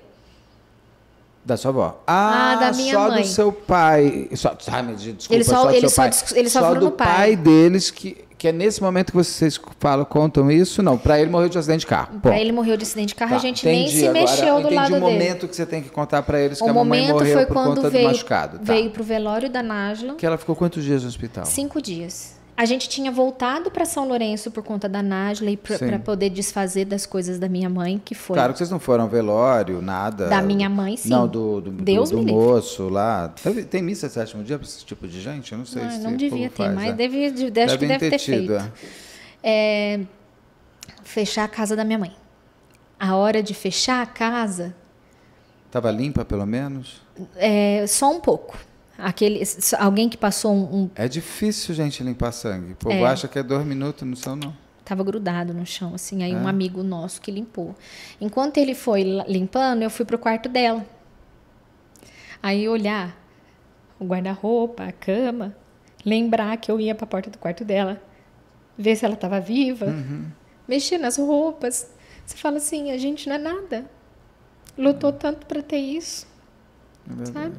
Da sua avó. Ah, ah da minha só mãe. do seu pai. Só, desculpa, ele só, só do ele seu só, pai. Ele só, só do pai. pai deles que que é nesse momento que vocês falam, contam isso? Não, para ele morreu de acidente de carro. Para ele morreu de acidente de carro, tá, a gente entendi, nem se agora, mexeu do lado dele. o momento dele. que você tem que contar para eles o que a mamãe morreu por conta veio, do machucado. quando tá. Veio para o velório da Nájula. Que ela ficou quantos dias no hospital? Cinco dias. A gente tinha voltado para São Lourenço por conta da Nájila e para poder desfazer das coisas da minha mãe, que foi. Claro que vocês não foram velório, nada. Da minha mãe, sim. Não, do, do, Deus do, do moço lá. Tem, tem missa sétimo dia para esse tipo de gente? Eu não sei não, ah, se. Não devia ter, faz, mas deve, é. deve, deve, acho que deve ter, ter feito. É. é, fechar a casa da minha mãe. A hora de fechar a casa. Estava limpa, pelo menos? É, só um pouco. Aquele, alguém que passou um, um... É difícil, gente, limpar sangue. O povo é. acha que é dois minutos, não são, não. Tava grudado no chão, assim. Aí é. um amigo nosso que limpou. Enquanto ele foi limpando, eu fui pro quarto dela. Aí olhar o guarda-roupa, a cama, lembrar que eu ia para a porta do quarto dela, ver se ela estava viva, uhum. mexer nas roupas. Você fala assim, a gente não é nada. Lutou tanto para ter isso, é sabe?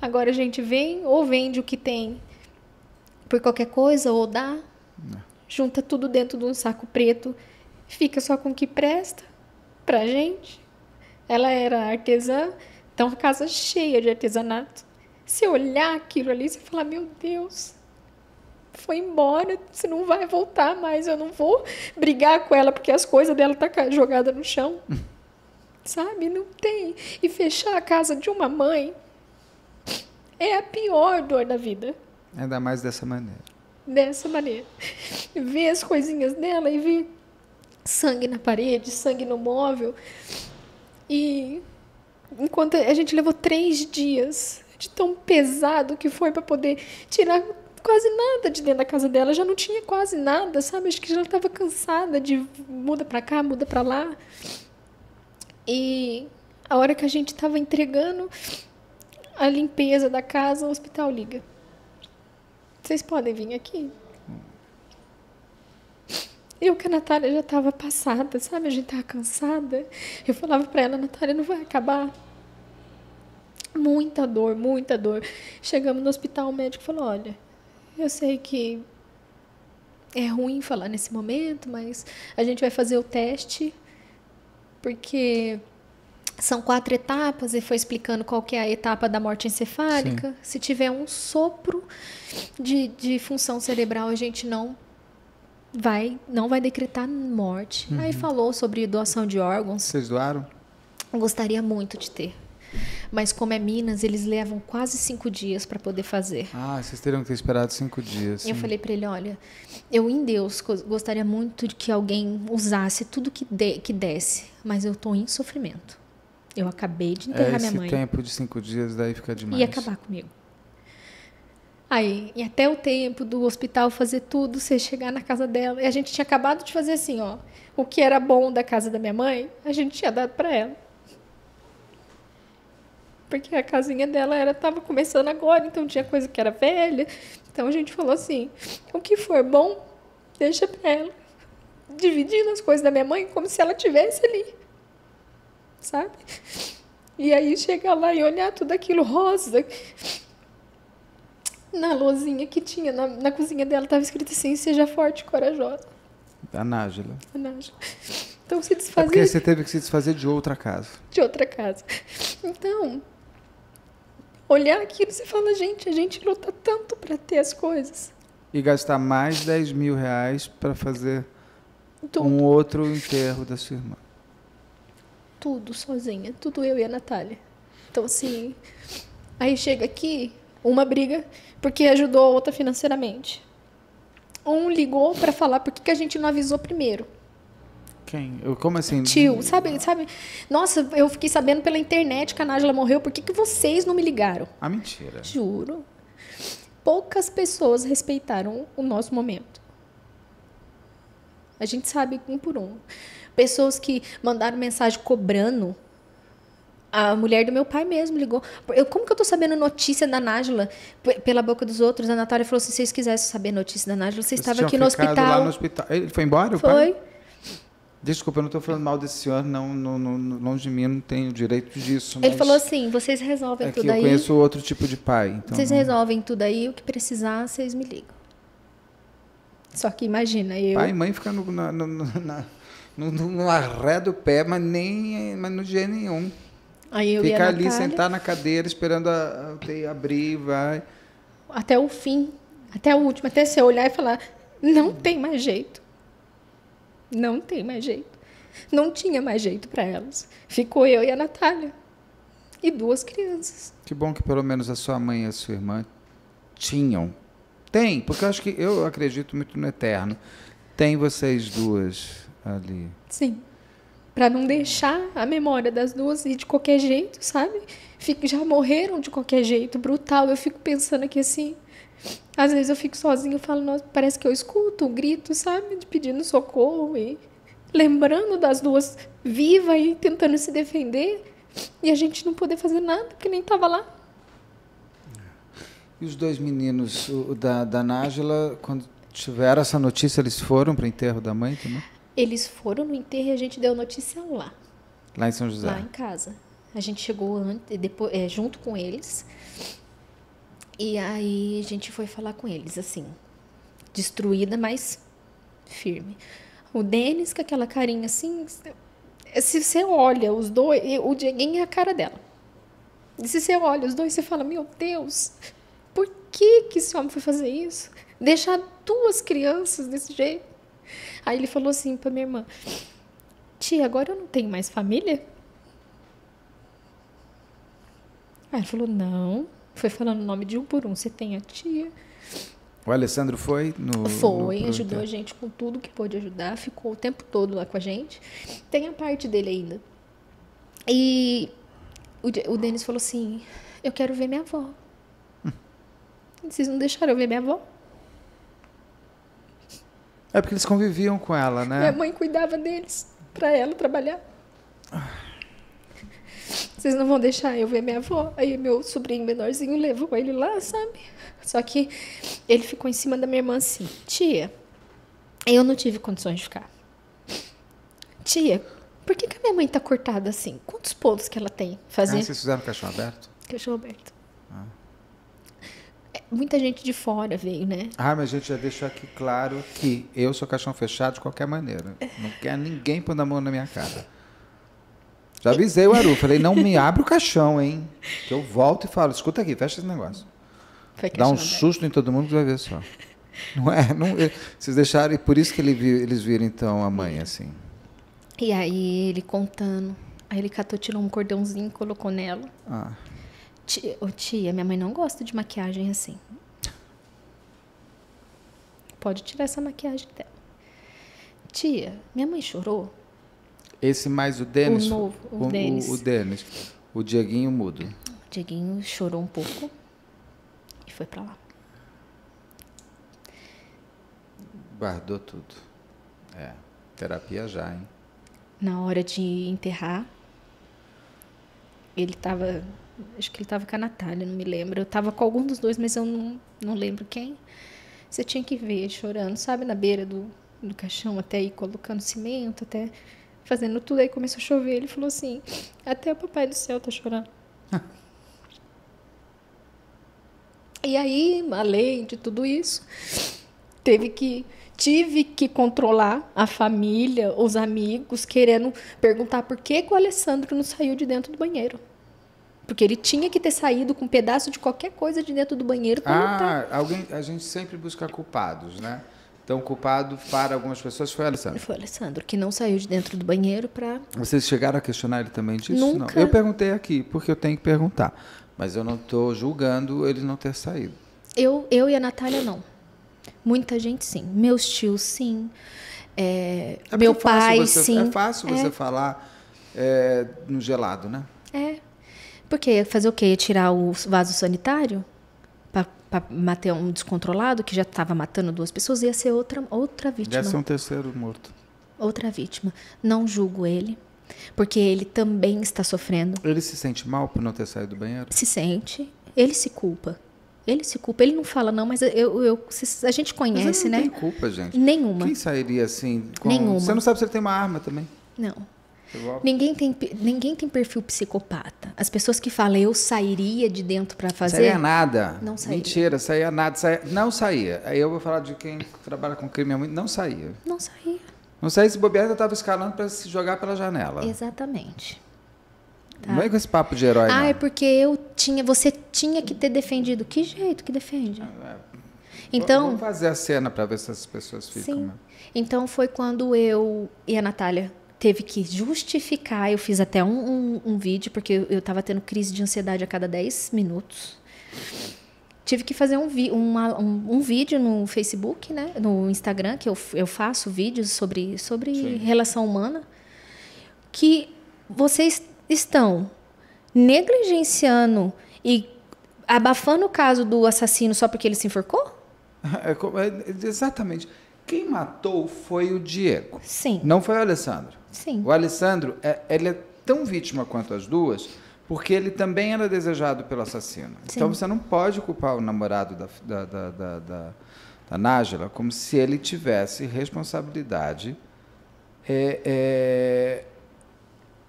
Agora a gente vem ou vende o que tem por qualquer coisa ou dá, Não. Né. junta tudo dentro de um saco preto, fica só com o que presta pra gente. Ela era artesã, então tá a casa cheia de artesanato. Se olhar aquilo ali, você falar "Meu Deus, foi embora, você não vai voltar mais, eu não vou brigar com ela porque as coisas dela tá jogada no chão". Sabe? Não tem. E fechar a casa de uma mãe é a pior dor da vida. Ainda mais dessa maneira. Dessa maneira. Ver as coisinhas dela e ver sangue na parede, sangue no móvel. E enquanto a gente levou três dias de tão pesado que foi para poder tirar quase nada de dentro da casa dela, já não tinha quase nada, sabe? Acho que já estava cansada de muda para cá, muda para lá. E a hora que a gente estava entregando, a limpeza da casa, o hospital liga. Vocês podem vir aqui? Eu que a Natália já estava passada, sabe? A gente estava cansada. Eu falava para ela, Natália, não vai acabar. Muita dor, muita dor. Chegamos no hospital, o médico falou, olha, eu sei que é ruim falar nesse momento, mas a gente vai fazer o teste, porque são quatro etapas e foi explicando qual que é a etapa da morte encefálica. Sim. Se tiver um sopro de, de função cerebral, a gente não vai não vai decretar morte. Uhum. Aí falou sobre doação de órgãos. Vocês doaram? Gostaria muito de ter. Mas como é Minas, eles levam quase cinco dias para poder fazer. Ah, vocês teriam que ter esperado cinco dias. Sim. Eu falei para ele, olha, eu em Deus gostaria muito de que alguém usasse tudo que, de, que desse, mas eu estou em sofrimento. Eu acabei de enterrar é minha mãe. Esse tempo de cinco dias daí fica demais. E acabar comigo. Aí, e até o tempo do hospital fazer tudo, você chegar na casa dela. E a gente tinha acabado de fazer assim, ó. O que era bom da casa da minha mãe, a gente tinha dado para ela. Porque a casinha dela era tava começando agora, então tinha coisa que era velha. Então a gente falou assim: o que for bom, deixa para ela. Dividindo as coisas da minha mãe como se ela tivesse ali sabe? E aí chegar lá e olhar tudo aquilo rosa na lozinha que tinha, na, na cozinha dela estava escrito assim, seja forte e corajosa. Da Nájila. Da Nájila. Então se desfazer... É porque você teve que se desfazer de outra casa. De outra casa. Então, olhar aquilo e fala, gente, a gente luta tanto para ter as coisas. E gastar mais 10 mil reais para fazer Tudo. um outro enterro da sua irmã tudo sozinha, tudo eu e a Natália. Então, assim, aí chega aqui, uma briga, porque ajudou a outra financeiramente. Um ligou para falar por que a gente não avisou primeiro. Quem? Eu, como assim? Tio, sabe, sabe? Nossa, eu fiquei sabendo pela internet que a Nájila morreu, por que, que vocês não me ligaram? Ah, mentira. Juro. Poucas pessoas respeitaram o nosso momento. A gente sabe um por um. Pessoas que mandaram mensagem cobrando. A mulher do meu pai mesmo ligou. Eu, como que eu tô sabendo notícia da Nájila pela boca dos outros? A Natália falou assim, se vocês quisessem saber notícia da Nájila, vocês estavam aqui no hospital. lá no hospital. Ele foi embora? Foi. Desculpa, eu não estou falando mal desse senhor, não, não, não, longe de mim, não tenho direito disso. Ele falou assim: vocês resolvem é tudo aí. Eu conheço outro tipo de pai. Então vocês não... resolvem tudo aí, o que precisar, vocês me ligam. Só que imagina, eu. Pai e mãe ficando na, na não, não arreda o pé, mas nem mas no dia nenhum. Aí eu Fica ali, sentar na cadeira, esperando a, a abrir, vai. Até o fim, até o último, até você olhar e falar, não tem mais jeito. Não tem mais jeito. Não tinha mais jeito para elas. Ficou eu e a Natália. E duas crianças. Que bom que pelo menos a sua mãe e a sua irmã tinham. Tem, porque eu acho que eu acredito muito no eterno. Tem vocês duas ali. Sim. Para não deixar a memória das duas ir de qualquer jeito, sabe? Fico, já morreram de qualquer jeito, brutal. Eu fico pensando aqui assim. Às vezes eu fico sozinha e falo, nossa, parece que eu escuto um grito, sabe? De pedindo socorro e lembrando das duas viva e tentando se defender. E a gente não poder fazer nada, porque nem estava lá. E os dois meninos, o da, da Nájila, quando tiveram essa notícia, eles foram para o enterro da mãe também? Eles foram no enterro e a gente deu notícia lá. Lá em São José? Lá em casa. A gente chegou antes, depois, é, junto com eles. E aí a gente foi falar com eles, assim, destruída, mas firme. O Denis, com aquela carinha assim, se você olha os dois, o Dieguinho é a cara dela. E se você olha os dois, você fala: Meu Deus, por que, que esse homem foi fazer isso? Deixar duas crianças desse jeito? Aí ele falou assim pra minha irmã: Tia, agora eu não tenho mais família? Aí ele falou: Não. Foi falando o nome de um por um. Você tem a tia. O Alessandro foi no. Foi, no ajudou a gente com tudo que pôde ajudar, ficou o tempo todo lá com a gente. Tem a parte dele ainda. E o, o Denis falou assim: Eu quero ver minha avó. Hum. Vocês não deixaram eu ver minha avó? É porque eles conviviam com ela, né? Minha mãe cuidava deles, para ela trabalhar. Vocês não vão deixar eu ver minha avó. Aí meu sobrinho menorzinho levou ele lá, sabe? Só que ele ficou em cima da minha irmã assim: Tia, eu não tive condições de ficar. Tia, por que, que a minha mãe tá cortada assim? Quantos pontos que ela tem? Fazer... Ah, vocês fizeram caixão aberto? Caixão aberto. Ah muita gente de fora veio, né? Ah, mas a gente já deixou aqui claro que eu sou caixão fechado de qualquer maneira. Não quero ninguém pondo a mão na minha cara. Já avisei o Aru, falei, não me abre o caixão, hein? Que eu volto e falo, escuta aqui, fecha esse negócio. Dá um susto em todo mundo que vai ver só. Não é? Não, eh, vocês deixaram, e por isso que ele eles viram então a mãe assim. E aí ele contando. Aí ele catou, tirou um cordãozinho e colocou nela. Ah. Tia, oh, tia, minha mãe não gosta de maquiagem assim. Pode tirar essa maquiagem dela. Tia, minha mãe chorou. Esse mais o Denis? O novo, o, o Denis. O, o Denis. O Dieguinho mudo. O Dieguinho chorou um pouco e foi para lá. Guardou tudo. É, terapia já, hein? Na hora de enterrar, ele tava Acho que ele estava com a Natália, não me lembro. Eu estava com algum dos dois, mas eu não, não lembro quem. Você tinha que ver chorando, sabe, na beira do, do caixão, até aí colocando cimento, até fazendo tudo. Aí começou a chover. Ele falou assim: Até o Papai do Céu tá chorando. e aí, além de tudo isso, teve que tive que controlar a família, os amigos, querendo perguntar por que, que o Alessandro não saiu de dentro do banheiro. Porque ele tinha que ter saído com um pedaço de qualquer coisa de dentro do banheiro ah, Alguém, a gente sempre busca culpados, né? Então, culpado para algumas pessoas foi o Alessandro. Foi o Alessandro, que não saiu de dentro do banheiro para. Vocês chegaram a questionar ele também disso? Nunca. Não. Eu perguntei aqui, porque eu tenho que perguntar. Mas eu não estou julgando ele não ter saído. Eu, eu e a Natália, não. Muita gente, sim. Meus tios, sim. É, é meu é pai, você, sim. É fácil é. você falar é, no gelado, né? É, porque fazer o quê? tirar o vaso sanitário? Para matar um descontrolado que já estava matando duas pessoas, ia ser outra, outra vítima. Ia ser um terceiro morto. Outra vítima. Não julgo ele, porque ele também está sofrendo. Ele se sente mal por não ter saído do banheiro? Se sente. Ele se culpa. Ele se culpa. Ele não fala, não, mas eu, eu a gente conhece, mas ele não né? Não tem culpa, gente. Nenhuma. Quem sairia assim? Com... Nenhuma. Você não sabe se ele tem uma arma também? Não. Ninguém tem, ninguém tem perfil psicopata. As pessoas que falam, eu sairia de dentro para fazer. Saía nada. Não saía. Mentira, saía nada. Saía, não saía. Aí eu vou falar de quem trabalha com crime muito. Não saía. Não saía. Não saía se bobear, eu estava escalando para se jogar pela janela. Exatamente. Tá? Não é com esse papo de herói. Ah, não. Né? é porque eu tinha. Você tinha que ter defendido. Que jeito que defende? Ah, é. Então, Vamos fazer a cena para ver se as pessoas ficam. Sim. Né? Então foi quando eu e a Natália teve que justificar. Eu fiz até um, um, um vídeo, porque eu estava tendo crise de ansiedade a cada 10 minutos. Tive que fazer um, vi uma, um, um, vídeo no Facebook, né? no Instagram, que eu, eu faço vídeos sobre, sobre relação humana, que vocês estão negligenciando e abafando o caso do assassino só porque ele se enforcou? É, é, exatamente. Quem matou foi o Diego. Sim. Não foi o Alessandro. Sim. O Alessandro, é, ele é tão vítima quanto as duas, porque ele também era desejado pelo assassino. Então Sim. Então você não pode culpar o namorado da, da, da, da, da Nájila como se ele tivesse responsabilidade é, é,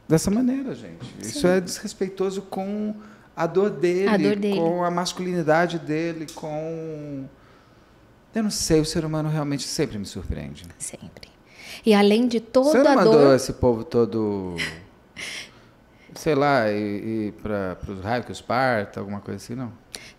dessa maneira, gente. Sim. Isso é desrespeitoso com a dor, dele, a dor dele, com a masculinidade dele, com. Eu não sei, o ser humano realmente sempre me surpreende. Sempre. E além de toda Você não a mandou dor... esse povo todo, sei lá, ir, para os raios que os parta, alguma coisa assim, não?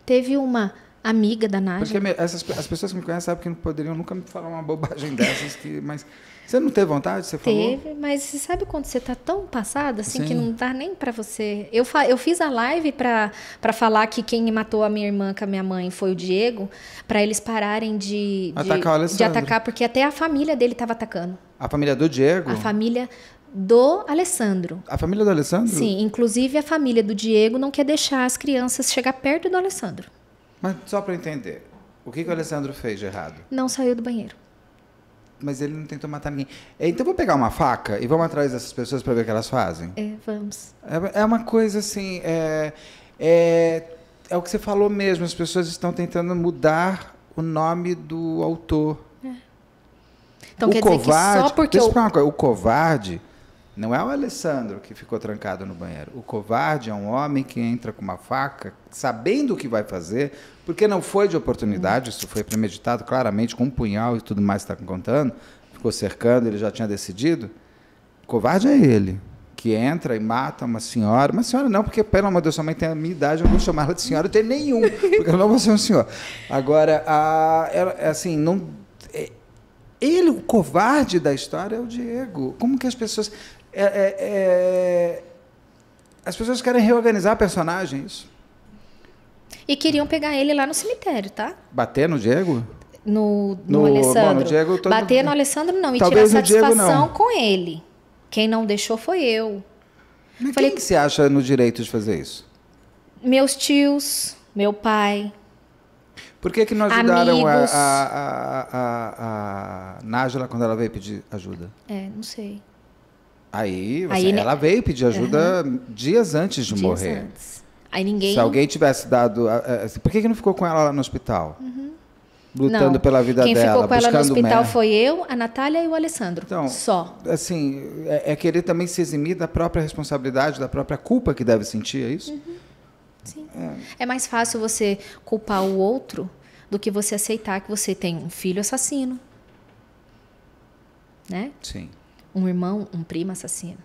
Teve uma amiga da Nádia. Porque essas, as pessoas que me conhecem sabem que não poderiam nunca me falar uma bobagem dessas, que, mas você não teve vontade? Você falou? Teve, mas você sabe quando você está tão passada assim Sim. que não dá nem para você. Eu, fa... eu fiz a live para falar que quem matou a minha irmã com a minha mãe foi o Diego, para eles pararem de, de, atacar, de atacar, porque até a família dele estava atacando. A família do Diego? A família do Alessandro. A família do Alessandro? Sim, inclusive a família do Diego não quer deixar as crianças chegar perto do Alessandro. Mas só para entender, o que, que o Alessandro fez de errado? Não saiu do banheiro. Mas ele não tentou matar ninguém. É, então vou pegar uma faca e vamos atrás dessas pessoas para ver o que elas fazem? É, vamos. É, é uma coisa assim. É, é, é o que você falou mesmo, as pessoas estão tentando mudar o nome do autor então o quer covarde, dizer que só porque. eu uma coisa, o covarde não é o Alessandro que ficou trancado no banheiro. O covarde é um homem que entra com uma faca, sabendo o que vai fazer, porque não foi de oportunidade, isso foi premeditado claramente, com um punhal e tudo mais que está contando, ficou cercando, ele já tinha decidido. O covarde é ele que entra e mata uma senhora. Uma senhora não, porque, pelo amor de Deus, sua mãe tem a minha idade, eu vou chamar ela de senhora, eu tenho nenhum, porque eu não vou ser um senhor. Agora, a, ela, é assim, não ele, o covarde da história, é o Diego. Como que as pessoas. É, é, é, as pessoas querem reorganizar personagens? E queriam pegar ele lá no cemitério, tá? Bater no Diego? No, no, no Alessandro. Bom, no Diego, Bater no Alessandro, não. E Talvez tirar satisfação Diego, com ele. Quem não deixou foi eu. Mas Falei, quem que se acha no direito de fazer isso? Meus tios, meu pai, por que, que não ajudaram a, a, a, a, Nájila quando ela veio pedir ajuda? É, não sei. Aí, você, Aí ela veio pedir ajuda uhum. dias antes de dias morrer. Antes. Aí ninguém. Se alguém tivesse dado. Assim, por que, que não ficou com ela lá no hospital? Uhum. Lutando não. pela vida Quem dela. Quem ficou com ela no hospital mer. foi eu, a Natália e o Alessandro. Então, Só. Assim, é, é, querer também se eximir da própria responsabilidade, da própria culpa que deve sentir, é isso? Uhum. Sim. É. é mais fácil você culpar o outro do que você aceitar que você tem um filho assassino. Né? Sim. Um irmão, um primo assassino.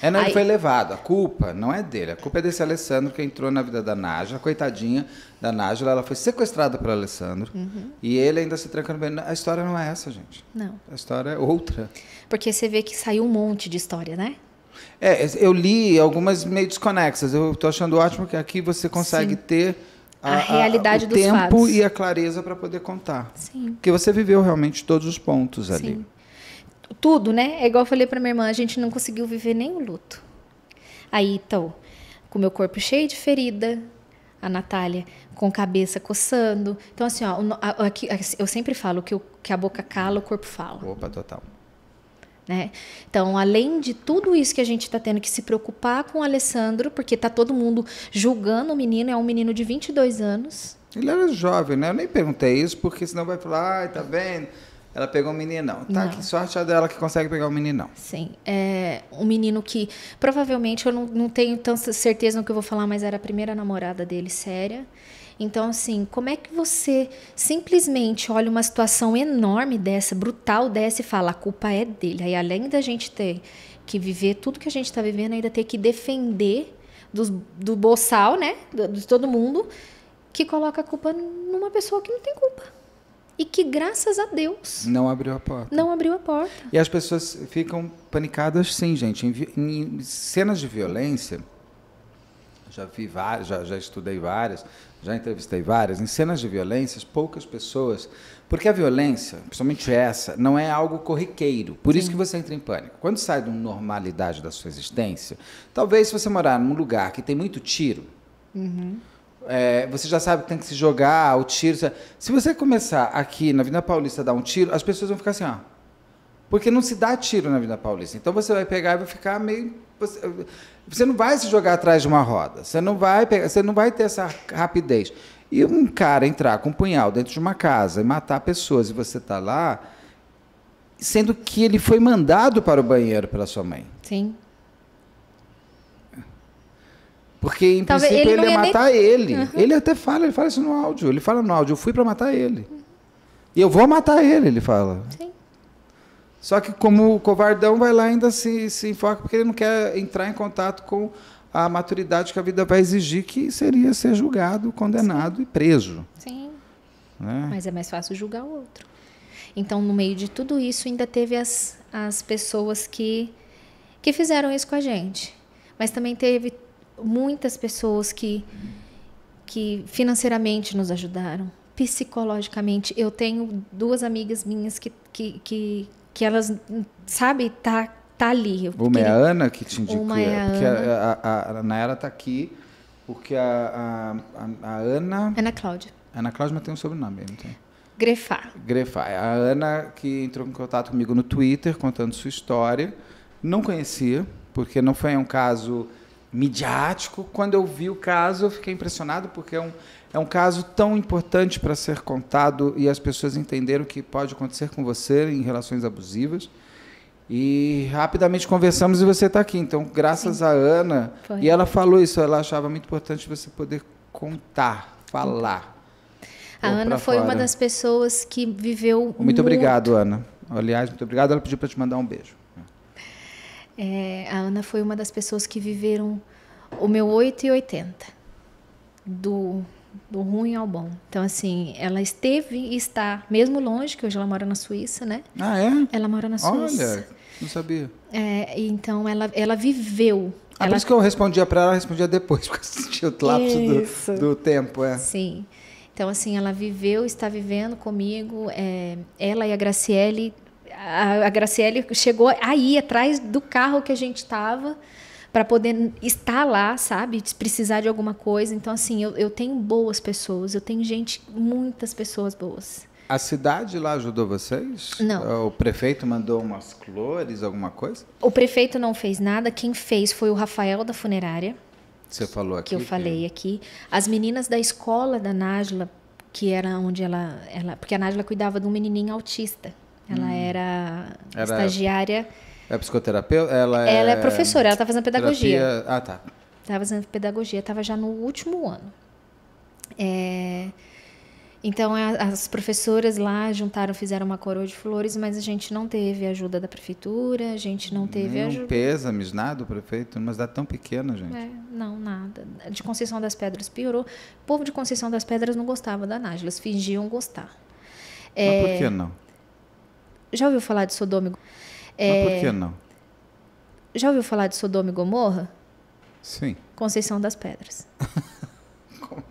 É, não, Aí... ele foi levado. A culpa não é dele. A culpa é desse Alessandro que entrou na vida da Nájila. Coitadinha da Nájila, ela foi sequestrada pelo Alessandro. Uhum. E ele ainda se trancando. bem. A história não é essa, gente. Não. A história é outra. Porque você vê que saiu um monte de história, né? É, é, eu li algumas meio desconexas. Eu estou achando ótimo que aqui você consegue Sim. ter a, a realidade a, o dos tempo fatos. e a clareza para poder contar. Sim. Porque você viveu realmente todos os pontos ali. Tudo, né? É igual eu falei para minha irmã, a gente não conseguiu viver nem o luto. Aí, então, com meu corpo cheio de ferida, a Natália com cabeça coçando. Então, assim, ó, eu sempre falo que, que a boca cala, o corpo fala. Opa, total. Né? Então, além de tudo isso que a gente está tendo que se preocupar com o Alessandro, porque está todo mundo julgando o menino, é um menino de 22 anos. Ele era jovem, né? Eu nem perguntei isso, porque senão vai falar, ai, tá vendo? Ela pegou um não Tá, não. que sorte a dela que consegue pegar um não Sim. É um menino que provavelmente eu não, não tenho tanta certeza no que eu vou falar, mas era a primeira namorada dele, séria. Então, assim, como é que você simplesmente olha uma situação enorme dessa, brutal dessa, e fala, a culpa é dele? Aí, além da gente ter que viver tudo que a gente está vivendo, ainda ter que defender do boçal, né? de todo mundo, que coloca a culpa numa pessoa que não tem culpa. E que, graças a Deus. Não abriu a porta. Não abriu a porta. E as pessoas ficam panicadas, sim, gente. Em, em cenas de violência já vi várias, já, já estudei várias, já entrevistei várias. Em cenas de violências, poucas pessoas. Porque a violência, principalmente essa, não é algo corriqueiro. Por Sim. isso que você entra em pânico. Quando sai da normalidade da sua existência, talvez se você morar num lugar que tem muito tiro. Uhum. É, você já sabe que tem que se jogar, o tiro. Se você começar aqui na Vila Paulista a dar um tiro, as pessoas vão ficar assim, ó. Porque não se dá tiro na Vila Paulista. Então você vai pegar e vai ficar meio. Você não vai se jogar atrás de uma roda, você não vai, pegar, você não vai ter essa rapidez. E um cara entrar com um punhal dentro de uma casa e matar pessoas e você está lá, sendo que ele foi mandado para o banheiro pela sua mãe. Sim. Porque, em Talvez princípio, ele, ele ia matar nem... ele. Uhum. Ele até fala, ele fala isso no áudio. Ele fala no áudio, eu fui para matar ele. E eu vou matar ele, ele fala. Sim. Só que como o covardão vai lá ainda se, se enfoca porque ele não quer entrar em contato com a maturidade que a vida vai exigir, que seria ser julgado, condenado Sim. e preso. Sim. Né? Mas é mais fácil julgar o outro. Então, no meio de tudo isso, ainda teve as, as pessoas que, que fizeram isso com a gente. Mas também teve muitas pessoas que, que financeiramente nos ajudaram, psicologicamente. Eu tenho duas amigas minhas que, que, que que elas, sabe, tá, tá ali. Eu Uma queria... é a Ana que te indicou. Uma é a porque Ana. A, Nayara tá aqui porque a, a, a Ana... Ana Cláudia. Ana Cláudia, mas tem um sobrenome, não tem? Grefar. É a Ana que entrou em contato comigo no Twitter, contando sua história. Não conhecia, porque não foi um caso midiático. Quando eu vi o caso, eu fiquei impressionado, porque é um, é um caso tão importante para ser contado e as pessoas entenderam o que pode acontecer com você em relações abusivas. E rapidamente conversamos e você está aqui. Então, graças Sim. à Ana, Foi. e ela falou isso, ela achava muito importante você poder contar, falar. A Ana foi fora. uma das pessoas que viveu muito. Muito obrigado, Ana. Aliás, muito obrigado. Ela pediu para te mandar um beijo. É, a Ana foi uma das pessoas que viveram o meu 8 e 80. Do do ruim ao bom. Então, assim, ela esteve e está, mesmo longe, que hoje ela mora na Suíça, né? Ah, é? Ela mora na Suíça. Olha, não sabia. É, então ela, ela viveu. Ah, ela... por isso que eu respondia para ela, ela respondia depois, porque eu senti o lapso do, do, tempo, é. Sim. Então, assim, ela viveu, está vivendo comigo. É, ela e a Graciele. A, a Graciele chegou aí, atrás do carro que a gente estava para poder estar lá, sabe? Se precisar de alguma coisa. Então, assim, eu, eu tenho boas pessoas, eu tenho gente, muitas pessoas boas. A cidade lá ajudou vocês? Não. O prefeito mandou umas flores, alguma coisa? O prefeito não fez nada. Quem fez foi o Rafael da funerária. Você falou aqui. Que eu falei aqui. As meninas da escola da Nájila, que era onde ela, ela. Porque a Nájila cuidava de um menininho autista. Ela hum. era, era estagiária é psicoterapeuta? Ela é, ela é professora, ela está ah, tá. tá fazendo pedagogia. Terapia... Ah, tá. Estava fazendo pedagogia, estava já no último ano. É... Então, é, as professoras lá juntaram, fizeram uma coroa de flores, mas a gente não teve ajuda da prefeitura, a gente não teve Nem ajuda. pêsames, nada, o prefeito, mas dá tão pequena, gente. É, não, nada. De Conceição das Pedras piorou. O povo de Conceição das Pedras não gostava da Nájila, fingiam gostar. É... Mas por é, que não? Já ouviu falar de Sodômico? É... Mas por é, que não? Já ouviu falar de Sodoma e Gomorra? Sim. Conceição das Pedras. Como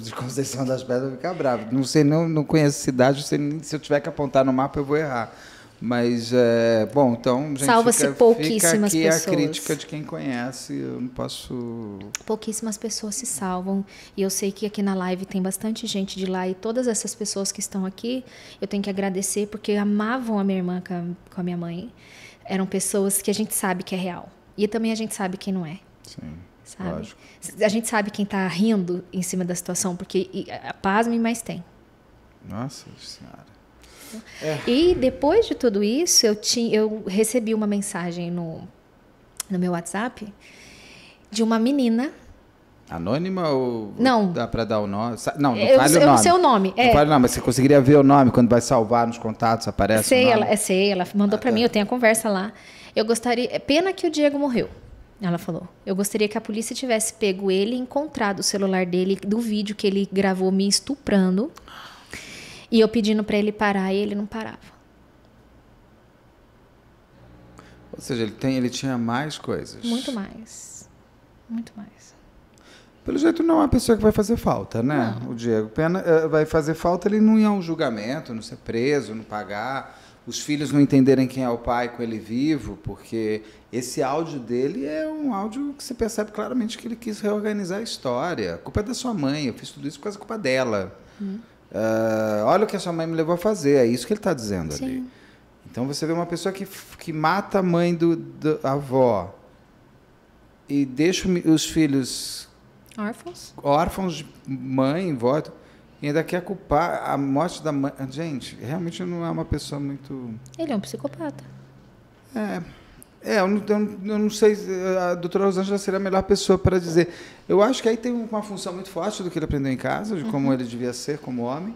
de Conceição das Pedras eu vou ficar bravo. Não sei, não, não conheço cidade, sei, se eu tiver que apontar no mapa eu vou errar. Mas, é, bom, então. Salva-se pouquíssimas fica aqui pessoas. a crítica de quem conhece, eu não posso. Pouquíssimas pessoas se salvam. E eu sei que aqui na live tem bastante gente de lá e todas essas pessoas que estão aqui, eu tenho que agradecer porque amavam a minha irmã com a minha mãe. Eram pessoas que a gente sabe que é real. E também a gente sabe quem não é. Sim. Sabe? Lógico. A gente sabe quem está rindo em cima da situação, porque e, a pasme, mas tem. Nossa Senhora. É. E depois de tudo isso, eu, tinha, eu recebi uma mensagem no, no meu WhatsApp de uma menina Anônima ou. Não. Dá para dar o nome? Não, não eu, fale o nome. Eu não sei o nome. É. Não fale o nome, mas você conseguiria ver o nome quando vai salvar nos contatos, aparece? Sei, ela, é, sei, ela mandou ah, para tá. mim, eu tenho a conversa lá. Eu gostaria. É pena que o Diego morreu. Ela falou. Eu gostaria que a polícia tivesse pego ele e encontrado o celular dele do vídeo que ele gravou me estuprando. E eu pedindo para ele parar e ele não parava. Ou seja, ele, tem, ele tinha mais coisas. Muito mais. Muito mais. Pelo jeito, não é uma pessoa que vai fazer falta, né? Não. O Diego Pena eh, vai fazer falta ele não ir um julgamento, não ser preso, não pagar. Os filhos não entenderem quem é o pai com ele vivo, porque esse áudio dele é um áudio que você percebe claramente que ele quis reorganizar a história. A culpa é da sua mãe, eu fiz tudo isso por causa da culpa dela. Hum. Uh, olha o que a sua mãe me levou a fazer. É isso que ele está dizendo Sim. ali. Então você vê uma pessoa que, que mata a mãe do, do a avó e deixa os filhos órfãos, órfãos de mãe, vó, e ainda quer culpar a morte da mãe. Gente, realmente não é uma pessoa muito. Ele é um psicopata. É. É, eu não, eu não, sei, eh, a doutora Rosângela seria a melhor pessoa para dizer. Eu acho que aí tem uma função muito forte do que ele aprendeu em casa, de como uhum. ele devia ser como homem.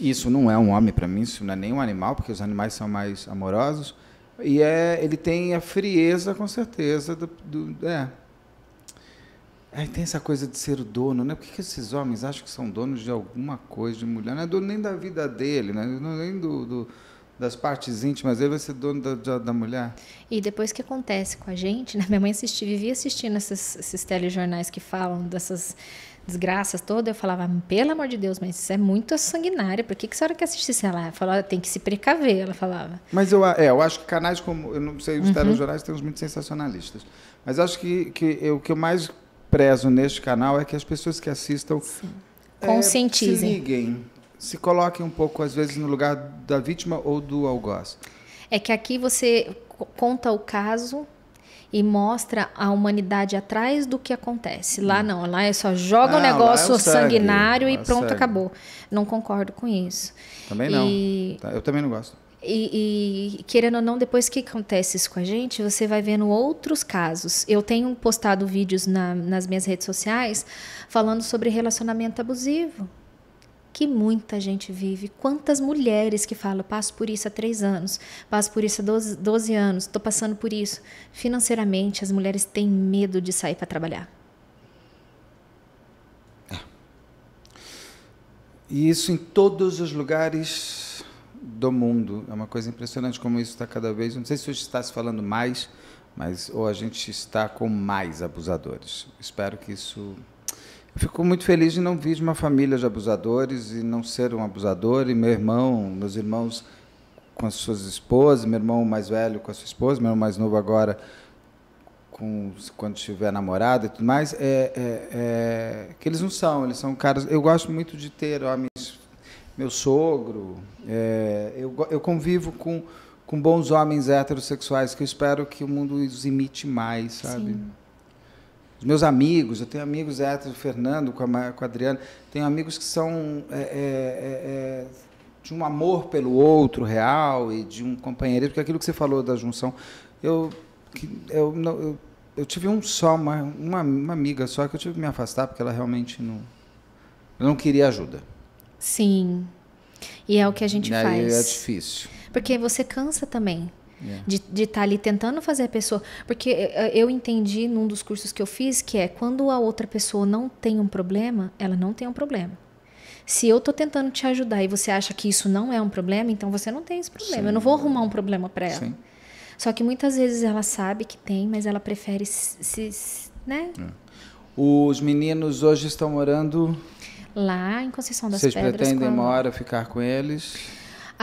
Isso não é um homem para mim, isso não é nem um animal, porque os animais são mais amorosos. E é, ele tem a frieza, com certeza, do, do é. Aí tem essa coisa de ser o dono, né? Por que, que esses homens acham que são donos de alguma coisa de mulher? Não é dono nem da vida dele, né? É nem do, do das partes íntimas, ele vai ser dono da, da, da, mulher. E depois que acontece com a gente, né? minha mãe assistia, vivia assistindo esses, esses telejornais que falam dessas desgraças todas, eu falava, pelo amor de Deus, mas isso é muito sanguinário, por que, que a senhora quer assistir isso? Ela falava, ah, tem que se precaver, ela falava. Mas eu, é, eu acho que canais como, eu não sei, os uhum. telejornais têm uns muito sensacionalistas, mas acho que, que eu, o que eu mais prezo neste canal é que as pessoas que assistam... Sim. É, Conscientizem. É, se liguem se coloque um pouco, às vezes, no lugar da vítima ou do algoz. É que aqui você conta o caso e mostra a humanidade atrás do que acontece. Lá hum. não, lá é só joga ah, um negócio é sanguinário e é pronto, sangue. acabou. Não concordo com isso. Também não. E... Tá, eu também não gosto. E, e, querendo ou não, depois que acontece isso com a gente, você vai vendo outros casos. Eu tenho postado vídeos na, nas minhas redes sociais falando sobre relacionamento abusivo que muita gente vive. Quantas mulheres que falam, passo por isso há três anos, passo por isso há 12, 12 anos, estou passando por isso. Financeiramente, as mulheres têm medo de sair para trabalhar. É. E isso em todos os lugares do mundo. É uma coisa impressionante como isso está cada vez. Não sei se hoje está se falando mais, mas ou a gente está com mais abusadores. Espero que isso Fico muito feliz de não vir de uma família de abusadores e não ser um abusador. E meu irmão, meus irmãos com as suas esposas, meu irmão mais velho com a sua esposa, meu irmão mais novo agora com quando tiver namorada e tudo mais, é, é, é, que eles não são, eles são caras. Eu gosto muito de ter homens, meu sogro. É, eu, eu convivo com com bons homens heterossexuais que eu espero que o mundo os imite mais, sabe? Sim meus amigos, eu tenho amigos héteros, o Fernando, com a, com a Adriana, tenho amigos que são é, é, é, é, de um amor pelo outro real e de um companheirismo, porque aquilo que você falou da junção, eu, eu, eu, eu tive um só, uma, uma, uma, amiga só que eu tive que me afastar, porque ela realmente não, não queria ajuda. Sim. E é o que a gente e é faz. É difícil. Porque você cansa também. É. De estar de tá ali tentando fazer a pessoa. Porque eh, eh, eu entendi num dos cursos que eu fiz que é quando a outra pessoa não tem um problema, ela não tem um problema. Se eu estou tentando te ajudar e você acha que isso não é um problema, então você não tem esse problema. Sim. Eu não vou arrumar um problema para ela. Sim. Só que muitas vezes ela sabe que tem, mas ela prefere se. se né? É. Os meninos hoje estão morando. Lá em Conceição das Vocês Pedras. Vocês pretendem, quando... uma ficar com eles?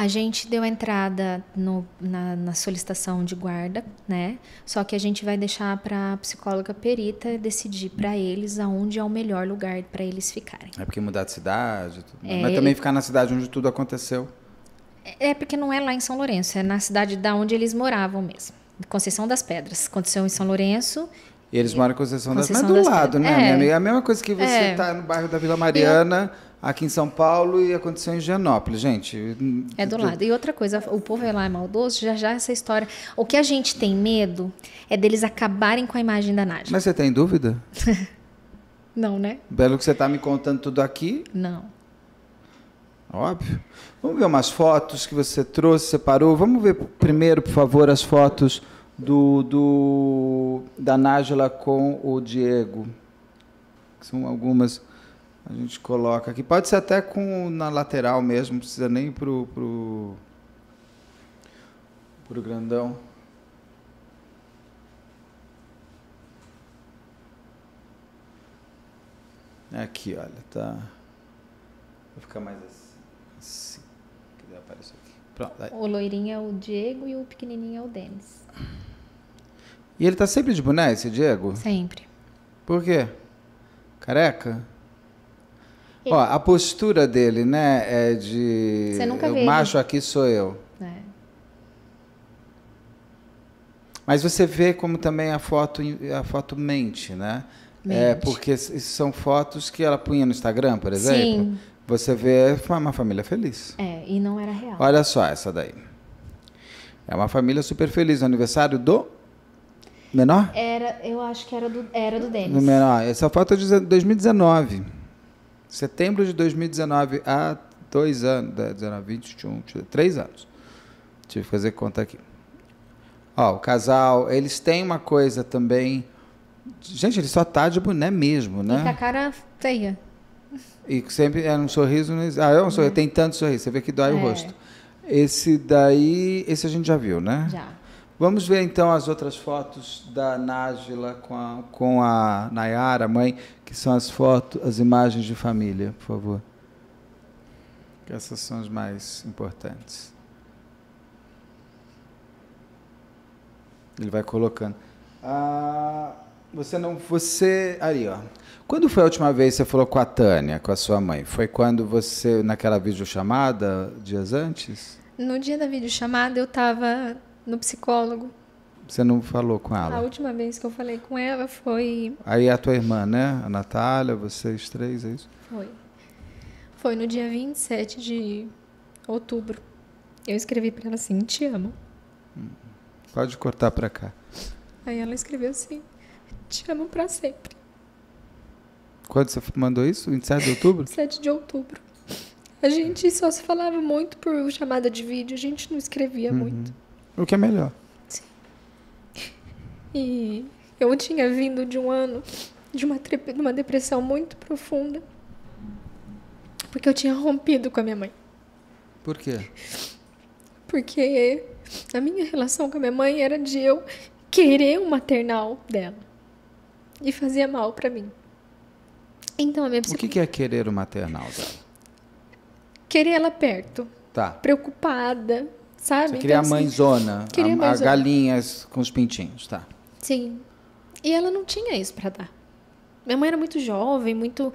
A gente deu entrada no, na, na, solicitação de guarda, né? Só que a gente vai deixar para a psicóloga perita decidir para eles aonde é o melhor lugar para eles ficarem. É porque mudar de cidade, tudo. É, mas também ficar na cidade onde tudo aconteceu. É, é porque não é lá em São Lourenço, é na cidade da onde eles moravam mesmo. Conceição das Pedras. Aconteceu em São Lourenço e eles moram em Conceição, Conceição das Pedras. Mas do das lado, Pedras. né, é. É a mesma coisa que você está é. no bairro da Vila Mariana. Eu aqui em São Paulo e aconteceu em Higienópolis, gente. É do lado. E outra coisa, o povo é lá é maldoso, já já essa história. O que a gente tem medo é deles acabarem com a imagem da Nádia. Mas você tem dúvida? Não, né? Belo que você está me contando tudo aqui? Não. Óbvio. Vamos ver umas fotos que você trouxe, separou. Vamos ver primeiro, por favor, as fotos do, do da Nájula com o Diego. São algumas. A gente coloca aqui. Pode ser até com na lateral mesmo, não precisa nem pro, pro, pro grandão. Aqui, olha, tá. Vou ficar mais assim. assim que aparecer aqui. Pronto. O loirinho é o Diego e o pequenininho é o Denis. E ele tá sempre de boné, esse Diego? Sempre. Por quê? Careca? Ó, a postura dele, né, é de Você nunca vê o macho ele. aqui sou eu. É. Mas você vê como também a foto, a foto mente, né? É, mente. É porque são fotos que ela punha no Instagram, por exemplo. Sim. Você vê uma família feliz. É, e não era real. Olha só essa daí. É uma família super feliz no aniversário do menor? Era, eu acho que era do era do Denis. No menor. Essa foto é de 2019. Setembro de 2019, há dois anos, 19, 21, três anos. Tive que fazer conta aqui. Ó, o casal, eles têm uma coisa também. Gente, ele só tá de boné mesmo, né? E com tá a cara feia. E sempre é um sorriso. No... Né? Ah, é um sorriso. Uhum. Tem tanto sorriso. Você vê que dói é. o rosto. Esse daí, esse a gente já viu, né? Já. Vamos ver então as outras fotos da Nájila com a, com a Nayara, mãe, que são as fotos, as imagens de família, por favor. Que essas são as mais importantes. Ele vai colocando. Ah, você não. Você. Aí, ó. Quando foi a última vez que você falou com a Tânia, com a sua mãe? Foi quando você, naquela videochamada, dias antes? No dia da videochamada, eu estava no psicólogo. Você não falou com ela? A última vez que eu falei com ela foi. Aí a tua irmã, né? A Natália, vocês três, é isso? Foi. Foi no dia 27 de outubro. Eu escrevi para ela assim: Te amo. Hum. Pode cortar para cá. Aí ela escreveu assim: Te amo para sempre. Quando você mandou isso? 27 de outubro? 27 de outubro. A gente só se falava muito por chamada de vídeo, a gente não escrevia uhum. muito o que é melhor. Sim. E eu tinha vindo de um ano de uma, de uma depressão muito profunda, porque eu tinha rompido com a minha mãe. Por quê? Porque a minha relação com a minha mãe era de eu querer o maternal dela e fazia mal para mim. Então a minha psicóloga... O que é querer o maternal dela? Querer ela perto. Tá. Preocupada, Sabe? Você então, queria então, a mãezona, queria a, a galinhas com os pintinhos, tá? Sim. E ela não tinha isso para dar. Minha mãe era muito jovem, muito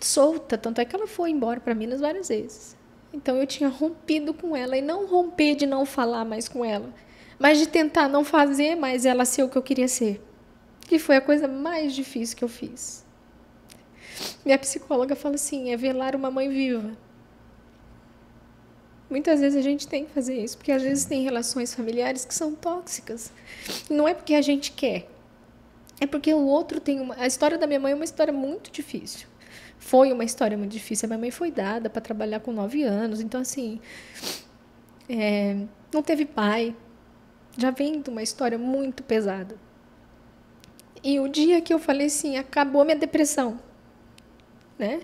solta, tanto é que ela foi embora para Minas várias vezes. Então eu tinha rompido com ela e não romper de não falar mais com ela, mas de tentar não fazer mais ela ser o que eu queria ser. Que foi a coisa mais difícil que eu fiz. Minha psicóloga fala assim: é velar uma mãe viva. Muitas vezes a gente tem que fazer isso, porque às vezes tem relações familiares que são tóxicas. Não é porque a gente quer. É porque o outro tem uma. A história da minha mãe é uma história muito difícil. Foi uma história muito difícil. A minha mãe foi dada para trabalhar com nove anos. Então, assim. É... Não teve pai. Já vem de uma história muito pesada. E o dia que eu falei assim, acabou minha depressão, né?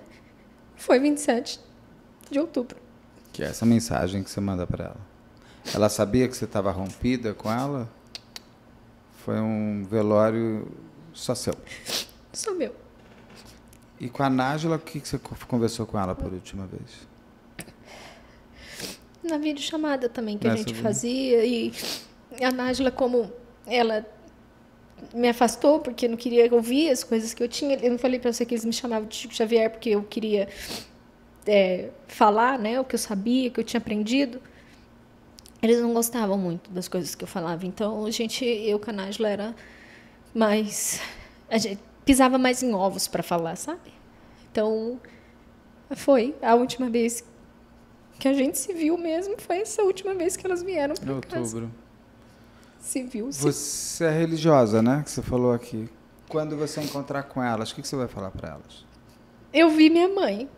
Foi 27 de outubro que é essa mensagem que você manda para ela. Ela sabia que você estava rompida com ela? Foi um velório só seu. Só meu. E com a Nájila, o que você conversou com ela por última vez? Na videochamada também que Nessa a gente né? fazia. E a Nájila, como ela me afastou porque não queria ouvir as coisas que eu tinha. Eu não falei para você que eles me chamavam de Chico Xavier porque eu queria é, falar né, o que eu sabia, o que eu tinha aprendido, eles não gostavam muito das coisas que eu falava. Então, a gente, eu, Canagela, era mais. A gente pisava mais em ovos para falar, sabe? Então, foi a última vez que a gente se viu mesmo. Foi essa última vez que elas vieram para casa. Outubro. Se viu. Se... Você é religiosa, né? Que você falou aqui. Quando você encontrar com elas, o que você vai falar para elas? Eu vi minha mãe.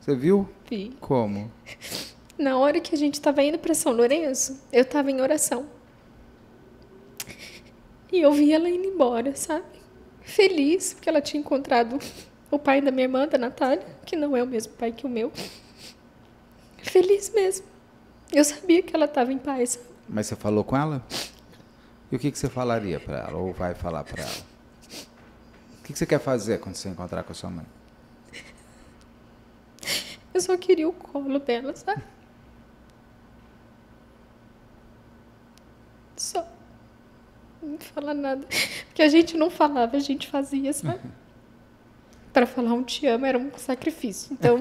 Você viu? Vi. Como? Na hora que a gente estava indo para São Lourenço, eu estava em oração. E eu vi ela indo embora, sabe? Feliz, porque ela tinha encontrado o pai da minha irmã, da Natália, que não é o mesmo pai que o meu. Feliz mesmo. Eu sabia que ela estava em paz. Mas você falou com ela? E o que, que você falaria para ela, ou vai falar para ela? O que, que você quer fazer quando você encontrar com a sua mãe? Eu só queria o colo dela, sabe? Só. Não fala nada. Porque a gente não falava, a gente fazia, sabe? Uhum. Para falar um te amo era um sacrifício. Então,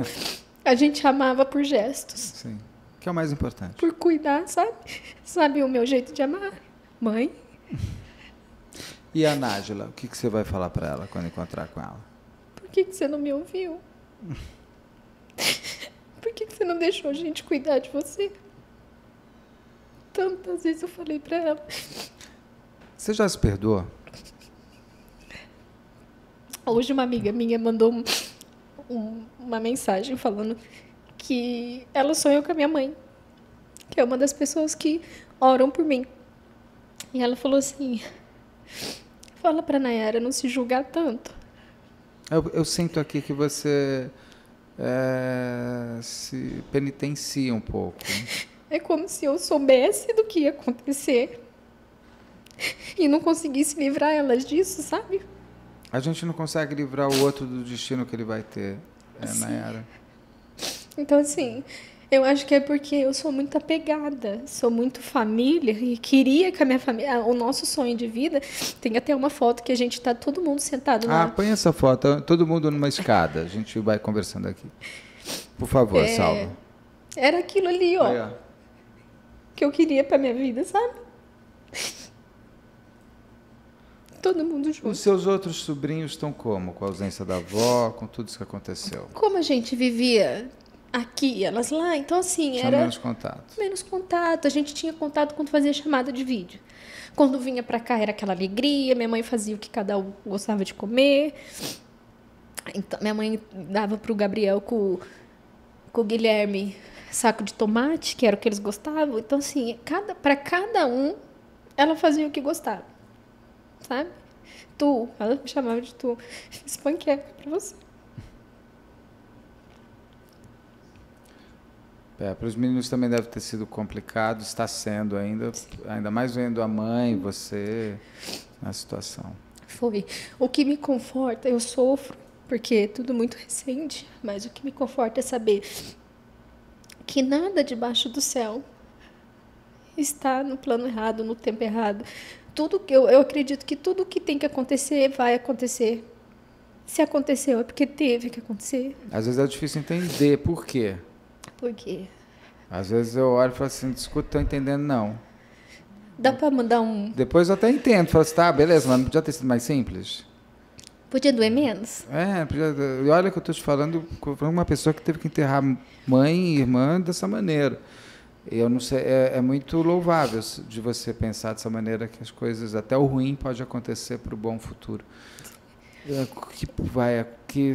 a gente amava por gestos. Sim. O que é o mais importante? Por cuidar, sabe? Sabe o meu jeito de amar? Mãe. E a Nájila, o que, que você vai falar para ela quando encontrar com ela? Por que, que você não me ouviu? Por que você não deixou a gente cuidar de você? Tantas vezes eu falei para ela. Você já se perdoa? Hoje uma amiga minha mandou um, um, uma mensagem falando que ela sonhou com a minha mãe, que é uma das pessoas que oram por mim. E ela falou assim: fala para Nayara não se julgar tanto. Eu, eu sinto aqui que você é, se penitencia um pouco. Né? É como se eu soubesse do que ia acontecer e não conseguisse livrar elas disso, sabe? A gente não consegue livrar o outro do destino que ele vai ter, é, eh, era Nayara. Então, assim, eu acho que é porque eu sou muito apegada, sou muito família e queria que a minha família, o nosso sonho de vida, tem até uma foto que a gente está todo mundo sentado. Ah, na... põe essa foto, todo mundo numa escada. A gente vai conversando aqui. Por favor, é... salva. Era aquilo ali, ó, Aí, ó. que eu queria para minha vida, sabe? todo mundo junto. Os seus outros sobrinhos estão como? Com a ausência da avó, com tudo isso que aconteceu? Como a gente vivia aqui, elas lá. Então, assim, Tinha era. Menos contato. Menos contato. A gente tinha contato quando fazia chamada de vídeo. Quando vinha para cá era aquela alegria, minha mãe fazia o que cada um gostava de comer. Então, minha mãe dava pro Gabriel com, com o Guilherme saco de tomate, que era o que eles gostavam. Então, assim, cada, para cada um, ela fazia o que gostava. Sabe? Tu, ela me chamava de tu. Fiz panqueca pra você. É, para os meninos também deve ter sido complicado, está sendo ainda, ainda mais vendo a mãe, você, na situação. Foi. O que me conforta, eu sofro, porque é tudo muito recente, mas o que me conforta é saber que nada debaixo do céu está no plano errado, no tempo errado. Tudo que eu, eu acredito que tudo que tem que acontecer vai acontecer. Se aconteceu é porque teve que acontecer. Às vezes é difícil entender por quê. Por quê? Às vezes eu olho e falo assim, discuto, tô entendendo não. Dá para mandar um. Depois eu até entendo, falo assim, tá, beleza, mas não podia ter sido mais simples. Podia doer menos? É, podia, e olha que eu estou te falando, com uma pessoa que teve que enterrar mãe e irmã dessa maneira. Eu não sei, é, é muito louvável de você pensar dessa maneira que as coisas, até o ruim pode acontecer para o bom futuro. É, que vai, que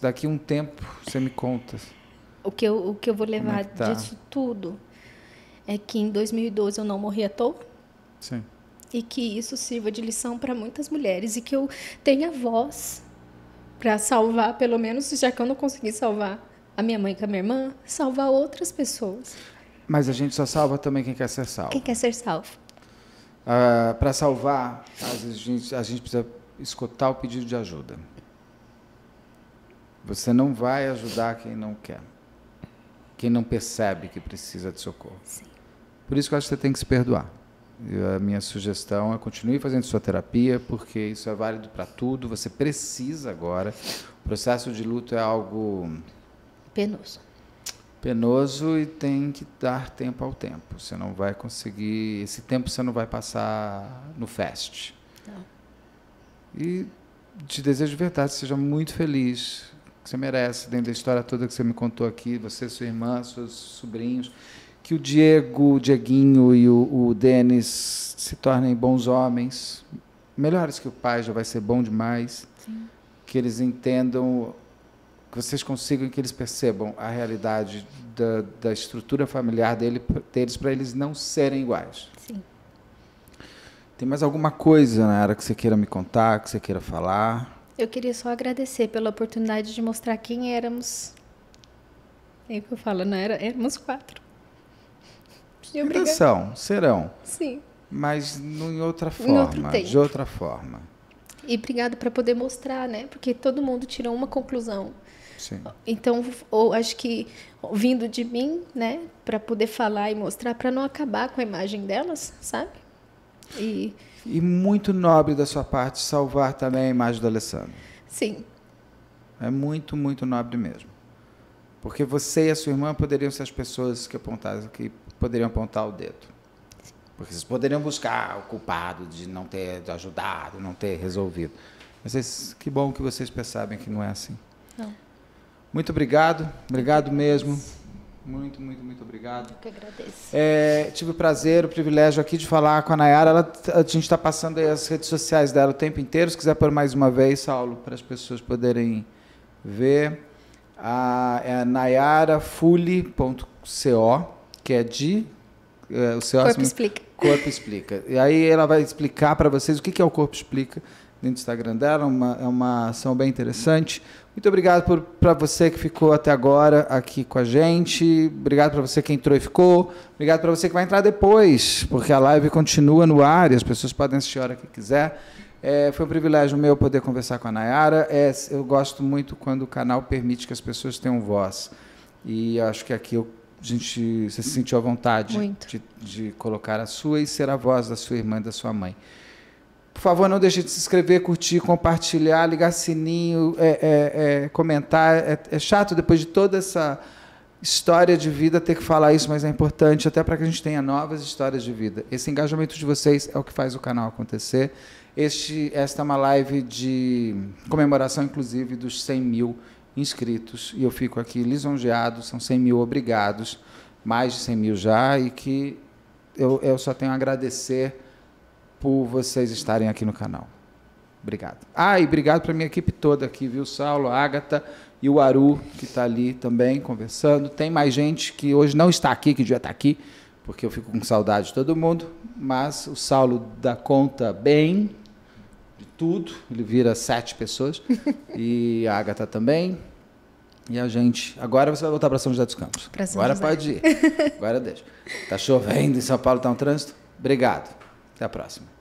daqui um tempo você me conta o que eu, o que eu vou é levar é tá? disso tudo é que em 2012 eu não morri à toa. Sim. E que isso sirva de lição para muitas mulheres e que eu tenha voz para salvar, pelo menos já que eu não consegui salvar a minha mãe com a minha irmã, salvar outras pessoas. Mas a gente só salva também quem quer ser salvo. Quem quer ser salvo. Ah, para salvar, às vezes a gente, a gente precisa escutar o pedido de ajuda. Você não vai ajudar quem não quer quem não percebe que precisa de socorro. Sim. Por isso que eu acho que você tem que se perdoar. E a minha sugestão é continue fazendo sua terapia, porque isso é válido para tudo, você precisa agora. O processo de luto é algo. Penoso. Penoso e tem que dar tempo ao tempo. Você não vai conseguir. Esse tempo você não vai passar no fest. Não. E te desejo de verdade, seja muito feliz que você merece, dentro da história toda que você me contou aqui, você, sua irmã, seus sobrinhos, que o Diego, o Dieguinho e o, o Denis se tornem bons homens, melhores que o pai, já vai ser bom demais, Sim. que eles entendam, que vocês consigam que eles percebam a realidade da, da estrutura familiar dele, deles para eles não serem iguais. Sim. Tem mais alguma coisa, Nara, que você queira me contar, que você queira falar? Eu queria só agradecer pela oportunidade de mostrar quem éramos. É o que eu falo, não né? era, éramos quatro. E são, serão. Sim. Mas em outra forma, em de outra forma. E obrigada para poder mostrar, né? Porque todo mundo tirou uma conclusão. Sim. Então, ou acho que vindo de mim, né, para poder falar e mostrar, para não acabar com a imagem delas, sabe? E, e muito nobre da sua parte salvar também a imagem do Alessandro. Sim. É muito, muito nobre mesmo. Porque você e a sua irmã poderiam ser as pessoas que apontassem, que poderiam apontar o dedo. Porque vocês poderiam buscar o culpado de não ter ajudado, não ter resolvido. Mas que bom que vocês percebem que não é assim. Não. Muito obrigado, obrigado mesmo. Muito, muito, muito obrigado. Eu que agradeço. É, tive o prazer, o privilégio aqui de falar com a Nayara. Ela, a gente está passando as redes sociais dela o tempo inteiro. Se quiser pôr mais uma vez, Saulo, para as pessoas poderem ver. A, é a nayarafuli.co, que é de. É, o seu corpo explica. Corpo explica. E aí ela vai explicar para vocês o que, que é o Corpo Explica dentro do Instagram dela. Uma, é uma ação bem interessante. Muito obrigado para você que ficou até agora aqui com a gente. Obrigado para você que entrou e ficou. Obrigado para você que vai entrar depois, porque a live continua no ar e as pessoas podem assistir a hora que quiser. É, foi um privilégio meu poder conversar com a Nayara. É, eu gosto muito quando o canal permite que as pessoas tenham voz. E acho que aqui eu, a gente, você se sentiu à vontade de, de, colocar a sua e ser a voz da sua irmã e da sua mãe. Por favor, não deixe de se inscrever, curtir, compartilhar, ligar sininho, é, é, é, comentar. É, é chato depois de toda essa história de vida ter que falar isso, mas é importante até para que a gente tenha novas histórias de vida. Esse engajamento de vocês é o que faz o canal acontecer. Este, esta é uma live de comemoração, inclusive, dos 100 mil inscritos. E eu fico aqui lisonjeado, são 100 mil obrigados, mais de 100 mil já, e que eu, eu só tenho a agradecer por vocês estarem aqui no canal. Obrigado. Ah, e obrigado para minha equipe toda aqui, viu? Saulo, Ágata e o Aru, que está ali também conversando. Tem mais gente que hoje não está aqui, que devia estar tá aqui, porque eu fico com saudade de todo mundo. Mas o Saulo dá conta bem de tudo. Ele vira sete pessoas. E a Ágata também. E a gente. Agora você vai voltar para São José dos Campos. Pra São Agora José. pode ir. Agora deixa. Está chovendo em São Paulo, está um trânsito. Obrigado. Até a próxima.